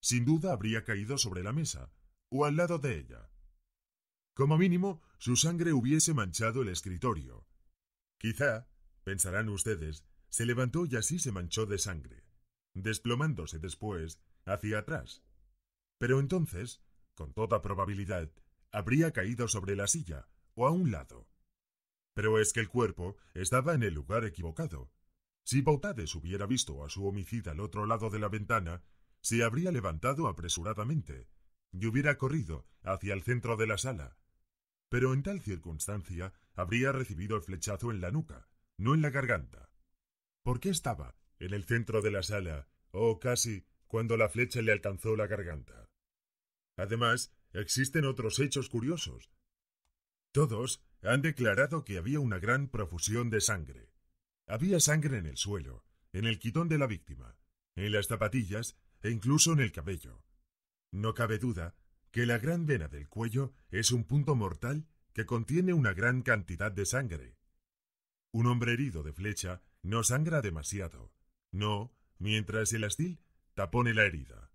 [SPEAKER 1] sin duda habría caído sobre la mesa, o al lado de ella. Como mínimo, su sangre hubiese manchado el escritorio. Quizá, pensarán ustedes, se levantó y así se manchó de sangre, desplomándose después hacia atrás. Pero entonces, con toda probabilidad, habría caído sobre la silla o a un lado. Pero es que el cuerpo estaba en el lugar equivocado, si Bautades hubiera visto a su homicida al otro lado de la ventana, se habría levantado apresuradamente y hubiera corrido hacia el centro de la sala. Pero en tal circunstancia habría recibido el flechazo en la nuca, no en la garganta. ¿Por qué estaba en el centro de la sala, o oh, casi cuando la flecha le alcanzó la garganta? Además, existen otros hechos curiosos. Todos han declarado que había una gran profusión de sangre. Había sangre en el suelo, en el quitón de la víctima, en las zapatillas e incluso en el cabello. No cabe duda que la gran vena del cuello es un punto mortal que contiene una gran cantidad de sangre. Un hombre herido de flecha no sangra demasiado, no, mientras el astil tapone la herida.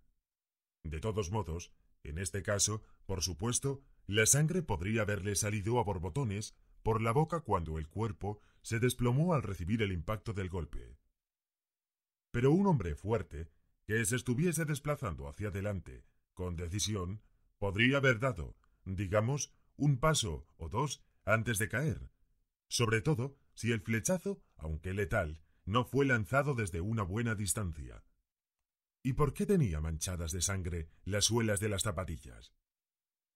[SPEAKER 1] De todos modos, en este caso, por supuesto, la sangre podría haberle salido a borbotones por la boca cuando el cuerpo se desplomó al recibir el impacto del golpe. Pero un hombre fuerte, que se estuviese desplazando hacia adelante, con decisión, podría haber dado, digamos, un paso o dos antes de caer, sobre todo si el flechazo, aunque letal, no fue lanzado desde una buena distancia. ¿Y por qué tenía manchadas de sangre las suelas de las zapatillas?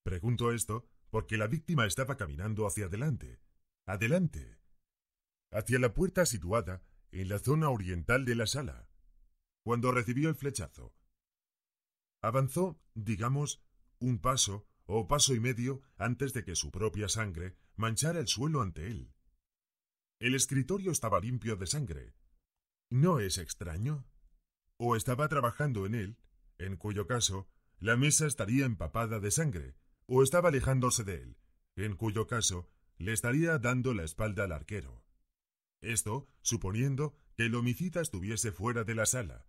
[SPEAKER 1] Pregunto esto porque la víctima estaba caminando hacia adelante. Adelante hacia la puerta situada en la zona oriental de la sala, cuando recibió el flechazo. Avanzó, digamos, un paso o paso y medio antes de que su propia sangre manchara el suelo ante él. El escritorio estaba limpio de sangre. ¿No es extraño? O estaba trabajando en él, en cuyo caso la mesa estaría empapada de sangre, o estaba alejándose de él, en cuyo caso le estaría dando la espalda al arquero. Esto suponiendo que el homicida estuviese fuera de la sala.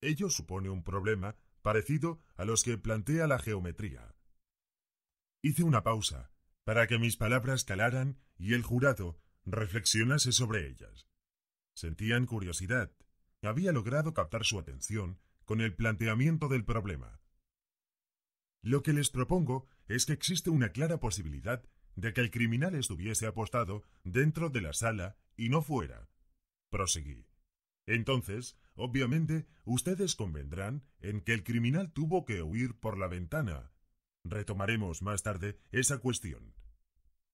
[SPEAKER 1] Ello supone un problema parecido a los que plantea la geometría. Hice una pausa, para que mis palabras calaran y el jurado reflexionase sobre ellas. Sentían curiosidad. Había logrado captar su atención con el planteamiento del problema. Lo que les propongo es que existe una clara posibilidad de que el criminal estuviese apostado dentro de la sala y no fuera. Proseguí. Entonces, obviamente, ustedes convendrán en que el criminal tuvo que huir por la ventana. Retomaremos más tarde esa cuestión.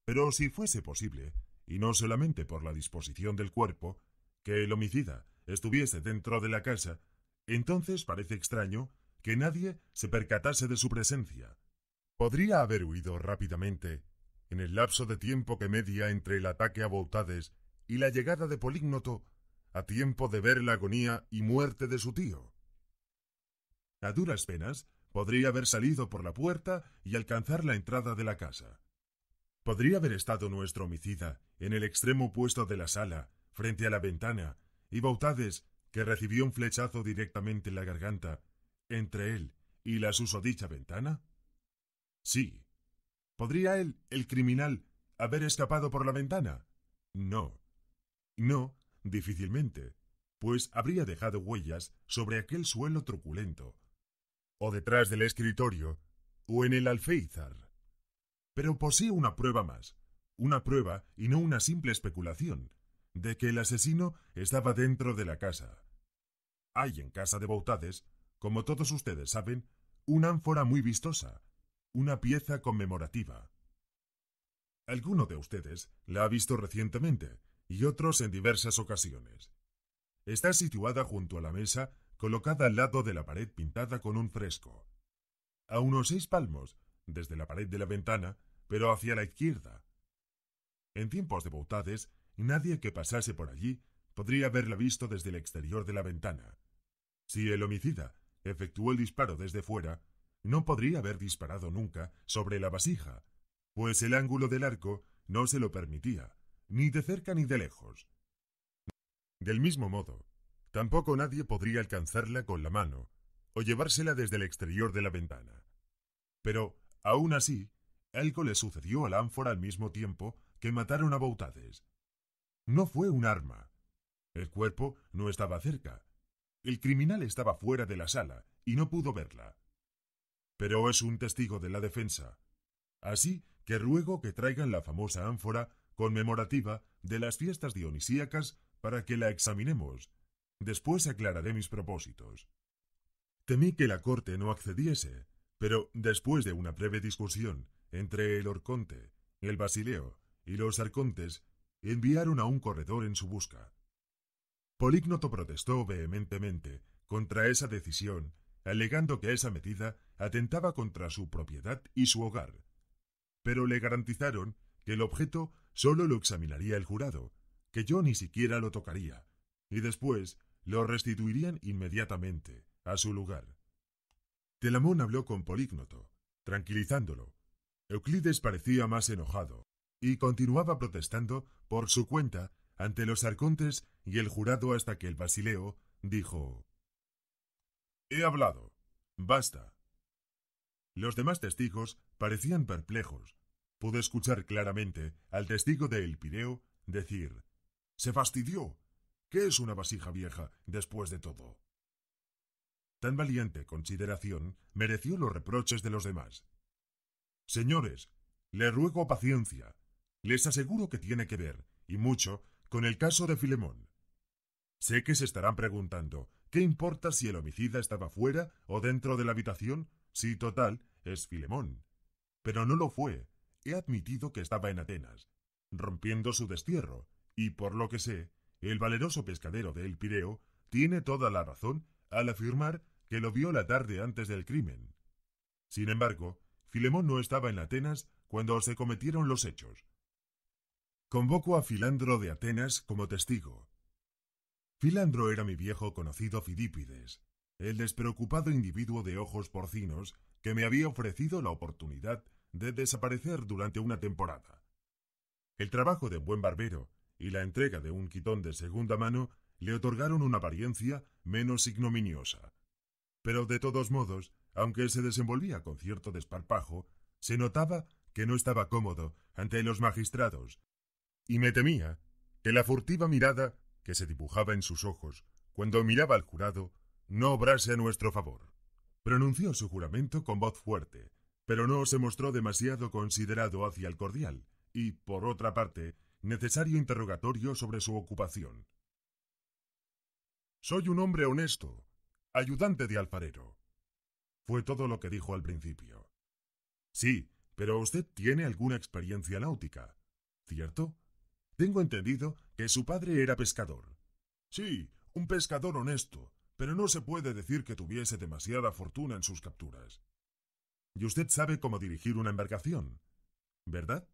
[SPEAKER 1] Pero si fuese posible, y no solamente por la disposición del cuerpo, que el homicida estuviese dentro de la casa, entonces parece extraño que nadie se percatase de su presencia. Podría haber huido rápidamente en el lapso de tiempo que media entre el ataque a Bautades y la llegada de Polígnoto, a tiempo de ver la agonía y muerte de su tío. A duras penas, podría haber salido por la puerta y alcanzar la entrada de la casa. Podría haber estado nuestro homicida en el extremo opuesto de la sala, frente a la ventana, y Bautades, que recibió un flechazo directamente en la garganta, entre él y la susodicha ventana? Sí, ¿Podría él, el criminal, haber escapado por la ventana? No. No, difícilmente, pues habría dejado huellas sobre aquel suelo truculento, o detrás del escritorio, o en el alféizar. Pero posee una prueba más, una prueba y no una simple especulación, de que el asesino estaba dentro de la casa. Hay en casa de Bautades, como todos ustedes saben, una ánfora muy vistosa, una pieza conmemorativa. Alguno de ustedes la ha visto recientemente y otros en diversas ocasiones. Está situada junto a la mesa, colocada al lado de la pared pintada con un fresco. A unos seis palmos, desde la pared de la ventana, pero hacia la izquierda. En tiempos de Boutades, nadie que pasase por allí podría haberla visto desde el exterior de la ventana. Si el homicida efectuó el disparo desde fuera, no podría haber disparado nunca sobre la vasija, pues el ángulo del arco no se lo permitía, ni de cerca ni de lejos. Del mismo modo, tampoco nadie podría alcanzarla con la mano o llevársela desde el exterior de la ventana. Pero, aún así, algo le sucedió al ánfora al mismo tiempo que mataron a Boutades. No fue un arma. El cuerpo no estaba cerca. El criminal estaba fuera de la sala y no pudo verla pero es un testigo de la defensa. Así que ruego que traigan la famosa ánfora conmemorativa de las fiestas dionisíacas para que la examinemos. Después aclararé mis propósitos. Temí que la corte no accediese, pero después de una breve discusión entre el Orconte, el Basileo y los Arcontes, enviaron a un corredor en su busca. Polígnoto protestó vehementemente contra esa decisión alegando que esa medida atentaba contra su propiedad y su hogar. Pero le garantizaron que el objeto solo lo examinaría el jurado, que yo ni siquiera lo tocaría, y después lo restituirían inmediatamente a su lugar. Telamón habló con Polígnoto, tranquilizándolo. Euclides parecía más enojado, y continuaba protestando por su cuenta ante los arcontes y el jurado hasta que el basileo dijo He hablado. Basta. Los demás testigos parecían perplejos. Pude escuchar claramente al testigo de El Pireo decir Se fastidió. ¿Qué es una vasija vieja después de todo? Tan valiente consideración mereció los reproches de los demás. Señores, le ruego paciencia. Les aseguro que tiene que ver, y mucho, con el caso de Filemón. Sé que se estarán preguntando ¿Qué importa si el homicida estaba fuera o dentro de la habitación? Si total, es Filemón. Pero no lo fue. He admitido que estaba en Atenas, rompiendo su destierro, y por lo que sé, el valeroso pescadero de El Pireo tiene toda la razón al afirmar que lo vio la tarde antes del crimen. Sin embargo, Filemón no estaba en Atenas cuando se cometieron los hechos. Convoco a Filandro de Atenas como testigo, Filandro era mi viejo conocido Fidípides, el despreocupado individuo de ojos porcinos que me había ofrecido la oportunidad de desaparecer durante una temporada. El trabajo de buen barbero y la entrega de un quitón de segunda mano le otorgaron una apariencia menos ignominiosa. Pero de todos modos, aunque se desenvolvía con cierto desparpajo, se notaba que no estaba cómodo ante los magistrados, y me temía que la furtiva mirada que se dibujaba en sus ojos cuando miraba al jurado no obrase a nuestro favor. Pronunció su juramento con voz fuerte, pero no se mostró demasiado considerado hacia el cordial y, por otra parte, necesario interrogatorio sobre su ocupación. Soy un hombre honesto, ayudante de alfarero. Fue todo lo que dijo al principio. Sí, pero usted tiene alguna experiencia náutica, ¿cierto? Tengo entendido que su padre era pescador. Sí, un pescador honesto, pero no se puede decir que tuviese demasiada fortuna en sus capturas. Y usted sabe cómo dirigir una embarcación, ¿verdad?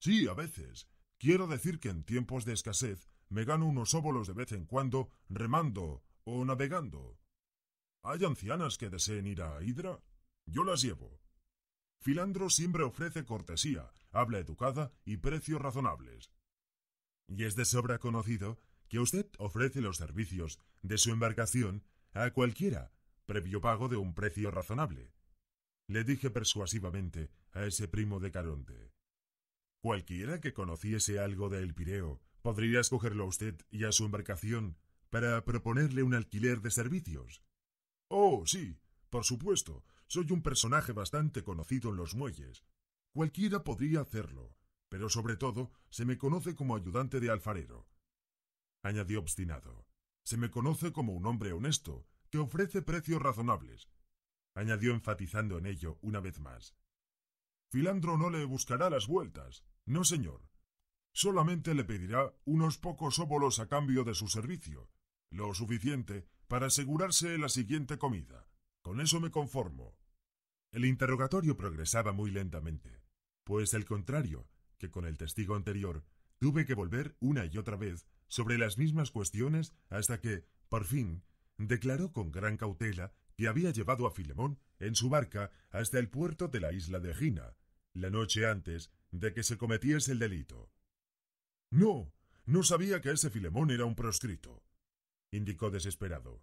[SPEAKER 1] Sí, a veces. Quiero decir que en tiempos de escasez me gano unos óbolos de vez en cuando remando o navegando. ¿Hay ancianas que deseen ir a Hidra? Yo las llevo. Filandro siempre ofrece cortesía, habla educada y precios razonables y es de sobra conocido que usted ofrece los servicios de su embarcación a cualquiera, previo pago de un precio razonable. Le dije persuasivamente a ese primo de Caronte. Cualquiera que conociese algo del Pireo podría escogerlo a usted y a su embarcación para proponerle un alquiler de servicios. Oh, sí, por supuesto, soy un personaje bastante conocido en los muelles. Cualquiera podría hacerlo pero sobre todo se me conoce como ayudante de alfarero. Añadió obstinado. Se me conoce como un hombre honesto, que ofrece precios razonables. Añadió enfatizando en ello una vez más. Filandro no le buscará las vueltas. No, señor. Solamente le pedirá unos pocos óbolos a cambio de su servicio, lo suficiente para asegurarse la siguiente comida. Con eso me conformo. El interrogatorio progresaba muy lentamente, pues el contrario que con el testigo anterior tuve que volver una y otra vez sobre las mismas cuestiones hasta que, por fin, declaró con gran cautela que había llevado a Filemón en su barca hasta el puerto de la isla de Gina, la noche antes de que se cometiese el delito. No, no sabía que ese Filemón era un proscrito, indicó desesperado.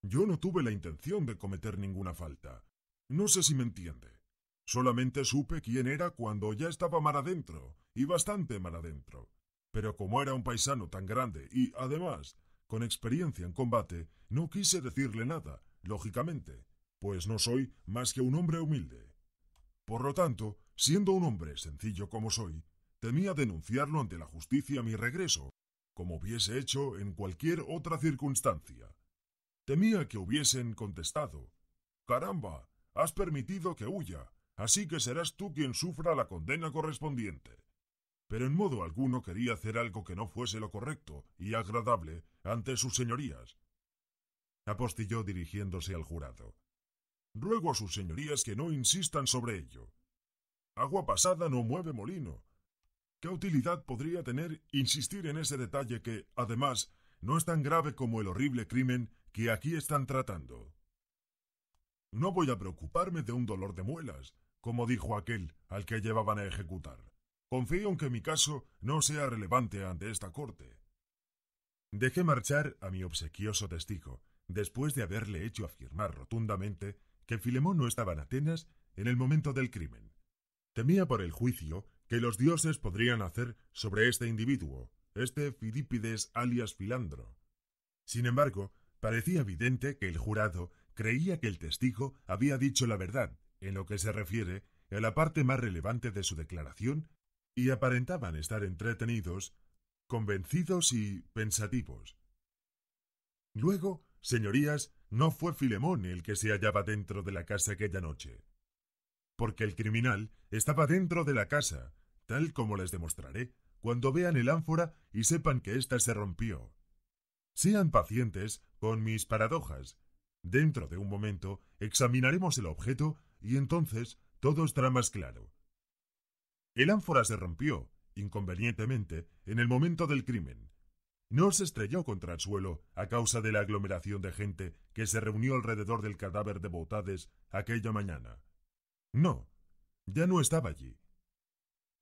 [SPEAKER 1] Yo no tuve la intención de cometer ninguna falta. No sé si me entiende. Solamente supe quién era cuando ya estaba mar adentro, y bastante mar adentro. Pero como era un paisano tan grande y, además, con experiencia en combate, no quise decirle nada, lógicamente, pues no soy más que un hombre humilde. Por lo tanto, siendo un hombre sencillo como soy, temía denunciarlo ante la justicia a mi regreso, como hubiese hecho en cualquier otra circunstancia. Temía que hubiesen contestado Caramba, has permitido que huya, así que serás tú quien sufra la condena correspondiente. Pero en modo alguno quería hacer algo que no fuese lo correcto y agradable ante sus señorías. Apostilló dirigiéndose al jurado. Ruego a sus señorías que no insistan sobre ello. Agua pasada no mueve molino. ¿Qué utilidad podría tener insistir en ese detalle que, además, no es tan grave como el horrible crimen que aquí están tratando? No voy a preocuparme de un dolor de muelas, como dijo aquel al que llevaban a ejecutar. Confío en que mi caso no sea relevante ante esta corte. Dejé marchar a mi obsequioso testigo, después de haberle hecho afirmar rotundamente que Filemón no estaba en Atenas en el momento del crimen. Temía por el juicio que los dioses podrían hacer sobre este individuo, este Filípides alias Filandro. Sin embargo, parecía evidente que el jurado creía que el testigo había dicho la verdad en lo que se refiere a la parte más relevante de su declaración, y aparentaban estar entretenidos, convencidos y pensativos. Luego, señorías, no fue Filemón el que se hallaba dentro de la casa aquella noche, porque el criminal estaba dentro de la casa, tal como les demostraré cuando vean el ánfora y sepan que ésta se rompió. Sean pacientes con mis paradojas. Dentro de un momento examinaremos el objeto y entonces todo estará más claro. El ánfora se rompió, inconvenientemente, en el momento del crimen. No se estrelló contra el suelo a causa de la aglomeración de gente que se reunió alrededor del cadáver de Boutades aquella mañana. No, ya no estaba allí.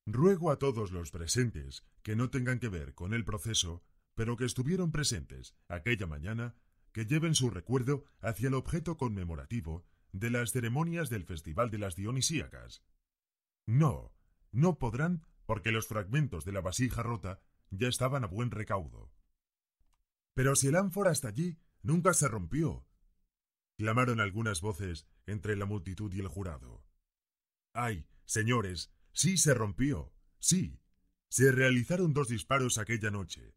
[SPEAKER 1] Ruego a todos los presentes que no tengan que ver con el proceso, pero que estuvieron presentes aquella mañana, que lleven su recuerdo hacia el objeto conmemorativo de las ceremonias del Festival de las Dionisíacas. No, no podrán porque los fragmentos de la vasija rota ya estaban a buen recaudo. Pero si el ánfora hasta allí nunca se rompió, clamaron algunas voces entre la multitud y el jurado. Ay, señores, sí se rompió, sí. Se realizaron dos disparos aquella noche.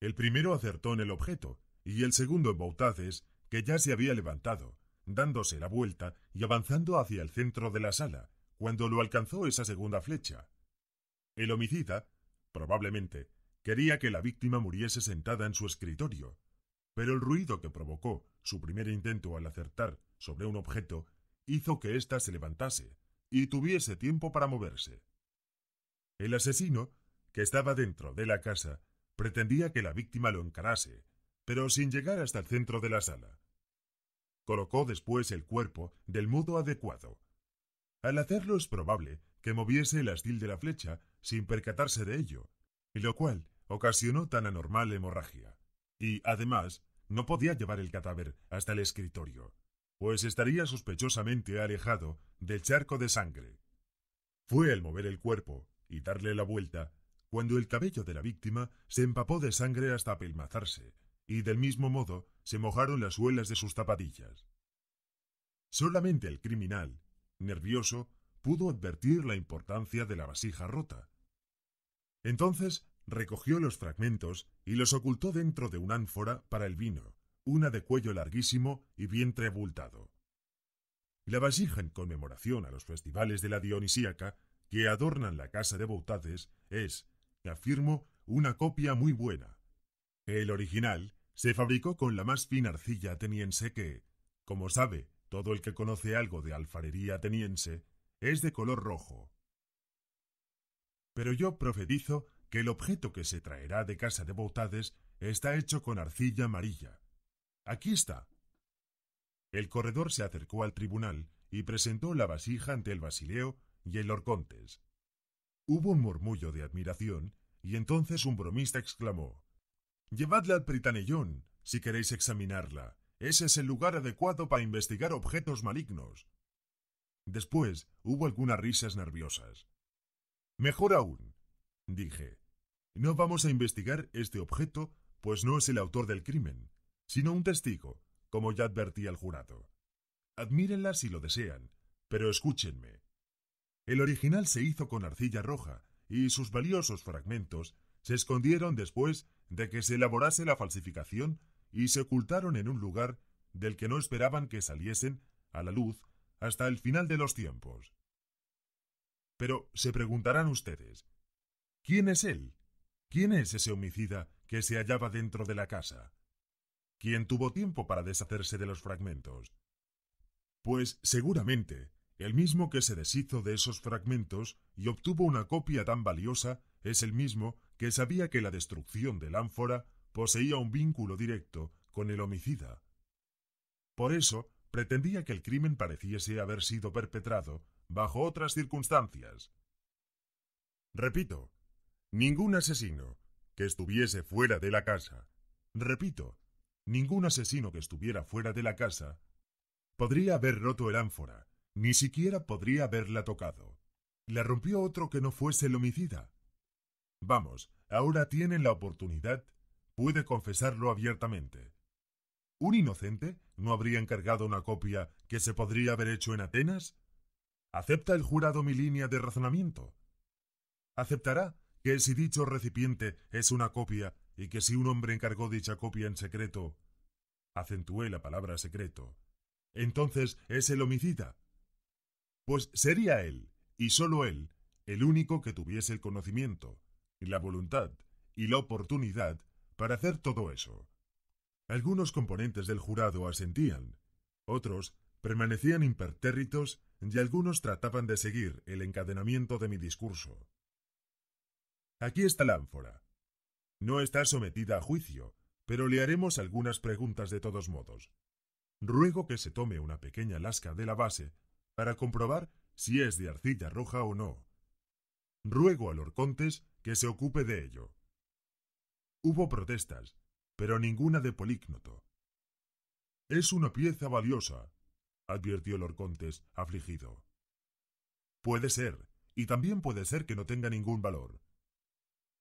[SPEAKER 1] El primero acertó en el objeto y el segundo en Bautaces, que ya se había levantado, dándose la vuelta y avanzando hacia el centro de la sala, cuando lo alcanzó esa segunda flecha. El homicida, probablemente, quería que la víctima muriese sentada en su escritorio, pero el ruido que provocó su primer intento al acertar sobre un objeto hizo que ésta se levantase y tuviese tiempo para moverse. El asesino, que estaba dentro de la casa, pretendía que la víctima lo encarase, pero sin llegar hasta el centro de la sala. Colocó después el cuerpo del modo adecuado. Al hacerlo es probable que moviese el astil de la flecha sin percatarse de ello, lo cual ocasionó tan anormal hemorragia. Y, además, no podía llevar el cadáver hasta el escritorio, pues estaría sospechosamente alejado del charco de sangre. Fue al mover el cuerpo y darle la vuelta cuando el cabello de la víctima se empapó de sangre hasta apelmazarse, y del mismo modo se mojaron las suelas de sus zapatillas. Solamente el criminal, nervioso, pudo advertir la importancia de la vasija rota. Entonces recogió los fragmentos y los ocultó dentro de un ánfora para el vino, una de cuello larguísimo y vientre abultado. La vasija en conmemoración a los festivales de la Dionisíaca que adornan la casa de Boutades es, afirmo, una copia muy buena. El original se fabricó con la más fina arcilla ateniense que, como sabe todo el que conoce algo de alfarería ateniense, es de color rojo. Pero yo profetizo que el objeto que se traerá de casa de Boutades está hecho con arcilla amarilla. Aquí está. El corredor se acercó al tribunal y presentó la vasija ante el basileo y el Orcontes. Hubo un murmullo de admiración, y entonces un bromista exclamó Llevadla al Pritanellón, si queréis examinarla. Ese es el lugar adecuado para investigar objetos malignos. Después hubo algunas risas nerviosas. Mejor aún, dije. No vamos a investigar este objeto, pues no es el autor del crimen, sino un testigo, como ya advertí al jurado. Admírenla si lo desean, pero escúchenme. El original se hizo con arcilla roja, y sus valiosos fragmentos se escondieron después de que se elaborase la falsificación y se ocultaron en un lugar del que no esperaban que saliesen a la luz hasta el final de los tiempos. Pero se preguntarán ustedes, ¿quién es él? ¿Quién es ese homicida que se hallaba dentro de la casa? ¿Quién tuvo tiempo para deshacerse de los fragmentos? Pues seguramente el mismo que se deshizo de esos fragmentos y obtuvo una copia tan valiosa es el mismo que sabía que la destrucción del ánfora poseía un vínculo directo con el homicida. Por eso, pretendía que el crimen pareciese haber sido perpetrado bajo otras circunstancias. Repito, ningún asesino que estuviese fuera de la casa, repito, ningún asesino que estuviera fuera de la casa, podría haber roto el ánfora, ni siquiera podría haberla tocado. La rompió otro que no fuese el homicida, Vamos, ahora tienen la oportunidad. Puede confesarlo abiertamente. ¿Un inocente no habría encargado una copia que se podría haber hecho en Atenas? ¿Acepta el jurado mi línea de razonamiento? ¿Aceptará que si dicho recipiente es una copia y que si un hombre encargó dicha copia en secreto acentué la palabra secreto entonces es el homicida? Pues sería él, y solo él, el único que tuviese el conocimiento, la voluntad y la oportunidad para hacer todo eso. Algunos componentes del jurado asentían, otros permanecían impertérritos y algunos trataban de seguir el encadenamiento de mi discurso. Aquí está la ánfora. No está sometida a juicio, pero le haremos algunas preguntas de todos modos. Ruego que se tome una pequeña lasca de la base para comprobar si es de arcilla roja o no. Ruego a Lorcontes que se ocupe de ello. Hubo protestas, pero ninguna de Polígnoto. Es una pieza valiosa, advirtió Lorcontes, afligido. Puede ser, y también puede ser que no tenga ningún valor.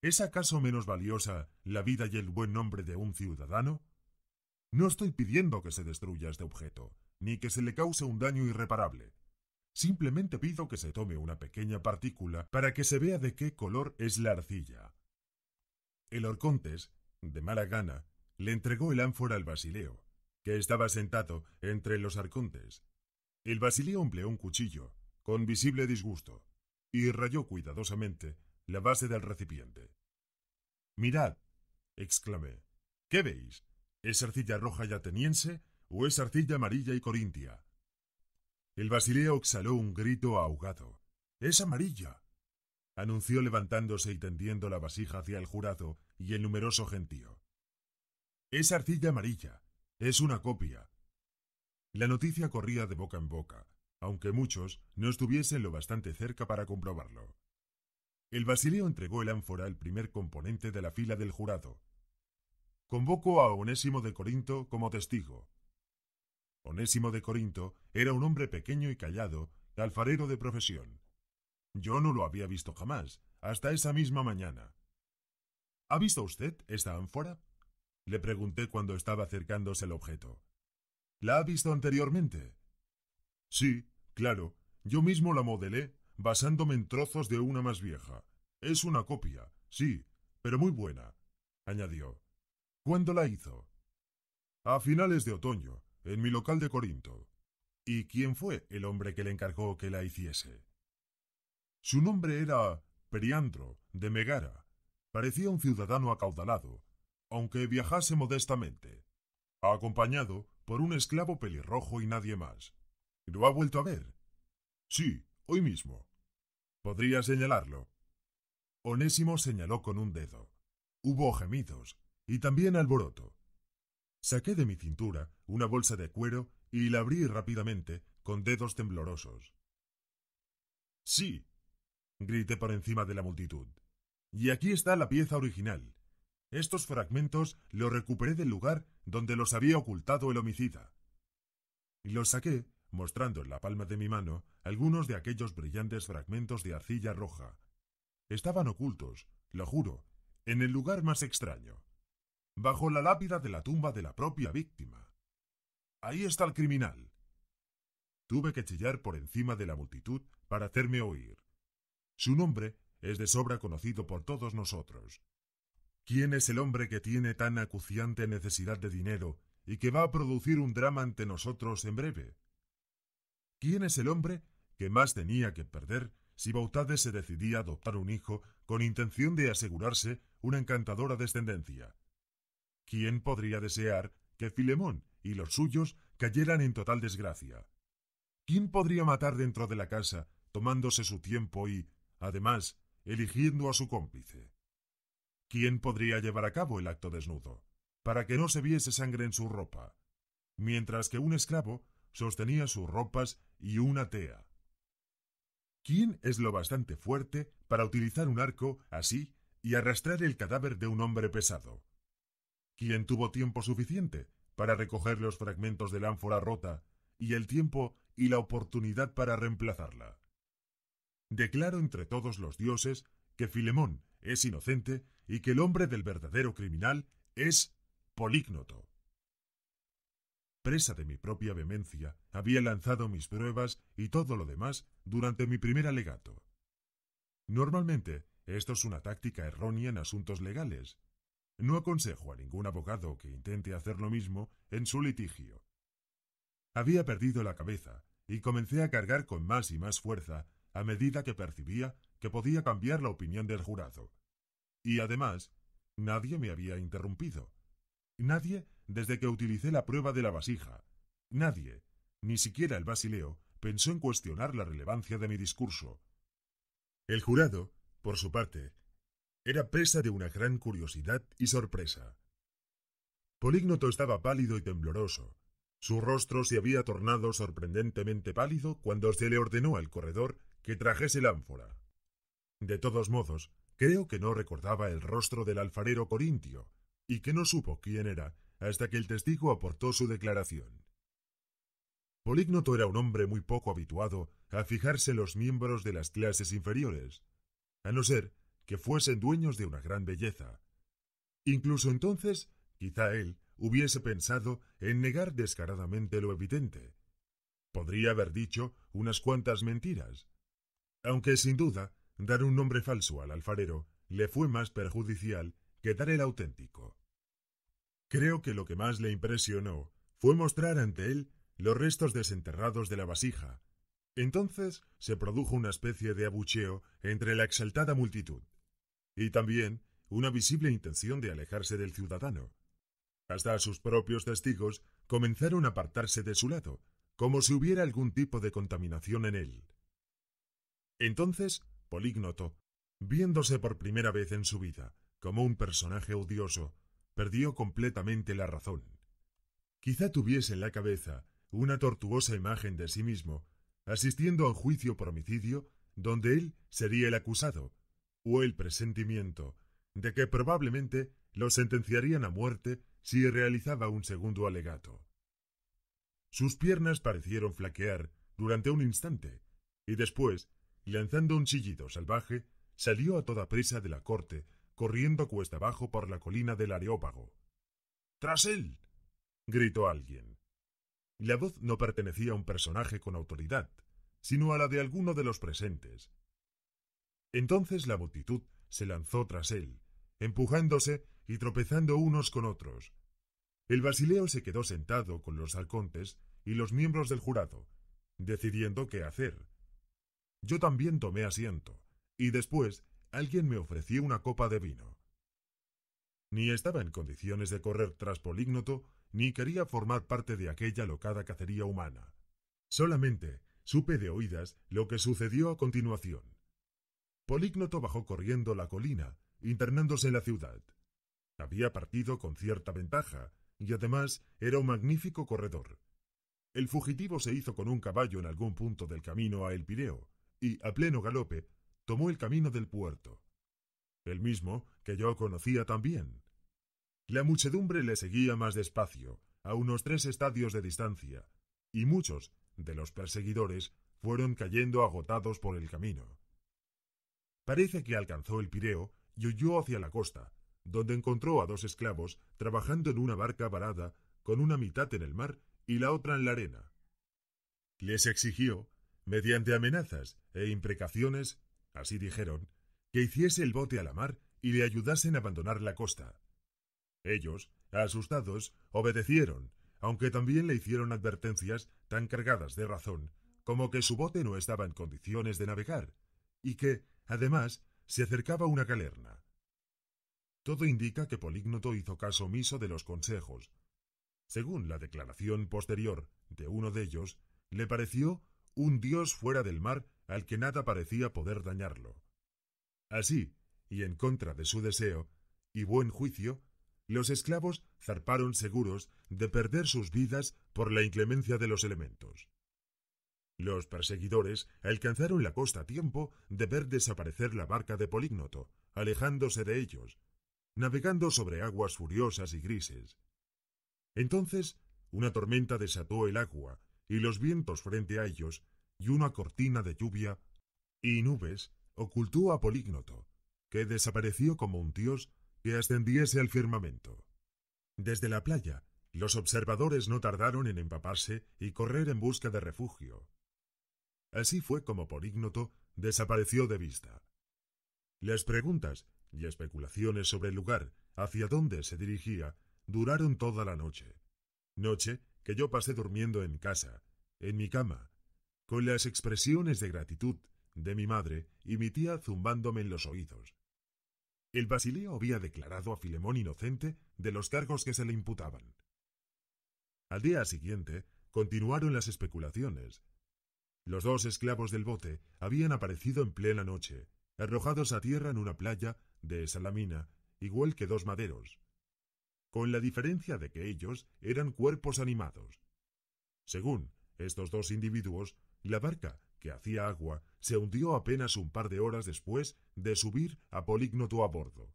[SPEAKER 1] ¿Es acaso menos valiosa la vida y el buen nombre de un ciudadano? No estoy pidiendo que se destruya este objeto, ni que se le cause un daño irreparable. Simplemente pido que se tome una pequeña partícula para que se vea de qué color es la arcilla. El Orcontes, de mala gana, le entregó el ánfora al Basileo, que estaba sentado entre los arcontes. El Basileo empleó un cuchillo, con visible disgusto, y rayó cuidadosamente la base del recipiente. Mirad, exclamé, ¿qué veis? ¿Es arcilla roja y ateniense o es arcilla amarilla y corintia? El basileo exhaló un grito ahogado. ¡Es amarilla! anunció levantándose y tendiendo la vasija hacia el jurado y el numeroso gentío. Es arcilla amarilla. Es una copia. La noticia corría de boca en boca, aunque muchos no estuviesen lo bastante cerca para comprobarlo. El basileo entregó el ánfora al primer componente de la fila del jurado. Convoco a Onésimo de Corinto como testigo, Onésimo de Corinto era un hombre pequeño y callado, alfarero de profesión. Yo no lo había visto jamás, hasta esa misma mañana. ¿Ha visto usted esta ánfora? Le pregunté cuando estaba acercándose el objeto. ¿La ha visto anteriormente? Sí, claro. Yo mismo la modelé, basándome en trozos de una más vieja. Es una copia, sí, pero muy buena, añadió. ¿Cuándo la hizo? A finales de otoño, en mi local de Corinto. ¿Y quién fue el hombre que le encargó que la hiciese? Su nombre era Periandro, de Megara. Parecía un ciudadano acaudalado, aunque viajase modestamente, acompañado por un esclavo pelirrojo y nadie más. ¿Lo ha vuelto a ver? Sí, hoy mismo. Podría señalarlo. Onésimo señaló con un dedo. Hubo gemidos y también alboroto. Saqué de mi cintura una bolsa de cuero y la abrí rápidamente con dedos temblorosos. Sí, grité por encima de la multitud. Y aquí está la pieza original. Estos fragmentos los recuperé del lugar donde los había ocultado el homicida. Y los saqué, mostrando en la palma de mi mano algunos de aquellos brillantes fragmentos de arcilla roja. Estaban ocultos, lo juro, en el lugar más extraño bajo la lápida de la tumba de la propia víctima. Ahí está el criminal. Tuve que chillar por encima de la multitud para hacerme oír. Su nombre es de sobra conocido por todos nosotros. ¿Quién es el hombre que tiene tan acuciante necesidad de dinero y que va a producir un drama ante nosotros en breve? ¿Quién es el hombre que más tenía que perder si Bautade se decidía a adoptar un hijo con intención de asegurarse una encantadora descendencia? ¿Quién podría desear que Filemón y los suyos cayeran en total desgracia? ¿Quién podría matar dentro de la casa, tomándose su tiempo y, además, eligiendo a su cómplice? ¿Quién podría llevar a cabo el acto desnudo, para que no se viese sangre en su ropa, mientras que un esclavo sostenía sus ropas y una tea? ¿Quién es lo bastante fuerte para utilizar un arco así y arrastrar el cadáver de un hombre pesado? quien tuvo tiempo suficiente para recoger los fragmentos de la ánfora rota y el tiempo y la oportunidad para reemplazarla. Declaro entre todos los dioses que Filemón es inocente y que el hombre del verdadero criminal es Polígnoto. Presa de mi propia vehemencia, había lanzado mis pruebas y todo lo demás durante mi primer alegato. Normalmente, esto es una táctica errónea en asuntos legales, no aconsejo a ningún abogado que intente hacer lo mismo en su litigio. Había perdido la cabeza y comencé a cargar con más y más fuerza a medida que percibía que podía cambiar la opinión del jurado. Y además, nadie me había interrumpido. Nadie desde que utilicé la prueba de la vasija. Nadie, ni siquiera el basileo, pensó en cuestionar la relevancia de mi discurso. El jurado, por su parte, era presa de una gran curiosidad y sorpresa. Polígnoto estaba pálido y tembloroso. Su rostro se había tornado sorprendentemente pálido cuando se le ordenó al corredor que trajese el ánfora. De todos modos, creo que no recordaba el rostro del alfarero corintio, y que no supo quién era hasta que el testigo aportó su declaración. Polígnoto era un hombre muy poco habituado a fijarse en los miembros de las clases inferiores, a no ser que fuesen dueños de una gran belleza. Incluso entonces, quizá él hubiese pensado en negar descaradamente lo evidente. Podría haber dicho unas cuantas mentiras. Aunque sin duda, dar un nombre falso al alfarero le fue más perjudicial que dar el auténtico. Creo que lo que más le impresionó fue mostrar ante él los restos desenterrados de la vasija. Entonces se produjo una especie de abucheo entre la exaltada multitud y también una visible intención de alejarse del ciudadano. Hasta sus propios testigos comenzaron a apartarse de su lado, como si hubiera algún tipo de contaminación en él. Entonces, Polígnoto, viéndose por primera vez en su vida como un personaje odioso, perdió completamente la razón. Quizá tuviese en la cabeza una tortuosa imagen de sí mismo, asistiendo a un juicio por homicidio, donde él sería el acusado, o el presentimiento de que probablemente lo sentenciarían a muerte si realizaba un segundo alegato. Sus piernas parecieron flaquear durante un instante, y después, lanzando un chillido salvaje, salió a toda prisa de la corte, corriendo cuesta abajo por la colina del Areópago. ¡Tras él! gritó alguien. La voz no pertenecía a un personaje con autoridad, sino a la de alguno de los presentes, entonces la multitud se lanzó tras él, empujándose y tropezando unos con otros. El basileo se quedó sentado con los arcontes y los miembros del jurado, decidiendo qué hacer. Yo también tomé asiento, y después alguien me ofreció una copa de vino. Ni estaba en condiciones de correr tras Polígnoto, ni quería formar parte de aquella locada cacería humana. Solamente supe de oídas lo que sucedió a continuación. Polígnoto bajó corriendo la colina, internándose en la ciudad. Había partido con cierta ventaja, y además era un magnífico corredor. El fugitivo se hizo con un caballo en algún punto del camino a El Pireo, y, a pleno galope, tomó el camino del puerto. El mismo que yo conocía también. La muchedumbre le seguía más despacio, a unos tres estadios de distancia, y muchos de los perseguidores fueron cayendo agotados por el camino. Parece que alcanzó el Pireo y huyó hacia la costa, donde encontró a dos esclavos trabajando en una barca varada, con una mitad en el mar y la otra en la arena. Les exigió, mediante amenazas e imprecaciones, así dijeron, que hiciese el bote a la mar y le ayudasen a abandonar la costa. Ellos, asustados, obedecieron, aunque también le hicieron advertencias tan cargadas de razón como que su bote no estaba en condiciones de navegar, y que, Además, se acercaba una calerna. Todo indica que Polígnoto hizo caso omiso de los consejos. Según la declaración posterior de uno de ellos, le pareció un dios fuera del mar al que nada parecía poder dañarlo. Así, y en contra de su deseo y buen juicio, los esclavos zarparon seguros de perder sus vidas por la inclemencia de los elementos. Los perseguidores alcanzaron la costa a tiempo de ver desaparecer la barca de Polígnoto, alejándose de ellos, navegando sobre aguas furiosas y grises. Entonces, una tormenta desató el agua y los vientos frente a ellos, y una cortina de lluvia y nubes ocultó a Polígnoto, que desapareció como un dios que ascendiese al firmamento. Desde la playa, los observadores no tardaron en empaparse y correr en busca de refugio. Así fue como por ignoto desapareció de vista. Las preguntas y especulaciones sobre el lugar hacia dónde se dirigía duraron toda la noche. Noche que yo pasé durmiendo en casa, en mi cama, con las expresiones de gratitud de mi madre y mi tía zumbándome en los oídos. El basileo había declarado a Filemón inocente de los cargos que se le imputaban. Al día siguiente continuaron las especulaciones, los dos esclavos del bote habían aparecido en plena noche, arrojados a tierra en una playa de Salamina, igual que dos maderos, con la diferencia de que ellos eran cuerpos animados. Según estos dos individuos, la barca, que hacía agua, se hundió apenas un par de horas después de subir a Polígnoto a bordo.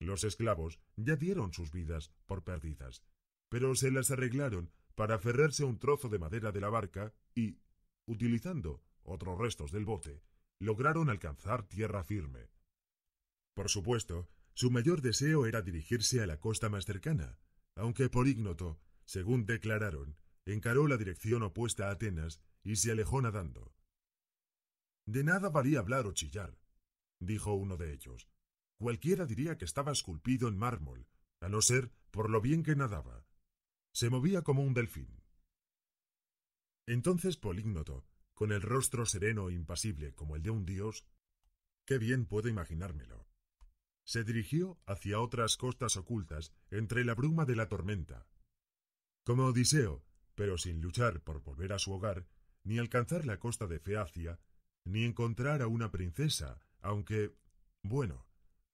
[SPEAKER 1] Los esclavos ya dieron sus vidas por perdidas, pero se las arreglaron para aferrarse a un trozo de madera de la barca y, utilizando otros restos del bote, lograron alcanzar tierra firme. Por supuesto, su mayor deseo era dirigirse a la costa más cercana, aunque por ignoto, según declararon, encaró la dirección opuesta a Atenas y se alejó nadando. De nada valía hablar o chillar, dijo uno de ellos. Cualquiera diría que estaba esculpido en mármol, a no ser por lo bien que nadaba. Se movía como un delfín. Entonces Polígnoto, con el rostro sereno e impasible como el de un dios, qué bien puedo imaginármelo, se dirigió hacia otras costas ocultas entre la bruma de la tormenta. Como Odiseo, pero sin luchar por volver a su hogar, ni alcanzar la costa de Feacia, ni encontrar a una princesa, aunque, bueno,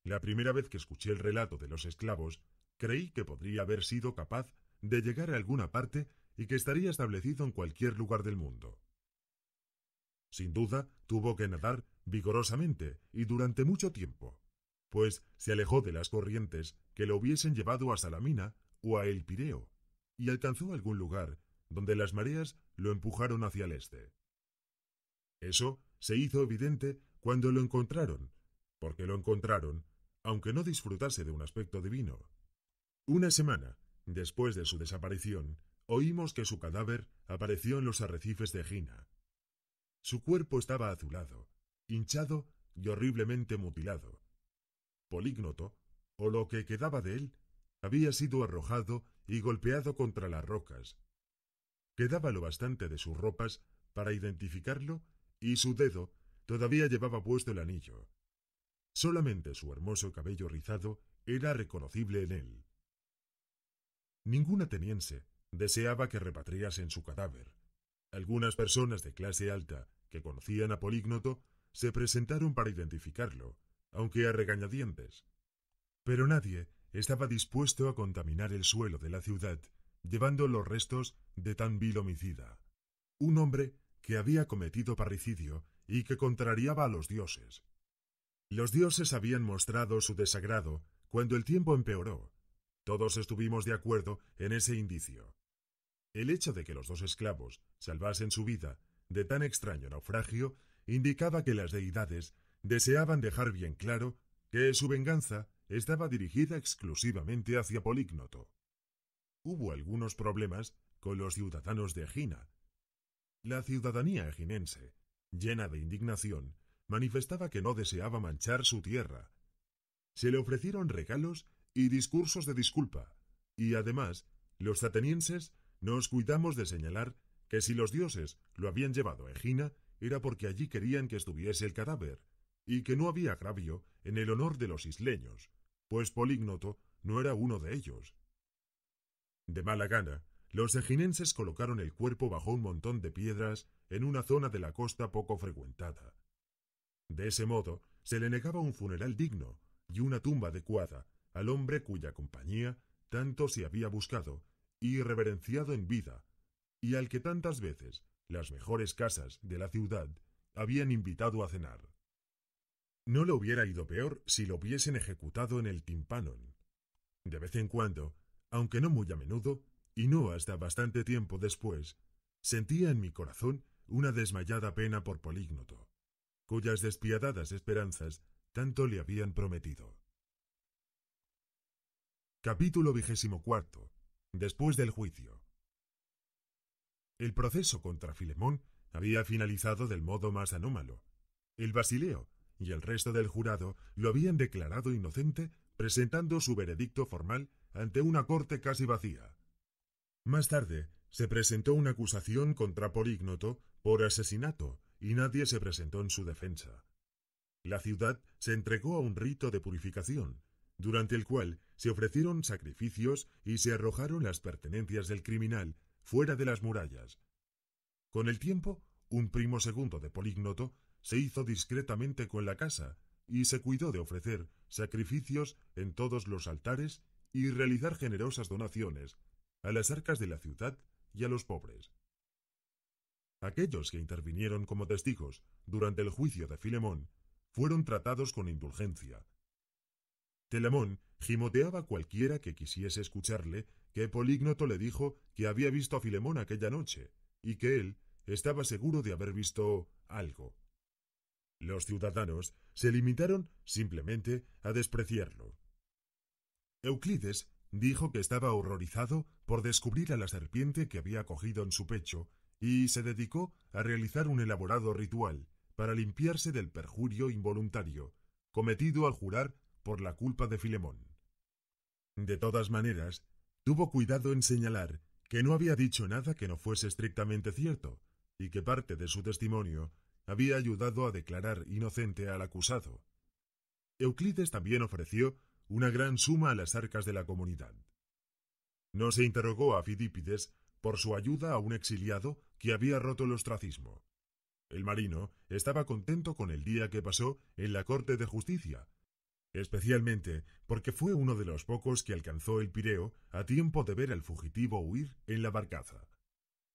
[SPEAKER 1] la primera vez que escuché el relato de los esclavos, creí que podría haber sido capaz de llegar a alguna parte y que estaría establecido en cualquier lugar del mundo. Sin duda, tuvo que nadar vigorosamente y durante mucho tiempo, pues se alejó de las corrientes que lo hubiesen llevado hasta la mina o a El Pireo, y alcanzó algún lugar donde las mareas lo empujaron hacia el este. Eso se hizo evidente cuando lo encontraron, porque lo encontraron, aunque no disfrutase de un aspecto divino. Una semana después de su desaparición, oímos que su cadáver apareció en los arrecifes de Gina. Su cuerpo estaba azulado, hinchado y horriblemente mutilado. Polígnoto, o lo que quedaba de él, había sido arrojado y golpeado contra las rocas. Quedaba lo bastante de sus ropas para identificarlo y su dedo todavía llevaba puesto el anillo. Solamente su hermoso cabello rizado era reconocible en él. Ningún ateniense Deseaba que repatriasen su cadáver. Algunas personas de clase alta, que conocían a Polígnoto, se presentaron para identificarlo, aunque a regañadientes. Pero nadie estaba dispuesto a contaminar el suelo de la ciudad, llevando los restos de tan vil homicida. Un hombre que había cometido parricidio y que contrariaba a los dioses. Los dioses habían mostrado su desagrado cuando el tiempo empeoró. Todos estuvimos de acuerdo en ese indicio. El hecho de que los dos esclavos salvasen su vida de tan extraño naufragio indicaba que las deidades deseaban dejar bien claro que su venganza estaba dirigida exclusivamente hacia Polígnoto. Hubo algunos problemas con los ciudadanos de Egina. La ciudadanía eginense, llena de indignación, manifestaba que no deseaba manchar su tierra. Se le ofrecieron regalos y discursos de disculpa, y además los atenienses nos cuidamos de señalar que si los dioses lo habían llevado a Egina era porque allí querían que estuviese el cadáver, y que no había agravio en el honor de los isleños, pues Polígnoto no era uno de ellos. De mala gana, los eginenses colocaron el cuerpo bajo un montón de piedras en una zona de la costa poco frecuentada. De ese modo, se le negaba un funeral digno y una tumba adecuada al hombre cuya compañía tanto se había buscado y reverenciado en vida, y al que tantas veces las mejores casas de la ciudad habían invitado a cenar. No lo hubiera ido peor si lo hubiesen ejecutado en el timpanon. De vez en cuando, aunque no muy a menudo, y no hasta bastante tiempo después, sentía en mi corazón una desmayada pena por Polígnoto, cuyas despiadadas esperanzas tanto le habían prometido. Capítulo XXIV. Después del juicio. El proceso contra Filemón había finalizado del modo más anómalo. El Basileo y el resto del jurado lo habían declarado inocente presentando su veredicto formal ante una corte casi vacía. Más tarde se presentó una acusación contra Polígnoto por asesinato y nadie se presentó en su defensa. La ciudad se entregó a un rito de purificación, durante el cual se ofrecieron sacrificios y se arrojaron las pertenencias del criminal fuera de las murallas. Con el tiempo, un primo segundo de Polígnoto se hizo discretamente con la casa y se cuidó de ofrecer sacrificios en todos los altares y realizar generosas donaciones a las arcas de la ciudad y a los pobres. Aquellos que intervinieron como testigos durante el juicio de Filemón fueron tratados con indulgencia, Telamón gimoteaba cualquiera que quisiese escucharle que Polígnoto le dijo que había visto a Filemón aquella noche, y que él estaba seguro de haber visto algo. Los ciudadanos se limitaron simplemente a despreciarlo. Euclides dijo que estaba horrorizado por descubrir a la serpiente que había cogido en su pecho y se dedicó a realizar un elaborado ritual para limpiarse del perjurio involuntario cometido al jurar por la culpa de Filemón. De todas maneras, tuvo cuidado en señalar que no había dicho nada que no fuese estrictamente cierto, y que parte de su testimonio había ayudado a declarar inocente al acusado. Euclides también ofreció una gran suma a las arcas de la comunidad. No se interrogó a Fidípides por su ayuda a un exiliado que había roto el ostracismo. El marino estaba contento con el día que pasó en la Corte de Justicia, especialmente porque fue uno de los pocos que alcanzó el Pireo a tiempo de ver al fugitivo huir en la barcaza.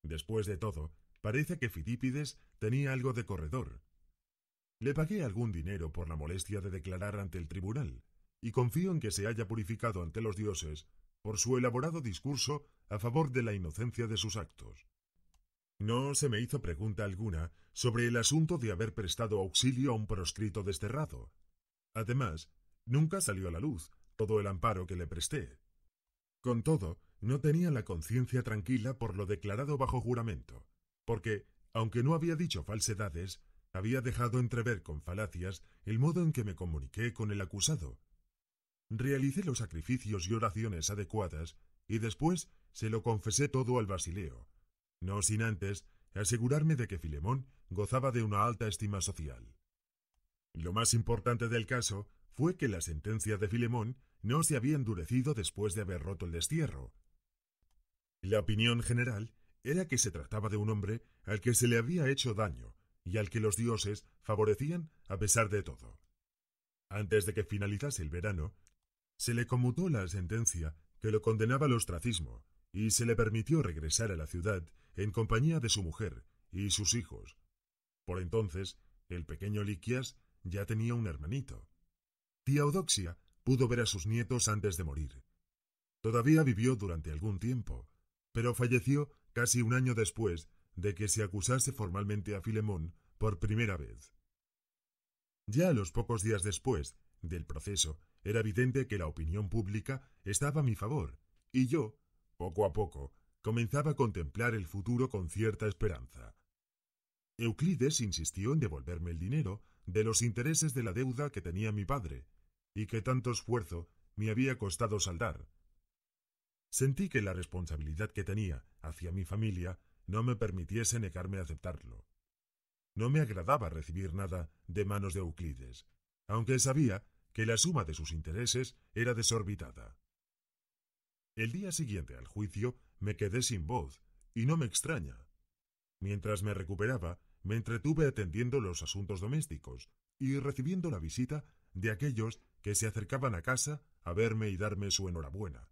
[SPEAKER 1] Después de todo, parece que Filipides tenía algo de corredor. Le pagué algún dinero por la molestia de declarar ante el tribunal, y confío en que se haya purificado ante los dioses por su elaborado discurso a favor de la inocencia de sus actos. No se me hizo pregunta alguna sobre el asunto de haber prestado auxilio a un proscrito desterrado. Además, Nunca salió a la luz todo el amparo que le presté. Con todo, no tenía la conciencia tranquila por lo declarado bajo juramento, porque, aunque no había dicho falsedades, había dejado entrever con falacias el modo en que me comuniqué con el acusado. Realicé los sacrificios y oraciones adecuadas, y después se lo confesé todo al Basileo, no sin antes asegurarme de que Filemón gozaba de una alta estima social. Lo más importante del caso fue que la sentencia de Filemón no se había endurecido después de haber roto el destierro. La opinión general era que se trataba de un hombre al que se le había hecho daño y al que los dioses favorecían a pesar de todo. Antes de que finalizase el verano, se le conmutó la sentencia que lo condenaba al ostracismo y se le permitió regresar a la ciudad en compañía de su mujer y sus hijos. Por entonces, el pequeño Liquias ya tenía un hermanito tía pudo ver a sus nietos antes de morir. Todavía vivió durante algún tiempo, pero falleció casi un año después de que se acusase formalmente a Filemón por primera vez. Ya a los pocos días después del proceso, era evidente que la opinión pública estaba a mi favor, y yo, poco a poco, comenzaba a contemplar el futuro con cierta esperanza. Euclides insistió en devolverme el dinero de los intereses de la deuda que tenía mi padre, y que tanto esfuerzo me había costado saldar. Sentí que la responsabilidad que tenía hacia mi familia no me permitiese negarme a aceptarlo. No me agradaba recibir nada de manos de Euclides, aunque sabía que la suma de sus intereses era desorbitada. El día siguiente al juicio me quedé sin voz, y no me extraña. Mientras me recuperaba, me entretuve atendiendo los asuntos domésticos y recibiendo la visita de aquellos que se acercaban a casa a verme y darme su enhorabuena,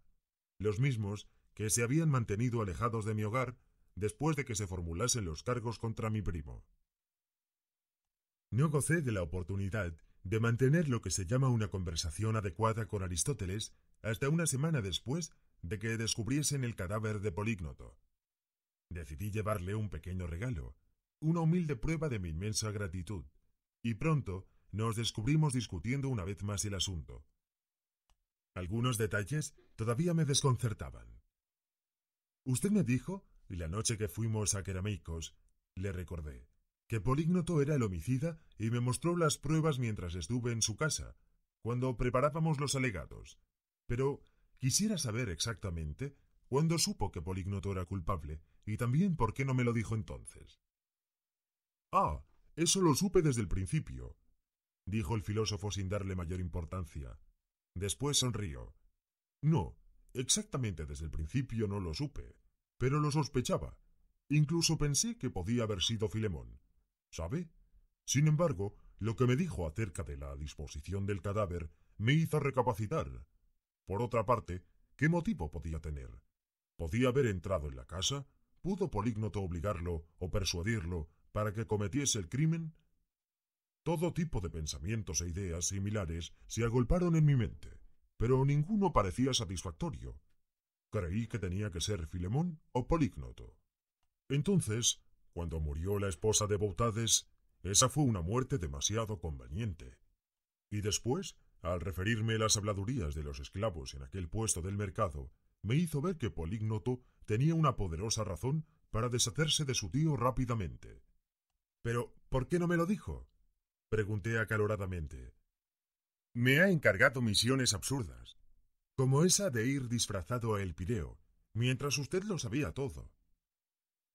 [SPEAKER 1] los mismos que se habían mantenido alejados de mi hogar después de que se formulasen los cargos contra mi primo. No gocé de la oportunidad de mantener lo que se llama una conversación adecuada con Aristóteles hasta una semana después de que descubriesen el cadáver de Polígnoto. Decidí llevarle un pequeño regalo, una humilde prueba de mi inmensa gratitud, y pronto nos descubrimos discutiendo una vez más el asunto. Algunos detalles todavía me desconcertaban. Usted me dijo, y la noche que fuimos a Kerameikos, le recordé, que Polígnoto era el homicida y me mostró las pruebas mientras estuve en su casa, cuando preparábamos los alegatos. Pero quisiera saber exactamente cuándo supo que Polígnoto era culpable y también por qué no me lo dijo entonces. Ah, eso lo supe desde el principio, dijo el filósofo sin darle mayor importancia. Después sonrió. No, exactamente desde el principio no lo supe, pero lo sospechaba. Incluso pensé que podía haber sido Filemón. ¿Sabe? Sin embargo, lo que me dijo acerca de la disposición del cadáver me hizo recapacitar. Por otra parte, ¿qué motivo podía tener? ¿Podía haber entrado en la casa? ¿Pudo Polígnoto obligarlo o persuadirlo para que cometiese el crimen? Todo tipo de pensamientos e ideas similares se agolparon en mi mente, pero ninguno parecía satisfactorio. Creí que tenía que ser Filemón o Polígnoto. Entonces, cuando murió la esposa de Boutades, esa fue una muerte demasiado conveniente. Y después, al referirme las habladurías de los esclavos en aquel puesto del mercado, me hizo ver que Polígnoto tenía una poderosa razón para deshacerse de su tío rápidamente. Pero, ¿por qué no me lo dijo? Pregunté acaloradamente. Me ha encargado misiones absurdas, como esa de ir disfrazado a El Pireo, mientras usted lo sabía todo.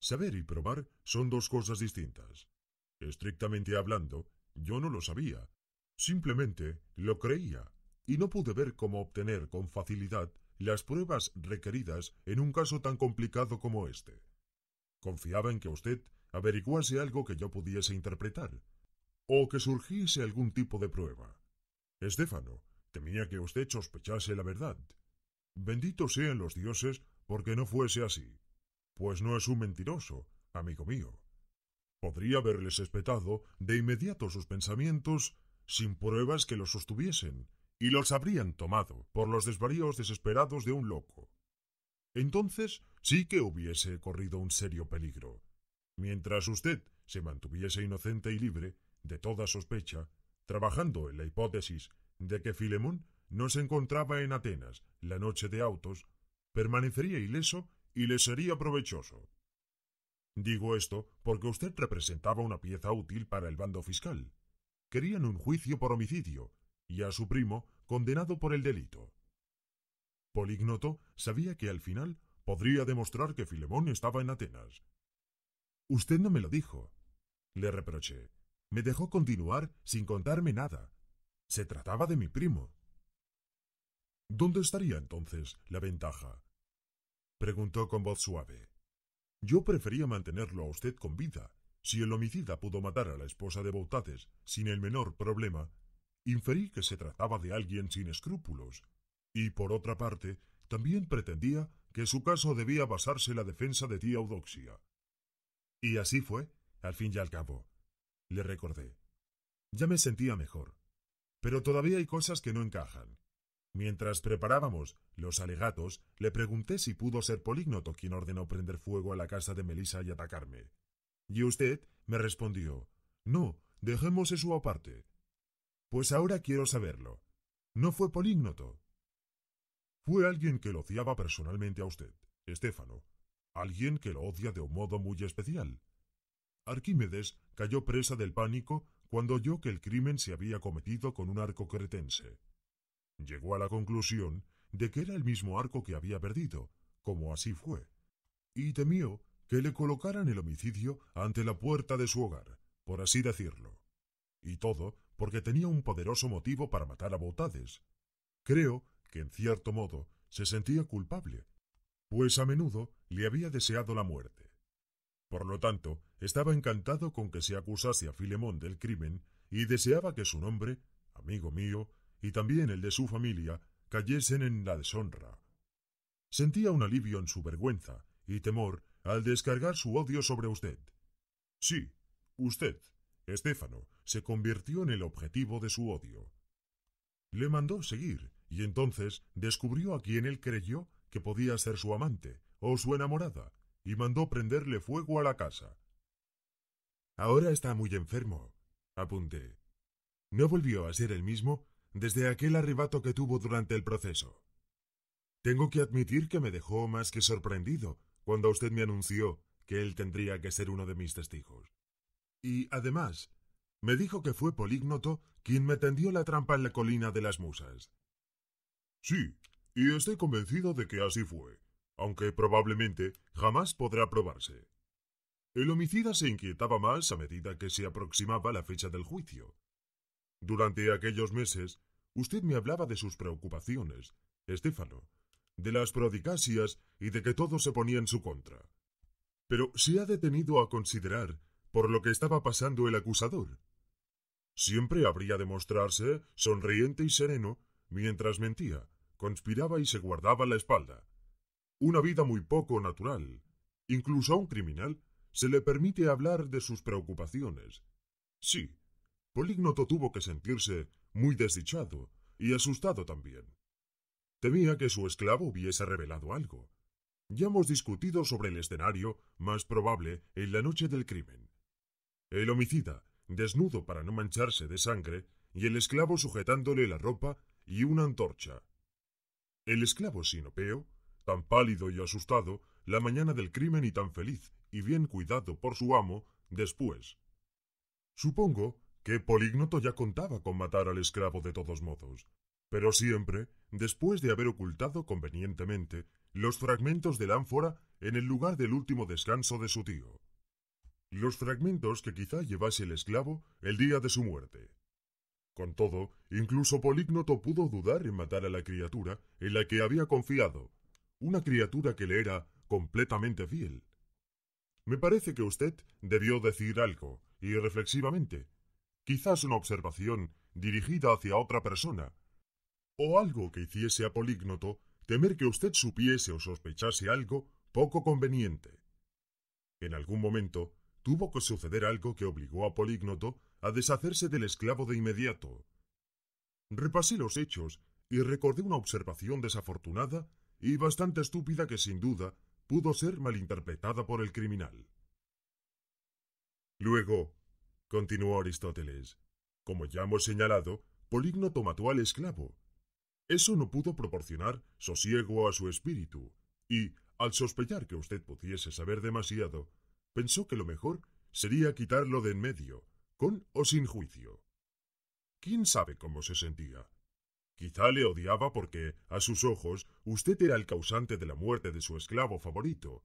[SPEAKER 1] Saber y probar son dos cosas distintas. Estrictamente hablando, yo no lo sabía. Simplemente lo creía, y no pude ver cómo obtener con facilidad las pruebas requeridas en un caso tan complicado como este. Confiaba en que usted averiguase algo que yo pudiese interpretar, o que surgiese algún tipo de prueba. Estéfano temía que usted sospechase la verdad. Benditos sean los dioses porque no fuese así, pues no es un mentiroso, amigo mío. Podría haberles espetado de inmediato sus pensamientos sin pruebas que los sostuviesen, y los habrían tomado por los desvaríos desesperados de un loco. Entonces sí que hubiese corrido un serio peligro. Mientras usted se mantuviese inocente y libre, de toda sospecha, trabajando en la hipótesis de que Filemón no se encontraba en Atenas la noche de autos, permanecería ileso y le sería provechoso. Digo esto porque usted representaba una pieza útil para el bando fiscal. Querían un juicio por homicidio y a su primo condenado por el delito. Polígnoto sabía que al final podría demostrar que Filemón estaba en Atenas. Usted no me lo dijo, le reproché. Me dejó continuar sin contarme nada. Se trataba de mi primo. ¿Dónde estaría entonces la ventaja? preguntó con voz suave. Yo prefería mantenerlo a usted con vida. Si el homicida pudo matar a la esposa de Bautates sin el menor problema, inferí que se trataba de alguien sin escrúpulos. Y por otra parte, también pretendía que su caso debía basarse en la defensa de tía Eudoxia. Y así fue, al fin y al cabo le recordé. Ya me sentía mejor. Pero todavía hay cosas que no encajan. Mientras preparábamos los alegatos, le pregunté si pudo ser Polígnoto quien ordenó prender fuego a la casa de Melisa y atacarme. Y usted me respondió No, dejemos eso aparte. Pues ahora quiero saberlo. No fue Polígnoto. Fue alguien que lo odiaba personalmente a usted, Estéfano. Alguien que lo odia de un modo muy especial. Arquímedes cayó presa del pánico cuando oyó que el crimen se había cometido con un arco cretense. Llegó a la conclusión de que era el mismo arco que había perdido, como así fue, y temió que le colocaran el homicidio ante la puerta de su hogar, por así decirlo. Y todo porque tenía un poderoso motivo para matar a Bautades. Creo que, en cierto modo, se sentía culpable, pues a menudo le había deseado la muerte. Por lo tanto, estaba encantado con que se acusase a Filemón del crimen y deseaba que su nombre, amigo mío, y también el de su familia, cayesen en la deshonra. Sentía un alivio en su vergüenza y temor al descargar su odio sobre usted. Sí, usted, Estéfano, se convirtió en el objetivo de su odio. Le mandó seguir, y entonces descubrió a quien él creyó que podía ser su amante o su enamorada, y mandó prenderle fuego a la casa. Ahora está muy enfermo, apunté. No volvió a ser el mismo desde aquel arrebato que tuvo durante el proceso. Tengo que admitir que me dejó más que sorprendido cuando usted me anunció que él tendría que ser uno de mis testigos. Y además, me dijo que fue Polígnoto quien me tendió la trampa en la colina de las musas. Sí, y estoy convencido de que así fue, aunque probablemente jamás podrá probarse. El homicida se inquietaba más a medida que se aproximaba la fecha del juicio. Durante aquellos meses, usted me hablaba de sus preocupaciones, Estéfano, de las prodicasias y de que todo se ponía en su contra. Pero se ha detenido a considerar por lo que estaba pasando el acusador. Siempre habría de mostrarse sonriente y sereno mientras mentía, conspiraba y se guardaba la espalda. Una vida muy poco natural. Incluso a un criminal se le permite hablar de sus preocupaciones. Sí, Polígnoto tuvo que sentirse muy desdichado y asustado también. Temía que su esclavo hubiese revelado algo. Ya hemos discutido sobre el escenario más probable en la noche del crimen. El homicida, desnudo para no mancharse de sangre, y el esclavo sujetándole la ropa y una antorcha. El esclavo sinopeo, tan pálido y asustado, la mañana del crimen y tan feliz y bien cuidado por su amo después. Supongo que Polígnoto ya contaba con matar al esclavo de todos modos, pero siempre después de haber ocultado convenientemente los fragmentos del ánfora en el lugar del último descanso de su tío. Los fragmentos que quizá llevase el esclavo el día de su muerte. Con todo, incluso Polígnoto pudo dudar en matar a la criatura en la que había confiado, una criatura que le era completamente fiel. Me parece que usted debió decir algo, y reflexivamente. Quizás una observación dirigida hacia otra persona. O algo que hiciese a Polígnoto temer que usted supiese o sospechase algo poco conveniente. En algún momento tuvo que suceder algo que obligó a Polígnoto a deshacerse del esclavo de inmediato. Repasé los hechos y recordé una observación desafortunada y bastante estúpida que sin duda pudo ser malinterpretada por el criminal. Luego, continuó Aristóteles, como ya hemos señalado, Poligno tomató al esclavo. Eso no pudo proporcionar sosiego a su espíritu, y, al sospechar que usted pudiese saber demasiado, pensó que lo mejor sería quitarlo de en medio, con o sin juicio. ¿Quién sabe cómo se sentía? Quizá le odiaba porque, a sus ojos, usted era el causante de la muerte de su esclavo favorito.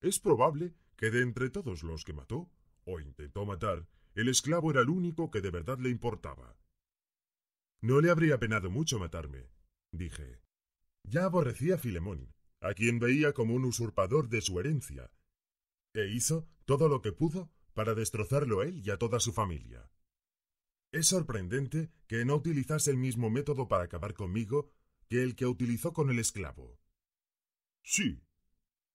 [SPEAKER 1] Es probable que de entre todos los que mató, o intentó matar, el esclavo era el único que de verdad le importaba. No le habría penado mucho matarme, dije. Ya aborrecía a Filemón, a quien veía como un usurpador de su herencia, e hizo todo lo que pudo para destrozarlo a él y a toda su familia. Es sorprendente que no utilizase el mismo método para acabar conmigo que el que utilizó con el esclavo. Sí,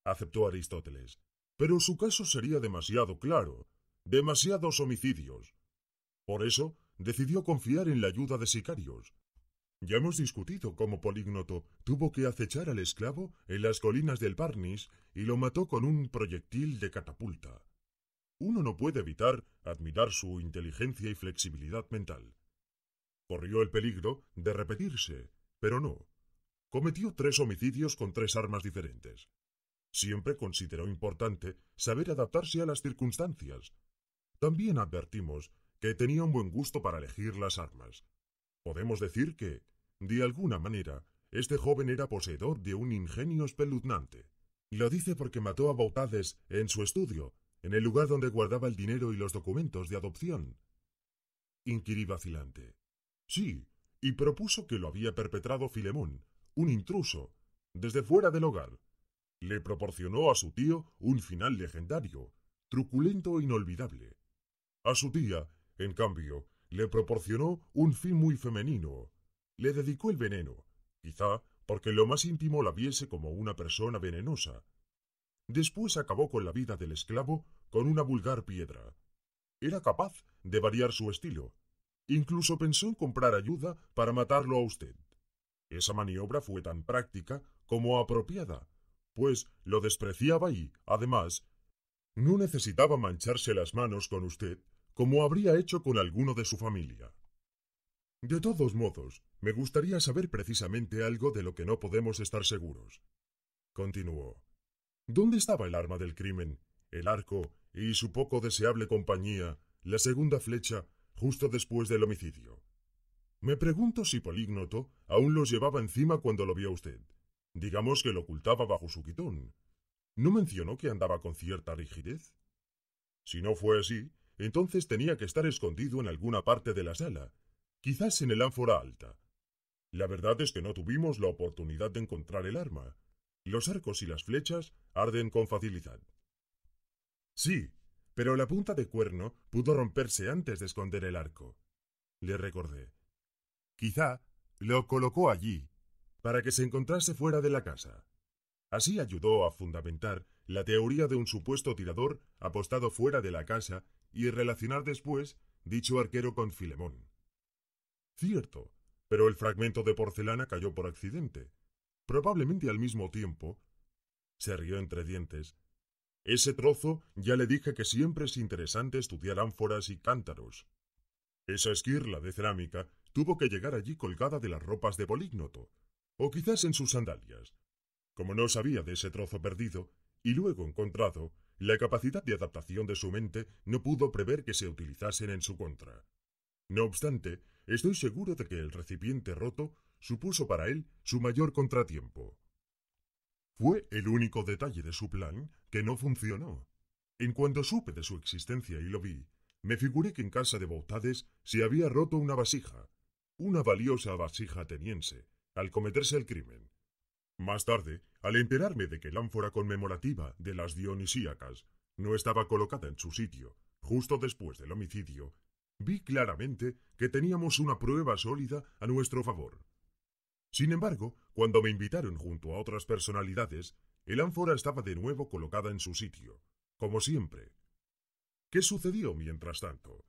[SPEAKER 1] aceptó Aristóteles, pero su caso sería demasiado claro, demasiados homicidios. Por eso decidió confiar en la ayuda de sicarios. Ya hemos discutido cómo Polígnoto tuvo que acechar al esclavo en las colinas del Parnis y lo mató con un proyectil de catapulta uno no puede evitar admirar su inteligencia y flexibilidad mental. Corrió el peligro de repetirse, pero no. Cometió tres homicidios con tres armas diferentes. Siempre consideró importante saber adaptarse a las circunstancias. También advertimos que tenía un buen gusto para elegir las armas. Podemos decir que, de alguna manera, este joven era poseedor de un ingenio espeluznante. Lo dice porque mató a Bautades en su estudio en el lugar donde guardaba el dinero y los documentos de adopción? Inquirí vacilante. Sí, y propuso que lo había perpetrado Filemón, un intruso, desde fuera del hogar. Le proporcionó a su tío un final legendario, truculento e inolvidable. A su tía, en cambio, le proporcionó un fin muy femenino. Le dedicó el veneno, quizá porque lo más íntimo la viese como una persona venenosa, Después acabó con la vida del esclavo con una vulgar piedra. Era capaz de variar su estilo. Incluso pensó en comprar ayuda para matarlo a usted. Esa maniobra fue tan práctica como apropiada, pues lo despreciaba y, además, no necesitaba mancharse las manos con usted como habría hecho con alguno de su familia. De todos modos, me gustaría saber precisamente algo de lo que no podemos estar seguros. Continuó. ¿Dónde estaba el arma del crimen, el arco y su poco deseable compañía, la segunda flecha, justo después del homicidio? Me pregunto si Polígnoto aún los llevaba encima cuando lo vio usted. Digamos que lo ocultaba bajo su quitón. ¿No mencionó que andaba con cierta rigidez? Si no fue así, entonces tenía que estar escondido en alguna parte de la sala, quizás en el ánfora alta. La verdad es que no tuvimos la oportunidad de encontrar el arma. Los arcos y las flechas arden con facilidad. Sí, pero la punta de cuerno pudo romperse antes de esconder el arco. Le recordé. Quizá lo colocó allí, para que se encontrase fuera de la casa. Así ayudó a fundamentar la teoría de un supuesto tirador apostado fuera de la casa y relacionar después dicho arquero con Filemón. Cierto, pero el fragmento de porcelana cayó por accidente probablemente al mismo tiempo, se rió entre dientes. Ese trozo ya le dije que siempre es interesante estudiar ánforas y cántaros. Esa esquirla de cerámica tuvo que llegar allí colgada de las ropas de Polígnoto, o quizás en sus sandalias. Como no sabía de ese trozo perdido, y luego encontrado, la capacidad de adaptación de su mente no pudo prever que se utilizasen en su contra. No obstante, estoy seguro de que el recipiente roto supuso para él su mayor contratiempo. Fue el único detalle de su plan que no funcionó. En cuanto supe de su existencia y lo vi, me figuré que en casa de Bautades se había roto una vasija, una valiosa vasija ateniense, al cometerse el crimen. Más tarde, al enterarme de que la ánfora conmemorativa de las Dionisíacas no estaba colocada en su sitio, justo después del homicidio, vi claramente que teníamos una prueba sólida a nuestro favor. Sin embargo, cuando me invitaron junto a otras personalidades, el ánfora estaba de nuevo colocada en su sitio, como siempre. ¿Qué sucedió mientras tanto?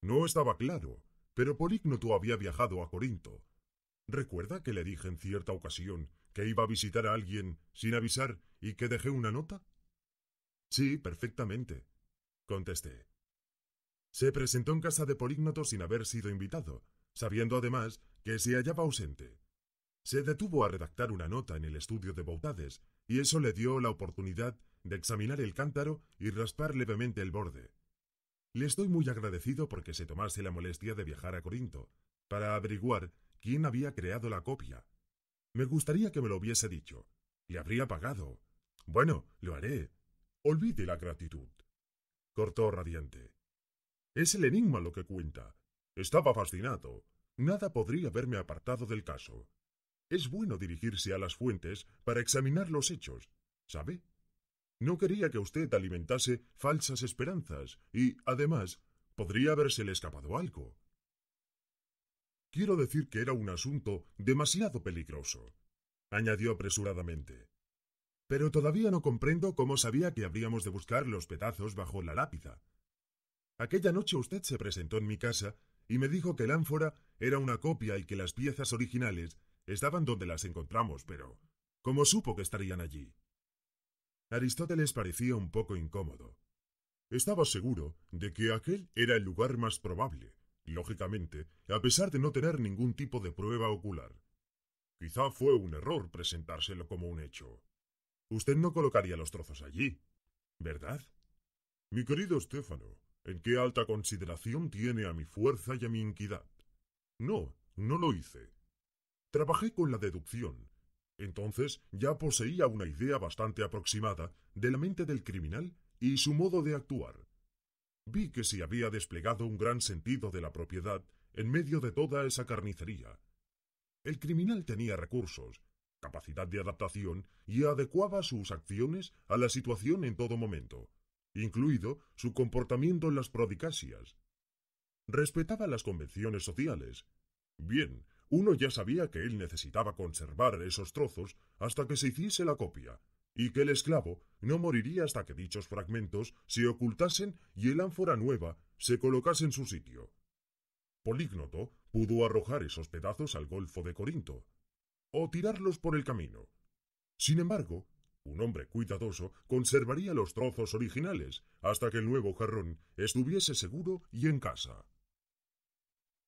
[SPEAKER 1] No estaba claro, pero Polígnoto había viajado a Corinto. ¿Recuerda que le dije en cierta ocasión que iba a visitar a alguien sin avisar y que dejé una nota? Sí, perfectamente, contesté. Se presentó en casa de Polígnoto sin haber sido invitado, sabiendo además que se hallaba ausente. Se detuvo a redactar una nota en el estudio de bautades y eso le dio la oportunidad de examinar el cántaro y raspar levemente el borde. Le estoy muy agradecido porque se tomase la molestia de viajar a Corinto, para averiguar quién había creado la copia. Me gustaría que me lo hubiese dicho. Le habría pagado. Bueno, lo haré. Olvide la gratitud. Cortó radiante. Es el enigma lo que cuenta. Estaba fascinado. Nada podría haberme apartado del caso. Es bueno dirigirse a las fuentes para examinar los hechos, ¿sabe? No quería que usted alimentase falsas esperanzas y, además, podría habérsele escapado algo. Quiero decir que era un asunto demasiado peligroso, añadió apresuradamente. Pero todavía no comprendo cómo sabía que habríamos de buscar los pedazos bajo la lápida. Aquella noche usted se presentó en mi casa y me dijo que el ánfora era una copia y que las piezas originales Estaban donde las encontramos, pero ¿cómo supo que estarían allí? Aristóteles parecía un poco incómodo. Estaba seguro de que aquel era el lugar más probable, lógicamente, a pesar de no tener ningún tipo de prueba ocular. Quizá fue un error presentárselo como un hecho. Usted no colocaría los trozos allí, ¿verdad? Mi querido Estéfano, ¿en qué alta consideración tiene a mi fuerza y a mi inquidad? No, no lo hice. Trabajé con la deducción. Entonces ya poseía una idea bastante aproximada de la mente del criminal y su modo de actuar. Vi que se había desplegado un gran sentido de la propiedad en medio de toda esa carnicería. El criminal tenía recursos, capacidad de adaptación y adecuaba sus acciones a la situación en todo momento, incluido su comportamiento en las prodicasias. Respetaba las convenciones sociales. Bien, uno ya sabía que él necesitaba conservar esos trozos hasta que se hiciese la copia, y que el esclavo no moriría hasta que dichos fragmentos se ocultasen y el ánfora nueva se colocase en su sitio. Polígnoto pudo arrojar esos pedazos al Golfo de Corinto, o tirarlos por el camino. Sin embargo, un hombre cuidadoso conservaría los trozos originales hasta que el nuevo jarrón estuviese seguro y en casa.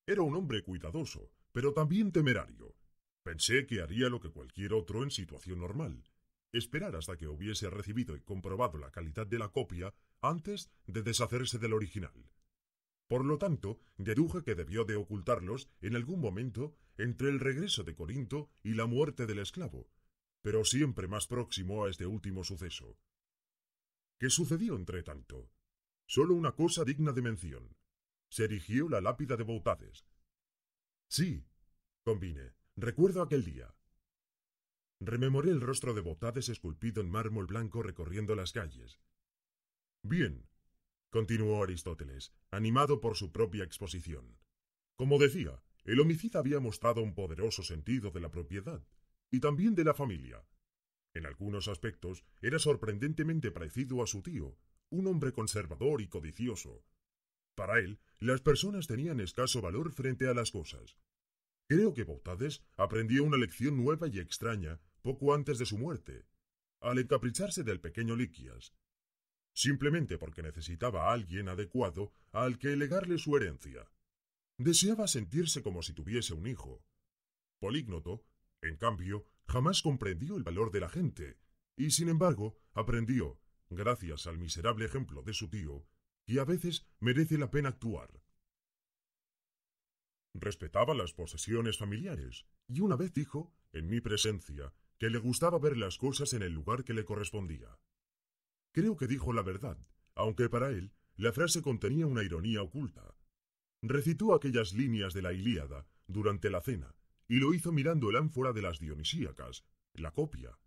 [SPEAKER 1] Era un hombre cuidadoso, pero también temerario. Pensé que haría lo que cualquier otro en situación normal, esperar hasta que hubiese recibido y comprobado la calidad de la copia antes de deshacerse del original. Por lo tanto, deduje que debió de ocultarlos en algún momento entre el regreso de Corinto y la muerte del esclavo, pero siempre más próximo a este último suceso. ¿Qué sucedió entre tanto? Solo una cosa digna de mención. Se erigió la lápida de Bautades, Sí, combine. Recuerdo aquel día. Rememoré el rostro de Botades esculpido en mármol blanco recorriendo las calles. Bien, continuó Aristóteles, animado por su propia exposición. Como decía, el homicida había mostrado un poderoso sentido de la propiedad y también de la familia. En algunos aspectos era sorprendentemente parecido a su tío, un hombre conservador y codicioso, para él, las personas tenían escaso valor frente a las cosas. Creo que Bautades aprendió una lección nueva y extraña poco antes de su muerte, al encapricharse del pequeño Liquias, simplemente porque necesitaba a alguien adecuado al que legarle su herencia. Deseaba sentirse como si tuviese un hijo. Polígnoto, en cambio, jamás comprendió el valor de la gente, y sin embargo aprendió, gracias al miserable ejemplo de su tío, y a veces merece la pena actuar. Respetaba las posesiones familiares, y una vez dijo, en mi presencia, que le gustaba ver las cosas en el lugar que le correspondía. Creo que dijo la verdad, aunque para él la frase contenía una ironía oculta. Recitó aquellas líneas de la Ilíada durante la cena, y lo hizo mirando el ánfora de las Dionisíacas, la copia.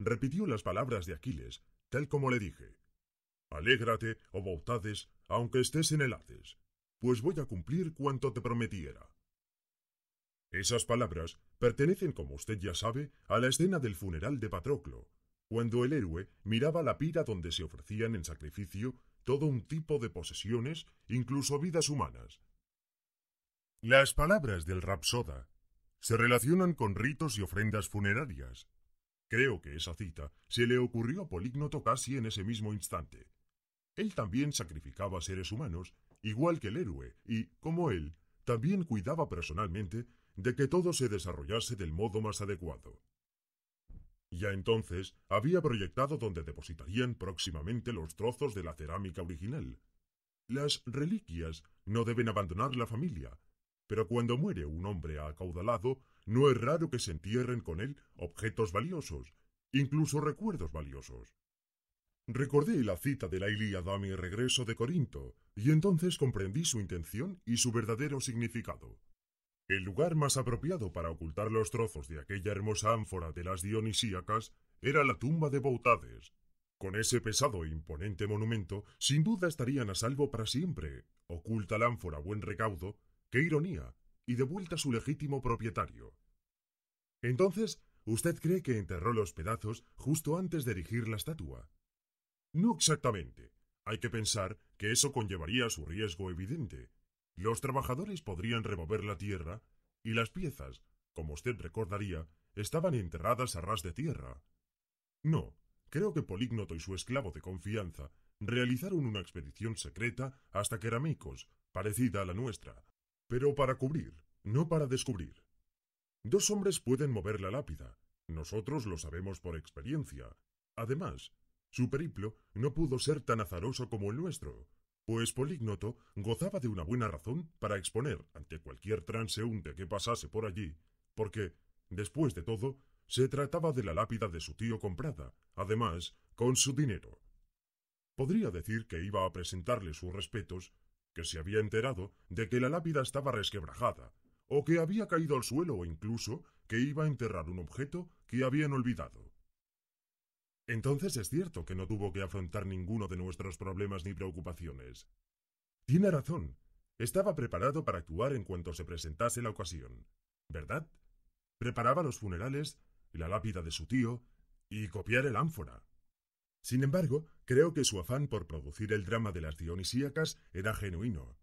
[SPEAKER 1] Repitió las palabras de Aquiles, tal como le dije. Alégrate, o oh Bautades, aunque estés en el Hades, pues voy a cumplir cuanto te prometiera. Esas palabras pertenecen, como usted ya sabe, a la escena del funeral de Patroclo, cuando el héroe miraba la pira donde se ofrecían en sacrificio todo un tipo de posesiones, incluso vidas humanas. Las palabras del Rapsoda se relacionan con ritos y ofrendas funerarias. Creo que esa cita se le ocurrió a Polígnoto casi en ese mismo instante, él también sacrificaba seres humanos, igual que el héroe, y, como él, también cuidaba personalmente de que todo se desarrollase del modo más adecuado. Ya entonces había proyectado donde depositarían próximamente los trozos de la cerámica original. Las reliquias no deben abandonar la familia, pero cuando muere un hombre acaudalado, no es raro que se entierren con él objetos valiosos, incluso recuerdos valiosos. Recordé la cita de la Ilíada a mi regreso de Corinto, y entonces comprendí su intención y su verdadero significado. El lugar más apropiado para ocultar los trozos de aquella hermosa ánfora de las Dionisíacas era la tumba de Bautades. Con ese pesado e imponente monumento, sin duda estarían a salvo para siempre, oculta la ánfora buen recaudo, qué ironía, y devuelta su legítimo propietario. Entonces, ¿usted cree que enterró los pedazos justo antes de erigir la estatua? No exactamente. Hay que pensar que eso conllevaría su riesgo evidente. Los trabajadores podrían remover la tierra y las piezas, como usted recordaría, estaban enterradas a ras de tierra. No, creo que Polígnoto y su esclavo de confianza realizaron una expedición secreta hasta Keramikos, parecida a la nuestra, pero para cubrir, no para descubrir. Dos hombres pueden mover la lápida. Nosotros lo sabemos por experiencia. Además, su periplo no pudo ser tan azaroso como el nuestro, pues Polígnoto gozaba de una buena razón para exponer ante cualquier transeúnte que pasase por allí, porque, después de todo, se trataba de la lápida de su tío comprada, además, con su dinero. Podría decir que iba a presentarle sus respetos, que se había enterado de que la lápida estaba resquebrajada, o que había caído al suelo o incluso que iba a enterrar un objeto que habían olvidado. Entonces es cierto que no tuvo que afrontar ninguno de nuestros problemas ni preocupaciones. Tiene razón. Estaba preparado para actuar en cuanto se presentase la ocasión. ¿Verdad? Preparaba los funerales, la lápida de su tío y copiar el ánfora. Sin embargo, creo que su afán por producir el drama de las dionisíacas era genuino.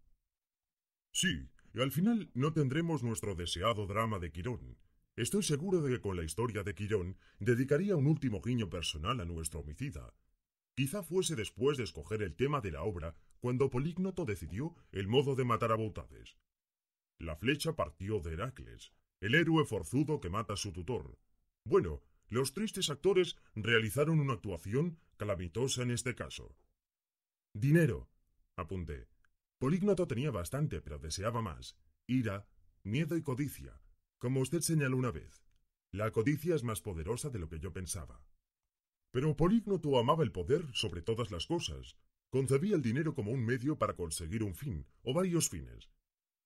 [SPEAKER 1] Sí, y al final no tendremos nuestro deseado drama de Quirón, Estoy seguro de que con la historia de Quirón dedicaría un último guiño personal a nuestro homicida. Quizá fuese después de escoger el tema de la obra cuando Polígnoto decidió el modo de matar a Butades. La flecha partió de Heracles, el héroe forzudo que mata a su tutor. Bueno, los tristes actores realizaron una actuación calamitosa en este caso. Dinero, apunté. Polígnoto tenía bastante, pero deseaba más. Ira, miedo y codicia. Como usted señaló una vez, la codicia es más poderosa de lo que yo pensaba. Pero Polígnoto amaba el poder sobre todas las cosas. Concebía el dinero como un medio para conseguir un fin o varios fines.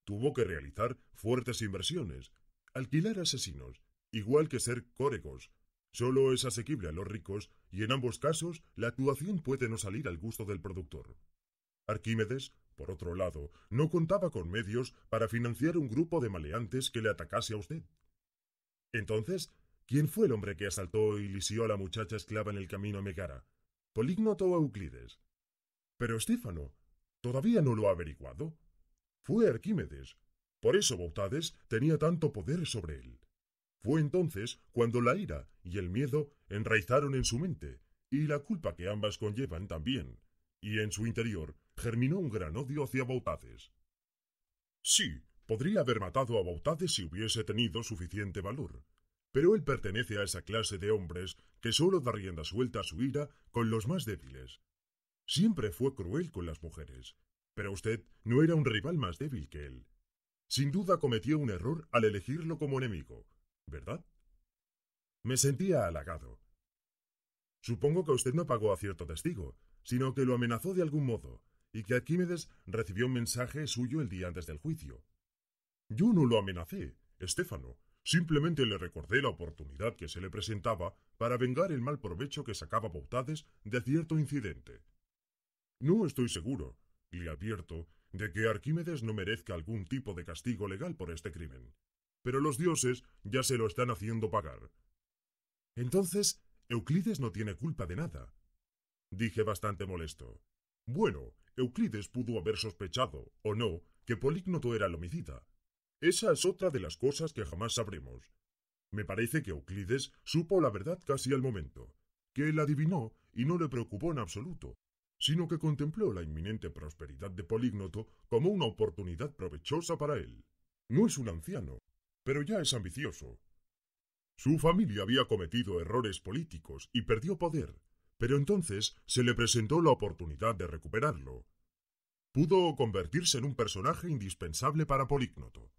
[SPEAKER 1] Tuvo que realizar fuertes inversiones, alquilar asesinos, igual que ser córegos. Solo es asequible a los ricos y en ambos casos la actuación puede no salir al gusto del productor. Arquímedes por otro lado, no contaba con medios para financiar un grupo de maleantes que le atacase a usted. Entonces, ¿quién fue el hombre que asaltó y lisió a la muchacha esclava en el camino a Megara? ¿Polígnoto o Euclides? Pero Estéfano, todavía no lo ha averiguado. Fue Arquímedes. Por eso Bautades tenía tanto poder sobre él. Fue entonces cuando la ira y el miedo enraizaron en su mente, y la culpa que ambas conllevan también, y en su interior germinó un gran odio hacia Bautades. Sí, podría haber matado a Bautades si hubiese tenido suficiente valor, pero él pertenece a esa clase de hombres que solo da rienda suelta a su ira con los más débiles. Siempre fue cruel con las mujeres, pero usted no era un rival más débil que él. Sin duda cometió un error al elegirlo como enemigo, ¿verdad? Me sentía halagado. Supongo que usted no pagó a cierto testigo, sino que lo amenazó de algún modo, y que Arquímedes recibió un mensaje suyo el día antes del juicio. Yo no lo amenacé, Estéfano, simplemente le recordé la oportunidad que se le presentaba para vengar el mal provecho que sacaba Bautades de cierto incidente. No estoy seguro, y le advierto, de que Arquímedes no merezca algún tipo de castigo legal por este crimen. Pero los dioses ya se lo están haciendo pagar. Entonces, Euclides no tiene culpa de nada. Dije bastante molesto. Bueno, Euclides pudo haber sospechado, o no, que Polígnoto era el homicida. Esa es otra de las cosas que jamás sabremos. Me parece que Euclides supo la verdad casi al momento, que él adivinó y no le preocupó en absoluto, sino que contempló la inminente prosperidad de Polígnoto como una oportunidad provechosa para él. No es un anciano, pero ya es ambicioso. Su familia había cometido errores políticos y perdió poder, pero entonces se le presentó la oportunidad de recuperarlo. Pudo convertirse en un personaje indispensable para Polígnoto.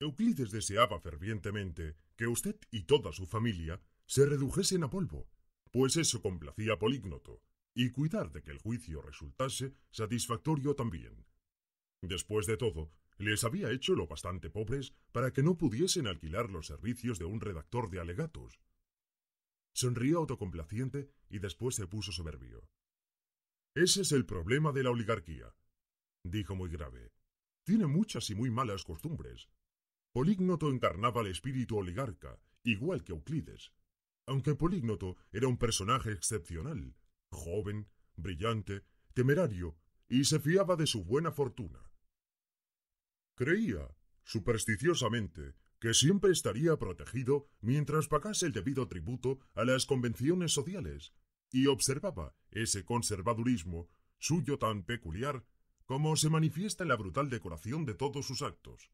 [SPEAKER 1] Euclides deseaba fervientemente que usted y toda su familia se redujesen a polvo, pues eso complacía a Polígnoto, y cuidar de que el juicio resultase satisfactorio también. Después de todo, les había hecho lo bastante pobres para que no pudiesen alquilar los servicios de un redactor de alegatos, Sonrió autocomplaciente y después se puso soberbio. Ese es el problema de la oligarquía, dijo muy grave. Tiene muchas y muy malas costumbres. Polígnoto encarnaba el espíritu oligarca, igual que Euclides. Aunque Polígnoto era un personaje excepcional, joven, brillante, temerario, y se fiaba de su buena fortuna. Creía, supersticiosamente, que siempre estaría protegido mientras pagase el debido tributo a las convenciones sociales, y observaba ese conservadurismo suyo tan peculiar como se manifiesta en la brutal decoración de todos sus actos.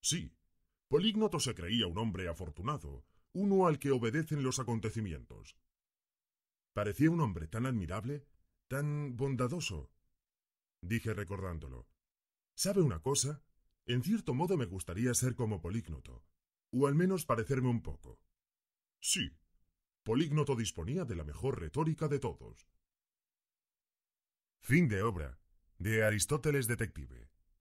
[SPEAKER 1] Sí, Polígnoto se creía un hombre afortunado, uno al que obedecen los acontecimientos. Parecía un hombre tan admirable, tan bondadoso. Dije recordándolo. ¿Sabe una cosa? En cierto modo me gustaría ser como Polígnoto, o al menos parecerme un poco. Sí, Polígnoto disponía de la mejor retórica de todos. Fin de obra de Aristóteles Detective.